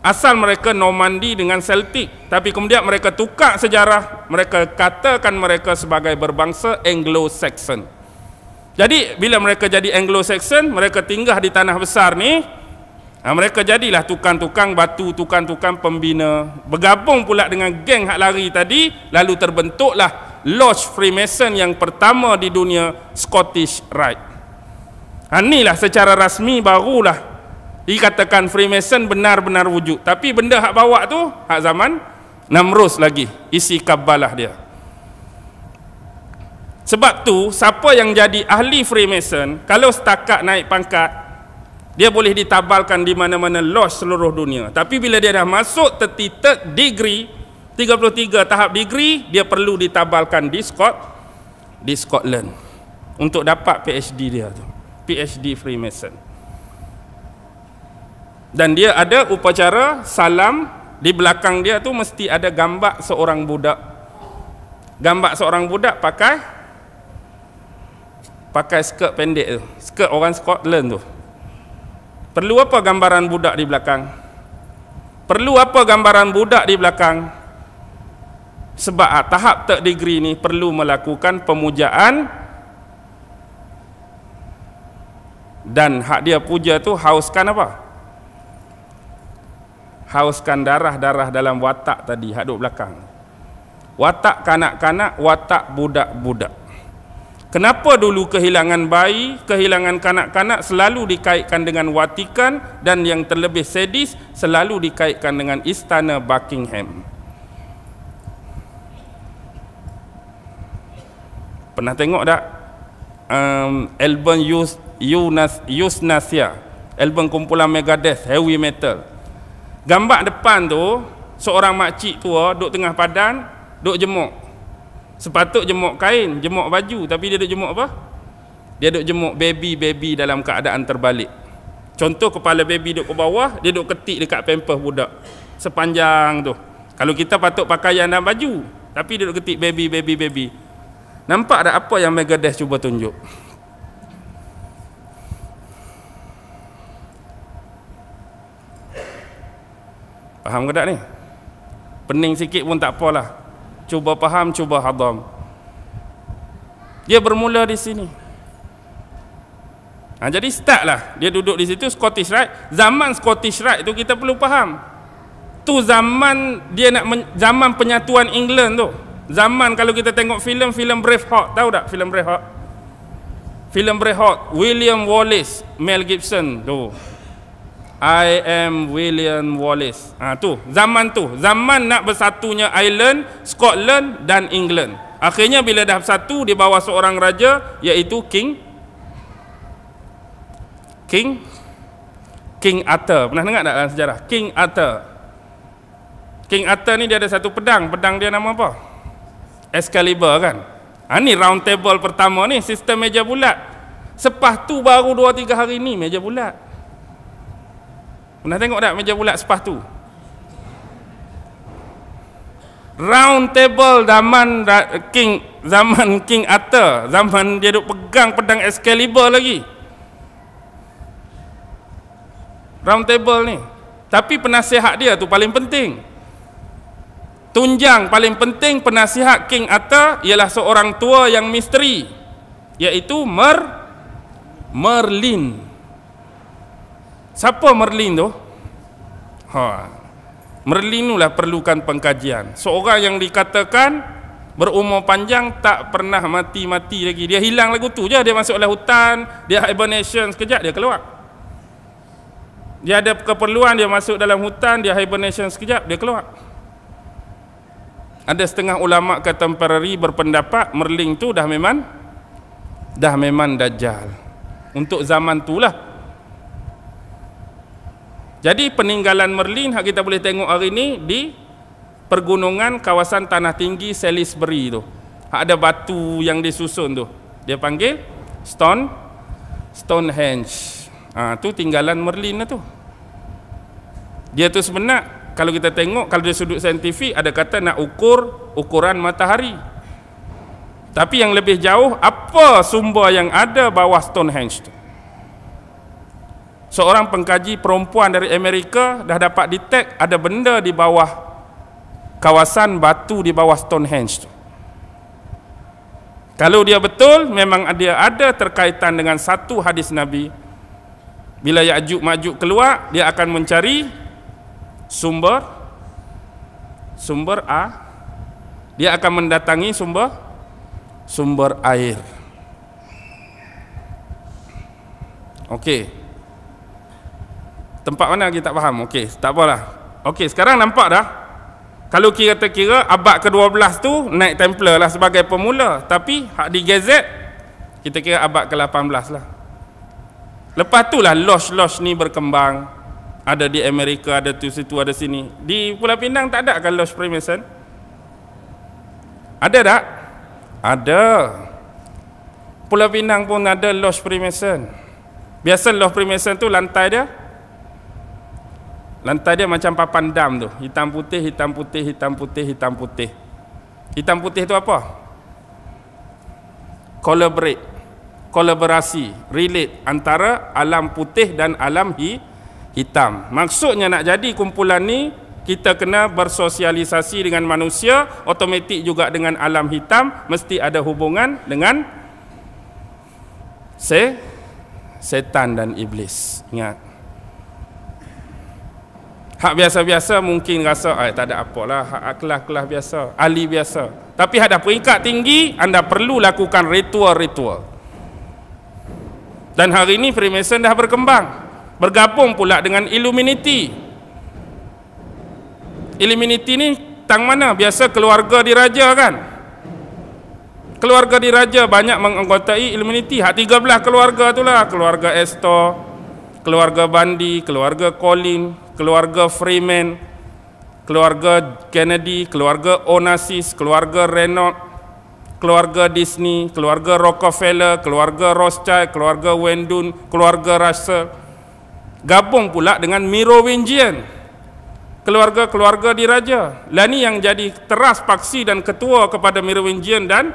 asal mereka Normandi dengan Celtic, tapi kemudian mereka tukar sejarah, mereka katakan mereka sebagai berbangsa Anglo-Saxon. Jadi bila mereka jadi Anglo-Saxon, mereka tinggal di tanah besar ni, Ha, mereka jadilah tukang-tukang batu, tukang-tukang pembina. Bergabung pula dengan geng hak lari tadi, lalu terbentuklah Lodge Freemason yang pertama di dunia Scottish Rite. Ha, inilah secara rasmi barulah dikatakan Freemason benar-benar wujud. Tapi benda hak bawa tu, hak zaman, namrus lagi isi kabalah dia. Sebab tu, siapa yang jadi ahli Freemason, kalau setakat naik pangkat, dia boleh ditabalkan di mana-mana los seluruh dunia. Tapi bila dia dah masuk teti third degree, 33 tahap degree, dia perlu ditabalkan di Scott di Scotland untuk dapat PhD dia tu. PhD Freemason. Dan dia ada upacara salam di belakang dia tu mesti ada gambar seorang budak. Gambar seorang budak pakai pakai skirt pendek tu. Skirt orang Scotland tu. Perlu apa gambaran budak di belakang? Perlu apa gambaran budak di belakang? Sebab ah, tahap third degree ni perlu melakukan pemujaan dan hak dia puja tu hauskan apa? Hauskan darah-darah dalam watak tadi, hak duduk belakang. Watak kanak-kanak, watak budak-budak. Kenapa dulu kehilangan bayi, kehilangan kanak-kanak selalu dikaitkan dengan Watikan dan yang terlebih sadis selalu dikaitkan dengan istana Buckingham. Pernah tengok tak? Um, album Yus, Yunas, Yusnasia. Album kumpulan Megadeth, Heavy Metal. Gambar depan tu, seorang makcik tua duduk tengah padan, duduk jemuk sepatut jemuk kain, jemuk baju tapi dia duk jemuk apa? dia duk jemuk baby-baby dalam keadaan terbalik contoh kepala baby duk ke bawah dia duk ketik dekat pampers budak sepanjang tu kalau kita patut pakaian dan baju tapi dia duk ketik baby-baby-baby nampak ada apa yang Megadeth cuba tunjuk faham ke tak ni? pening sikit pun tak apalah cuba faham, cuba hadam. Dia bermula di sini. Nah, ha, jadi start lah. Dia duduk di situ, Scottish Rite. Zaman Scottish Rite tu kita perlu faham. Tu zaman dia nak men- zaman penyatuan England tu. Zaman kalau kita tengok filem filem Braveheart, tahu tak filem Braveheart? Filem Braveheart, William Wallace, Mel Gibson tu. I am William Wallace. Ha, tu zaman tu zaman nak bersatunya Ireland, Scotland dan England. Akhirnya bila dah bersatu di bawah seorang raja iaitu King King King Arthur. Pernah dengar tak dalam sejarah King Arthur? King Arthur ni dia ada satu pedang. Pedang dia nama apa? Excalibur kan? Ha, ni round table pertama ni sistem meja bulat. Sepas tu baru 2 3 hari ni meja bulat. Pernah tengok tak meja bulat sepatu? Round table zaman King zaman King Arthur, zaman dia duk pegang pedang Excalibur lagi. Round table ni. Tapi penasihat dia tu paling penting. Tunjang paling penting penasihat King Arthur ialah seorang tua yang misteri iaitu Mer Merlin. Siapa Merlin tu? Ha. Merlin itulah perlukan pengkajian. Seorang yang dikatakan berumur panjang tak pernah mati-mati lagi. Dia hilang lagu tu je, dia masuk dalam hutan, dia hibernation sekejap dia keluar. Dia ada keperluan dia masuk dalam hutan, dia hibernation sekejap dia keluar. Ada setengah ulama kontemporari berpendapat Merlin tu dah memang dah memang dajal Untuk zaman tu lah. Jadi peninggalan Merlin hak kita boleh tengok hari ini di pergunungan kawasan tanah tinggi Salisbury tu. Hak ada batu yang disusun tu. Dia panggil Stone Stonehenge. Ah ha, tu tinggalan Merlin tu. Dia tu sebenarnya kalau kita tengok kalau dia sudut saintifik ada kata nak ukur ukuran matahari. Tapi yang lebih jauh apa sumber yang ada bawah Stonehenge tu? seorang pengkaji perempuan dari Amerika dah dapat detect ada benda di bawah kawasan batu di bawah Stonehenge tu. Kalau dia betul memang dia ada terkaitan dengan satu hadis Nabi bila Ya'juj Ma'juj keluar dia akan mencari sumber sumber A dia akan mendatangi sumber sumber air. Okey tempat mana kita tak faham okey tak apalah okey sekarang nampak dah kalau kira-kira abad ke-12 tu naik templar lah sebagai pemula tapi hak di gazette kita kira abad ke-18 lah lepas tu lah lodge-lodge ni berkembang ada di Amerika, ada tu situ, ada sini di Pulau Pinang tak ada kan lodge Freemason ada tak? ada Pulau Pinang pun ada lodge Freemason biasa lodge Freemason tu lantai dia Lantai dia macam papan dam tu. Hitam putih, hitam putih, hitam putih, hitam putih. Hitam putih tu apa? Collaborate. Kolaborasi. Relate antara alam putih dan alam hi hitam. Maksudnya nak jadi kumpulan ni, kita kena bersosialisasi dengan manusia, otomatik juga dengan alam hitam, mesti ada hubungan dengan se setan dan iblis. Ingat. Hak biasa-biasa mungkin rasa eh, tak ada apalah, hak akhlah-akhlah biasa, ahli biasa. Tapi hak dah peringkat tinggi, anda perlu lakukan ritual-ritual. Dan hari ini Freemason dah berkembang. Bergabung pula dengan Illuminati. Illuminati ni tang mana? Biasa keluarga diraja kan? Keluarga diraja banyak menganggotai Illuminati. Hak 13 keluarga itulah. Keluarga Estor, keluarga Bandi, keluarga Colin, keluarga Freeman, keluarga Kennedy, keluarga Onassis, keluarga Renault, keluarga Disney, keluarga Rockefeller, keluarga Rothschild, keluarga Wendun, keluarga Russell. Gabung pula dengan Merovingian. Keluarga-keluarga diraja. Lah ni yang jadi teras paksi dan ketua kepada Merovingian dan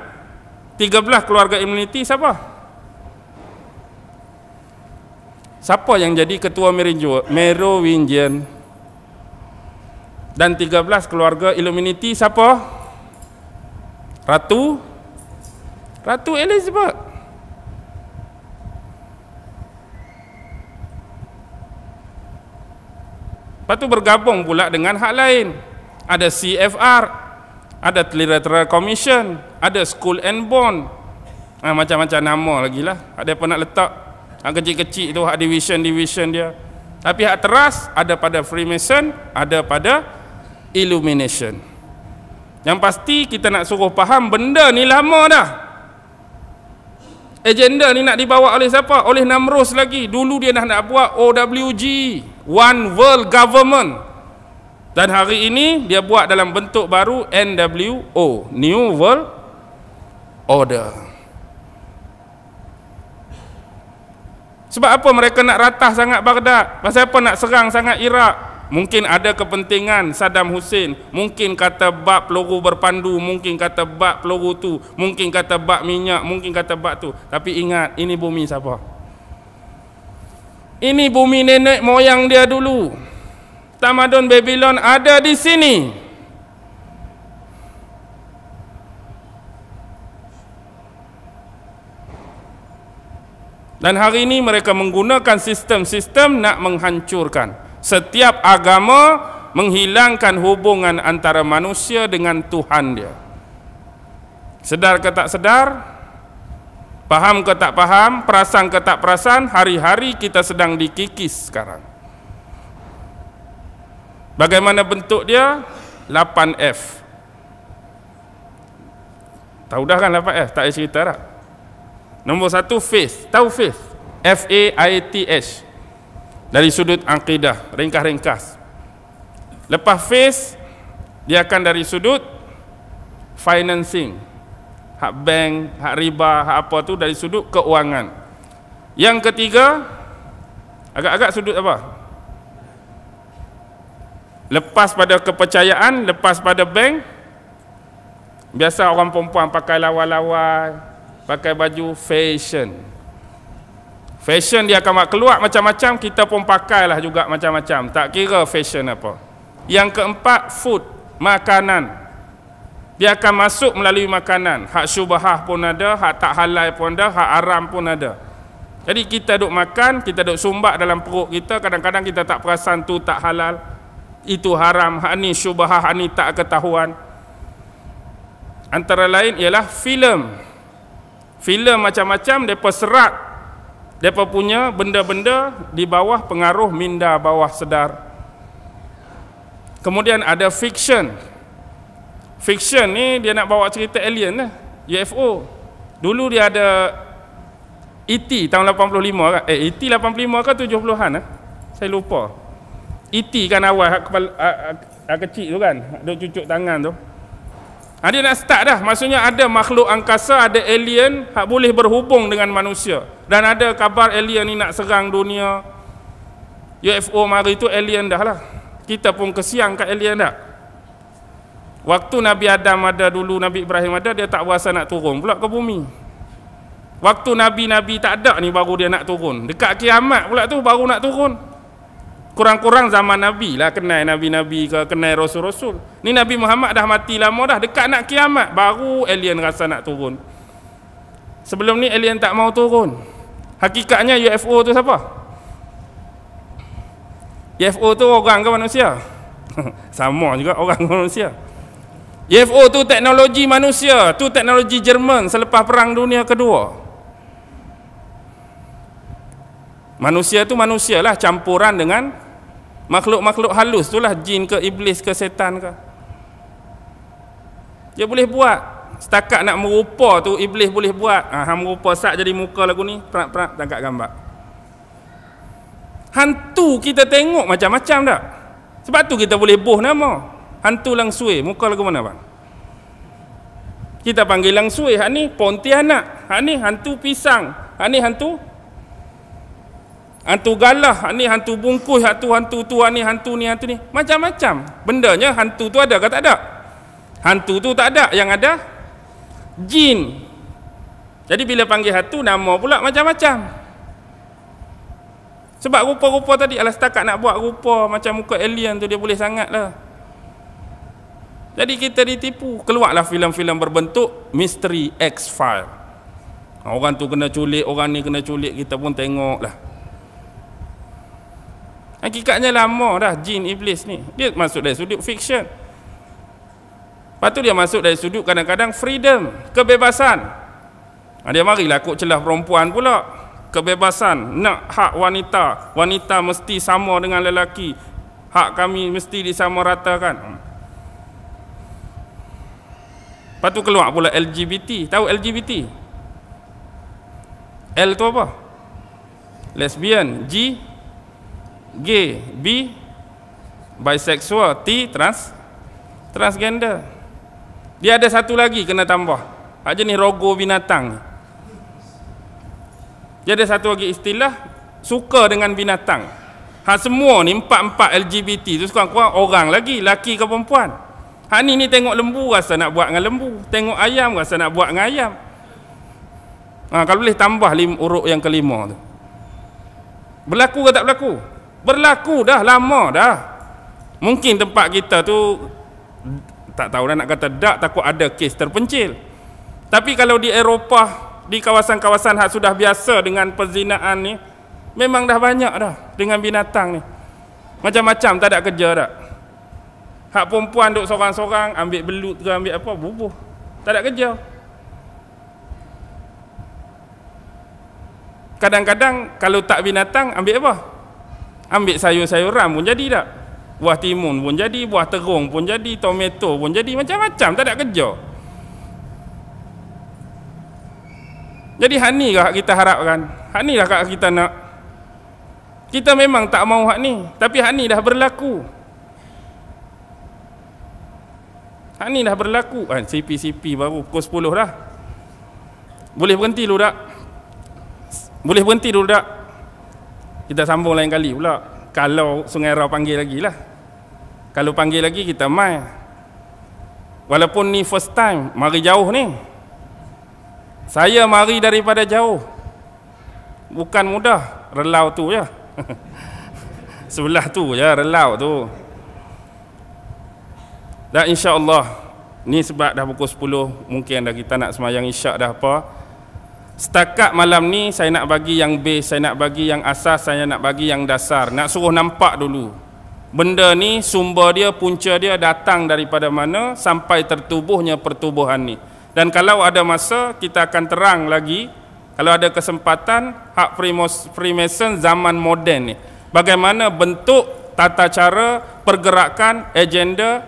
13 keluarga immunity siapa? siapa yang jadi ketua Merovingian dan 13 keluarga Illuminati siapa Ratu Ratu Elizabeth lepas tu bergabung pula dengan hak lain ada CFR ada Trilateral Commission ada School and Bond ha, macam-macam nama lagi lah ada apa nak letak yang kecil-kecil tu hak division-division dia. Tapi hak teras ada pada Freemason, ada pada Illumination. Yang pasti kita nak suruh faham benda ni lama dah. Agenda ni nak dibawa oleh siapa? Oleh Namrus lagi. Dulu dia dah nak buat OWG, One World Government. Dan hari ini dia buat dalam bentuk baru NWO, New World Order. Sebab apa mereka nak ratah sangat Baghdad? Pasal apa nak serang sangat Iraq? Mungkin ada kepentingan Saddam Hussein. Mungkin kata bab peluru berpandu. Mungkin kata bab peluru tu. Mungkin kata bab minyak. Mungkin kata bab tu. Tapi ingat, ini bumi siapa? Ini bumi nenek moyang dia dulu. Tamadun Babylon ada di sini. Di sini. Dan hari ini mereka menggunakan sistem-sistem nak menghancurkan setiap agama menghilangkan hubungan antara manusia dengan Tuhan dia. Sedar ke tak sedar? Faham ke tak faham? Perasan ke tak perasan? Hari-hari kita sedang dikikis sekarang. Bagaimana bentuk dia? 8F. Tahu dah kan 8F? Tak ada cerita dah. Nombor satu faith. Tahu faith? F A I T H. Dari sudut akidah, ringkas-ringkas. Lepas faith dia akan dari sudut financing. Hak bank, hak riba, hak apa tu dari sudut keuangan. Yang ketiga agak-agak sudut apa? Lepas pada kepercayaan, lepas pada bank Biasa orang perempuan pakai lawa-lawa pakai baju fashion fashion dia akan keluar macam-macam kita pun pakailah juga macam-macam tak kira fashion apa yang keempat food makanan dia akan masuk melalui makanan hak syubahah pun ada hak tak halal pun ada hak haram pun ada jadi kita duk makan kita duk sumbak dalam perut kita kadang-kadang kita tak perasan tu tak halal itu haram hak ni syubahah hak ni tak ketahuan antara lain ialah filem filem macam-macam depa serat depa punya benda-benda di bawah pengaruh minda bawah sedar kemudian ada fiction fiction ni dia nak bawa cerita alien lah UFO dulu dia ada ET tahun 85 kan eh ET 85 ke 70-an eh? saya lupa ET kan awal kepala kecil tu kan ada cucuk tangan tu Ha, dia nak start dah. Maksudnya ada makhluk angkasa, ada alien hak boleh berhubung dengan manusia. Dan ada kabar alien ni nak serang dunia. UFO mari tu alien dah lah. Kita pun kesian kat alien dah. Waktu Nabi Adam ada dulu, Nabi Ibrahim ada, dia tak berasa nak turun pula ke bumi. Waktu Nabi-Nabi tak ada ni baru dia nak turun. Dekat kiamat pula tu baru nak turun. Kurang-kurang zaman Nabi lah kenal Nabi-Nabi ke kenal Rasul-Rasul. Ni Nabi Muhammad dah mati lama dah dekat nak kiamat baru alien rasa nak turun. Sebelum ni alien tak mau turun. Hakikatnya UFO tu siapa? UFO tu orang ke manusia? Sama juga orang ke manusia. UFO tu teknologi manusia, tu teknologi Jerman selepas perang dunia kedua. Manusia tu manusialah campuran dengan makhluk-makhluk halus itulah jin ke iblis ke setan ke dia boleh buat setakat nak merupa tu iblis boleh buat ha, ha merupa sak jadi muka lagu ni perak perak tangkap gambar hantu kita tengok macam-macam tak sebab tu kita boleh boh nama hantu langsui muka lagu mana bang kita panggil langsui hak ni pontianak hak ni hantu pisang hak ni hantu Hantu galah, ni hantu bungkus, hantu hantu tu, ni hantu ni, hantu ni. Macam-macam. Bendanya hantu tu ada ke tak ada? Hantu tu tak ada. Yang ada, jin. Jadi bila panggil hantu, nama pula macam-macam. Sebab rupa-rupa tadi, ala setakat nak buat rupa macam muka alien tu, dia boleh sangat lah. Jadi kita ditipu. Keluarlah filem-filem berbentuk mystery, X-File. Orang tu kena culik, orang ni kena culik, kita pun tengok lah. Hakikatnya lama dah jin iblis ni. Dia masuk dari sudut fiction. Lepas tu dia masuk dari sudut kadang-kadang freedom, kebebasan. Ha, dia marilah kot celah perempuan pula. Kebebasan, nak hak wanita. Wanita mesti sama dengan lelaki. Hak kami mesti disamaratakan. Hmm. Lepas tu keluar pula LGBT. Tahu LGBT? L tu apa? Lesbian. G? gay, b bisexual, t trans transgender. Dia ada satu lagi kena tambah. Apa jenis rogo binatang? Dia ada satu lagi istilah suka dengan binatang. Ha semua ni empat-empat LGBT tu sekarang kurang orang lagi laki ke perempuan. Ha ni ni tengok lembu rasa nak buat dengan lembu, tengok ayam rasa nak buat dengan ayam. Ha kalau boleh tambah lim uruk yang kelima tu. Berlaku ke tak berlaku? berlaku dah lama dah mungkin tempat kita tu tak tahu lah nak kata tak takut ada kes terpencil tapi kalau di Eropah di kawasan-kawasan yang sudah biasa dengan perzinaan ni memang dah banyak dah dengan binatang ni macam-macam tak ada kerja dah hak perempuan duduk seorang-seorang ambil belut ke ambil apa bubuh tak ada kerja kadang-kadang kalau tak binatang ambil apa ambil sayur-sayuran pun jadi tak buah timun pun jadi buah terung pun jadi tomato pun jadi macam-macam tak ada kerja jadi hak ni lah kita harapkan hak ni lah kita nak kita memang tak mau hak ni tapi hak ni dah berlaku hak ni dah berlaku ha, ah, CP-CP baru pukul 10 dah boleh berhenti dulu tak boleh berhenti dulu tak kita sambung lain kali pula kalau sungai Rau panggil lagi lah kalau panggil lagi kita mai walaupun ni first time mari jauh ni saya mari daripada jauh bukan mudah relau tu ya sebelah tu ya relau tu dan insya Allah ni sebab dah pukul 10 mungkin dah kita nak semayang isyak dah apa setakat malam ni saya nak bagi yang base, saya nak bagi yang asas, saya nak bagi yang dasar. Nak suruh nampak dulu. Benda ni sumber dia, punca dia datang daripada mana sampai tertubuhnya pertubuhan ni. Dan kalau ada masa kita akan terang lagi kalau ada kesempatan hak Freemason zaman moden ni. Bagaimana bentuk tata cara pergerakan agenda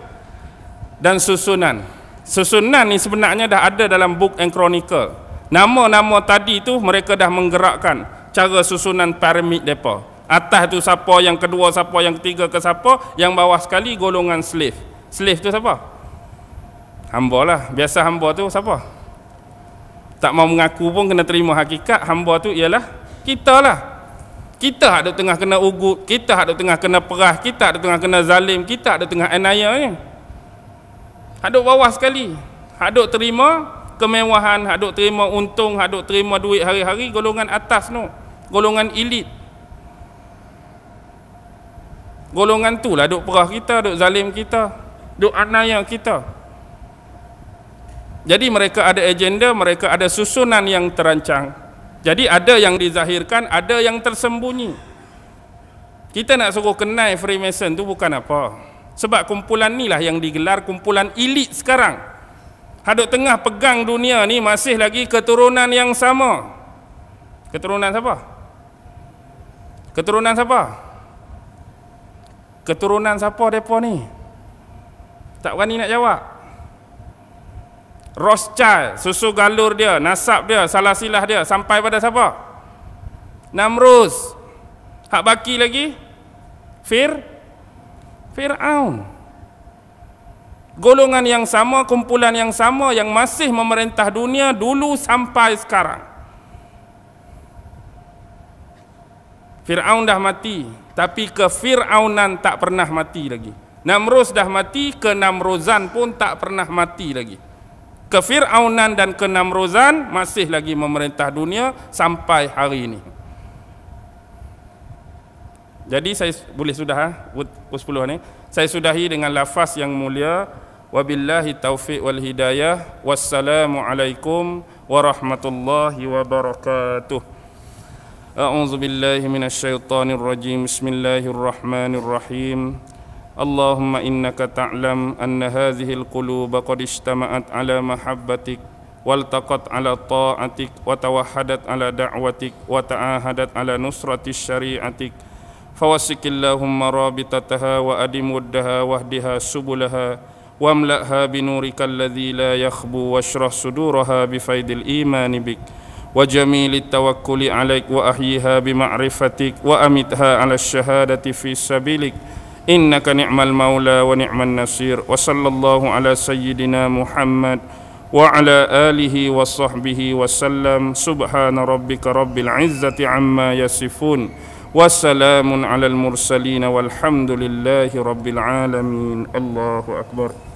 dan susunan. Susunan ni sebenarnya dah ada dalam book and chronicle. Nama-nama tadi tu mereka dah menggerakkan cara susunan piramid depa. Atas tu siapa yang kedua, siapa yang ketiga ke siapa, yang bawah sekali golongan slave. Slave tu siapa? Hamba lah. Biasa hamba tu siapa? Tak mau mengaku pun kena terima hakikat hamba tu ialah kita lah. Kita ada tengah kena ugut, kita ada tengah kena perah, kita ada tengah kena zalim, kita ada tengah anaya ni. Hadok bawah sekali. Hadok terima kemewahan, hak terima untung, hak terima duit hari-hari golongan atas tu. Golongan elit. Golongan tu lah duk perah kita, duk zalim kita, duk anaya kita. Jadi mereka ada agenda, mereka ada susunan yang terancang. Jadi ada yang dizahirkan, ada yang tersembunyi. Kita nak suruh kenai Freemason tu bukan apa. Sebab kumpulan ni lah yang digelar kumpulan elit sekarang. Hadut tengah pegang dunia ni masih lagi keturunan yang sama. Keturunan siapa? Keturunan siapa? Keturunan siapa depa ni? Tak berani nak jawab. Rothschild, susu galur dia, nasab dia, salah silah dia sampai pada siapa? Namrus. Hak baki lagi? Fir Fir'aun golongan yang sama, kumpulan yang sama yang masih memerintah dunia dulu sampai sekarang. Fir'aun dah mati, tapi ke kefir'aunan tak pernah mati lagi. Namrus dah mati, ke Namruzan pun tak pernah mati lagi. Ke Kefir'aunan dan ke Namruzan masih lagi memerintah dunia sampai hari ini. Jadi saya boleh sudah ha, Saya sudahi dengan lafaz yang mulia Wabillahi taufiq wal hidayah Wassalamualaikum warahmatullahi wabarakatuh A'udzu billahi minasy syaithanir rajim. Bismillahirrahmanirrahim. Allahumma innaka ta'lam anna hadhihi al-quluba qad ijtama'at 'ala mahabbatik waltaqat 'ala ta'atik wa tawahhadat 'ala da'watik wa ta'ahadat 'ala nusrati syari'atik. Fawassikillahumma rabitataha wa adimuddaha wahdiha subulaha. واملأها بنورك الذي لا يخبو واشرح صدورها بفيض الإيمان بك وجميل التوكل عليك وأحيها بمعرفتك وأمتها على الشهادة في سبيلك إنك نعم المولى ونعم النصير وصلى الله على سيدنا محمد وعلى آله وصحبه وسلم سبحان ربك رب العزة عما يصفون وسلام على المرسلين والحمد لله رب العالمين الله أكبر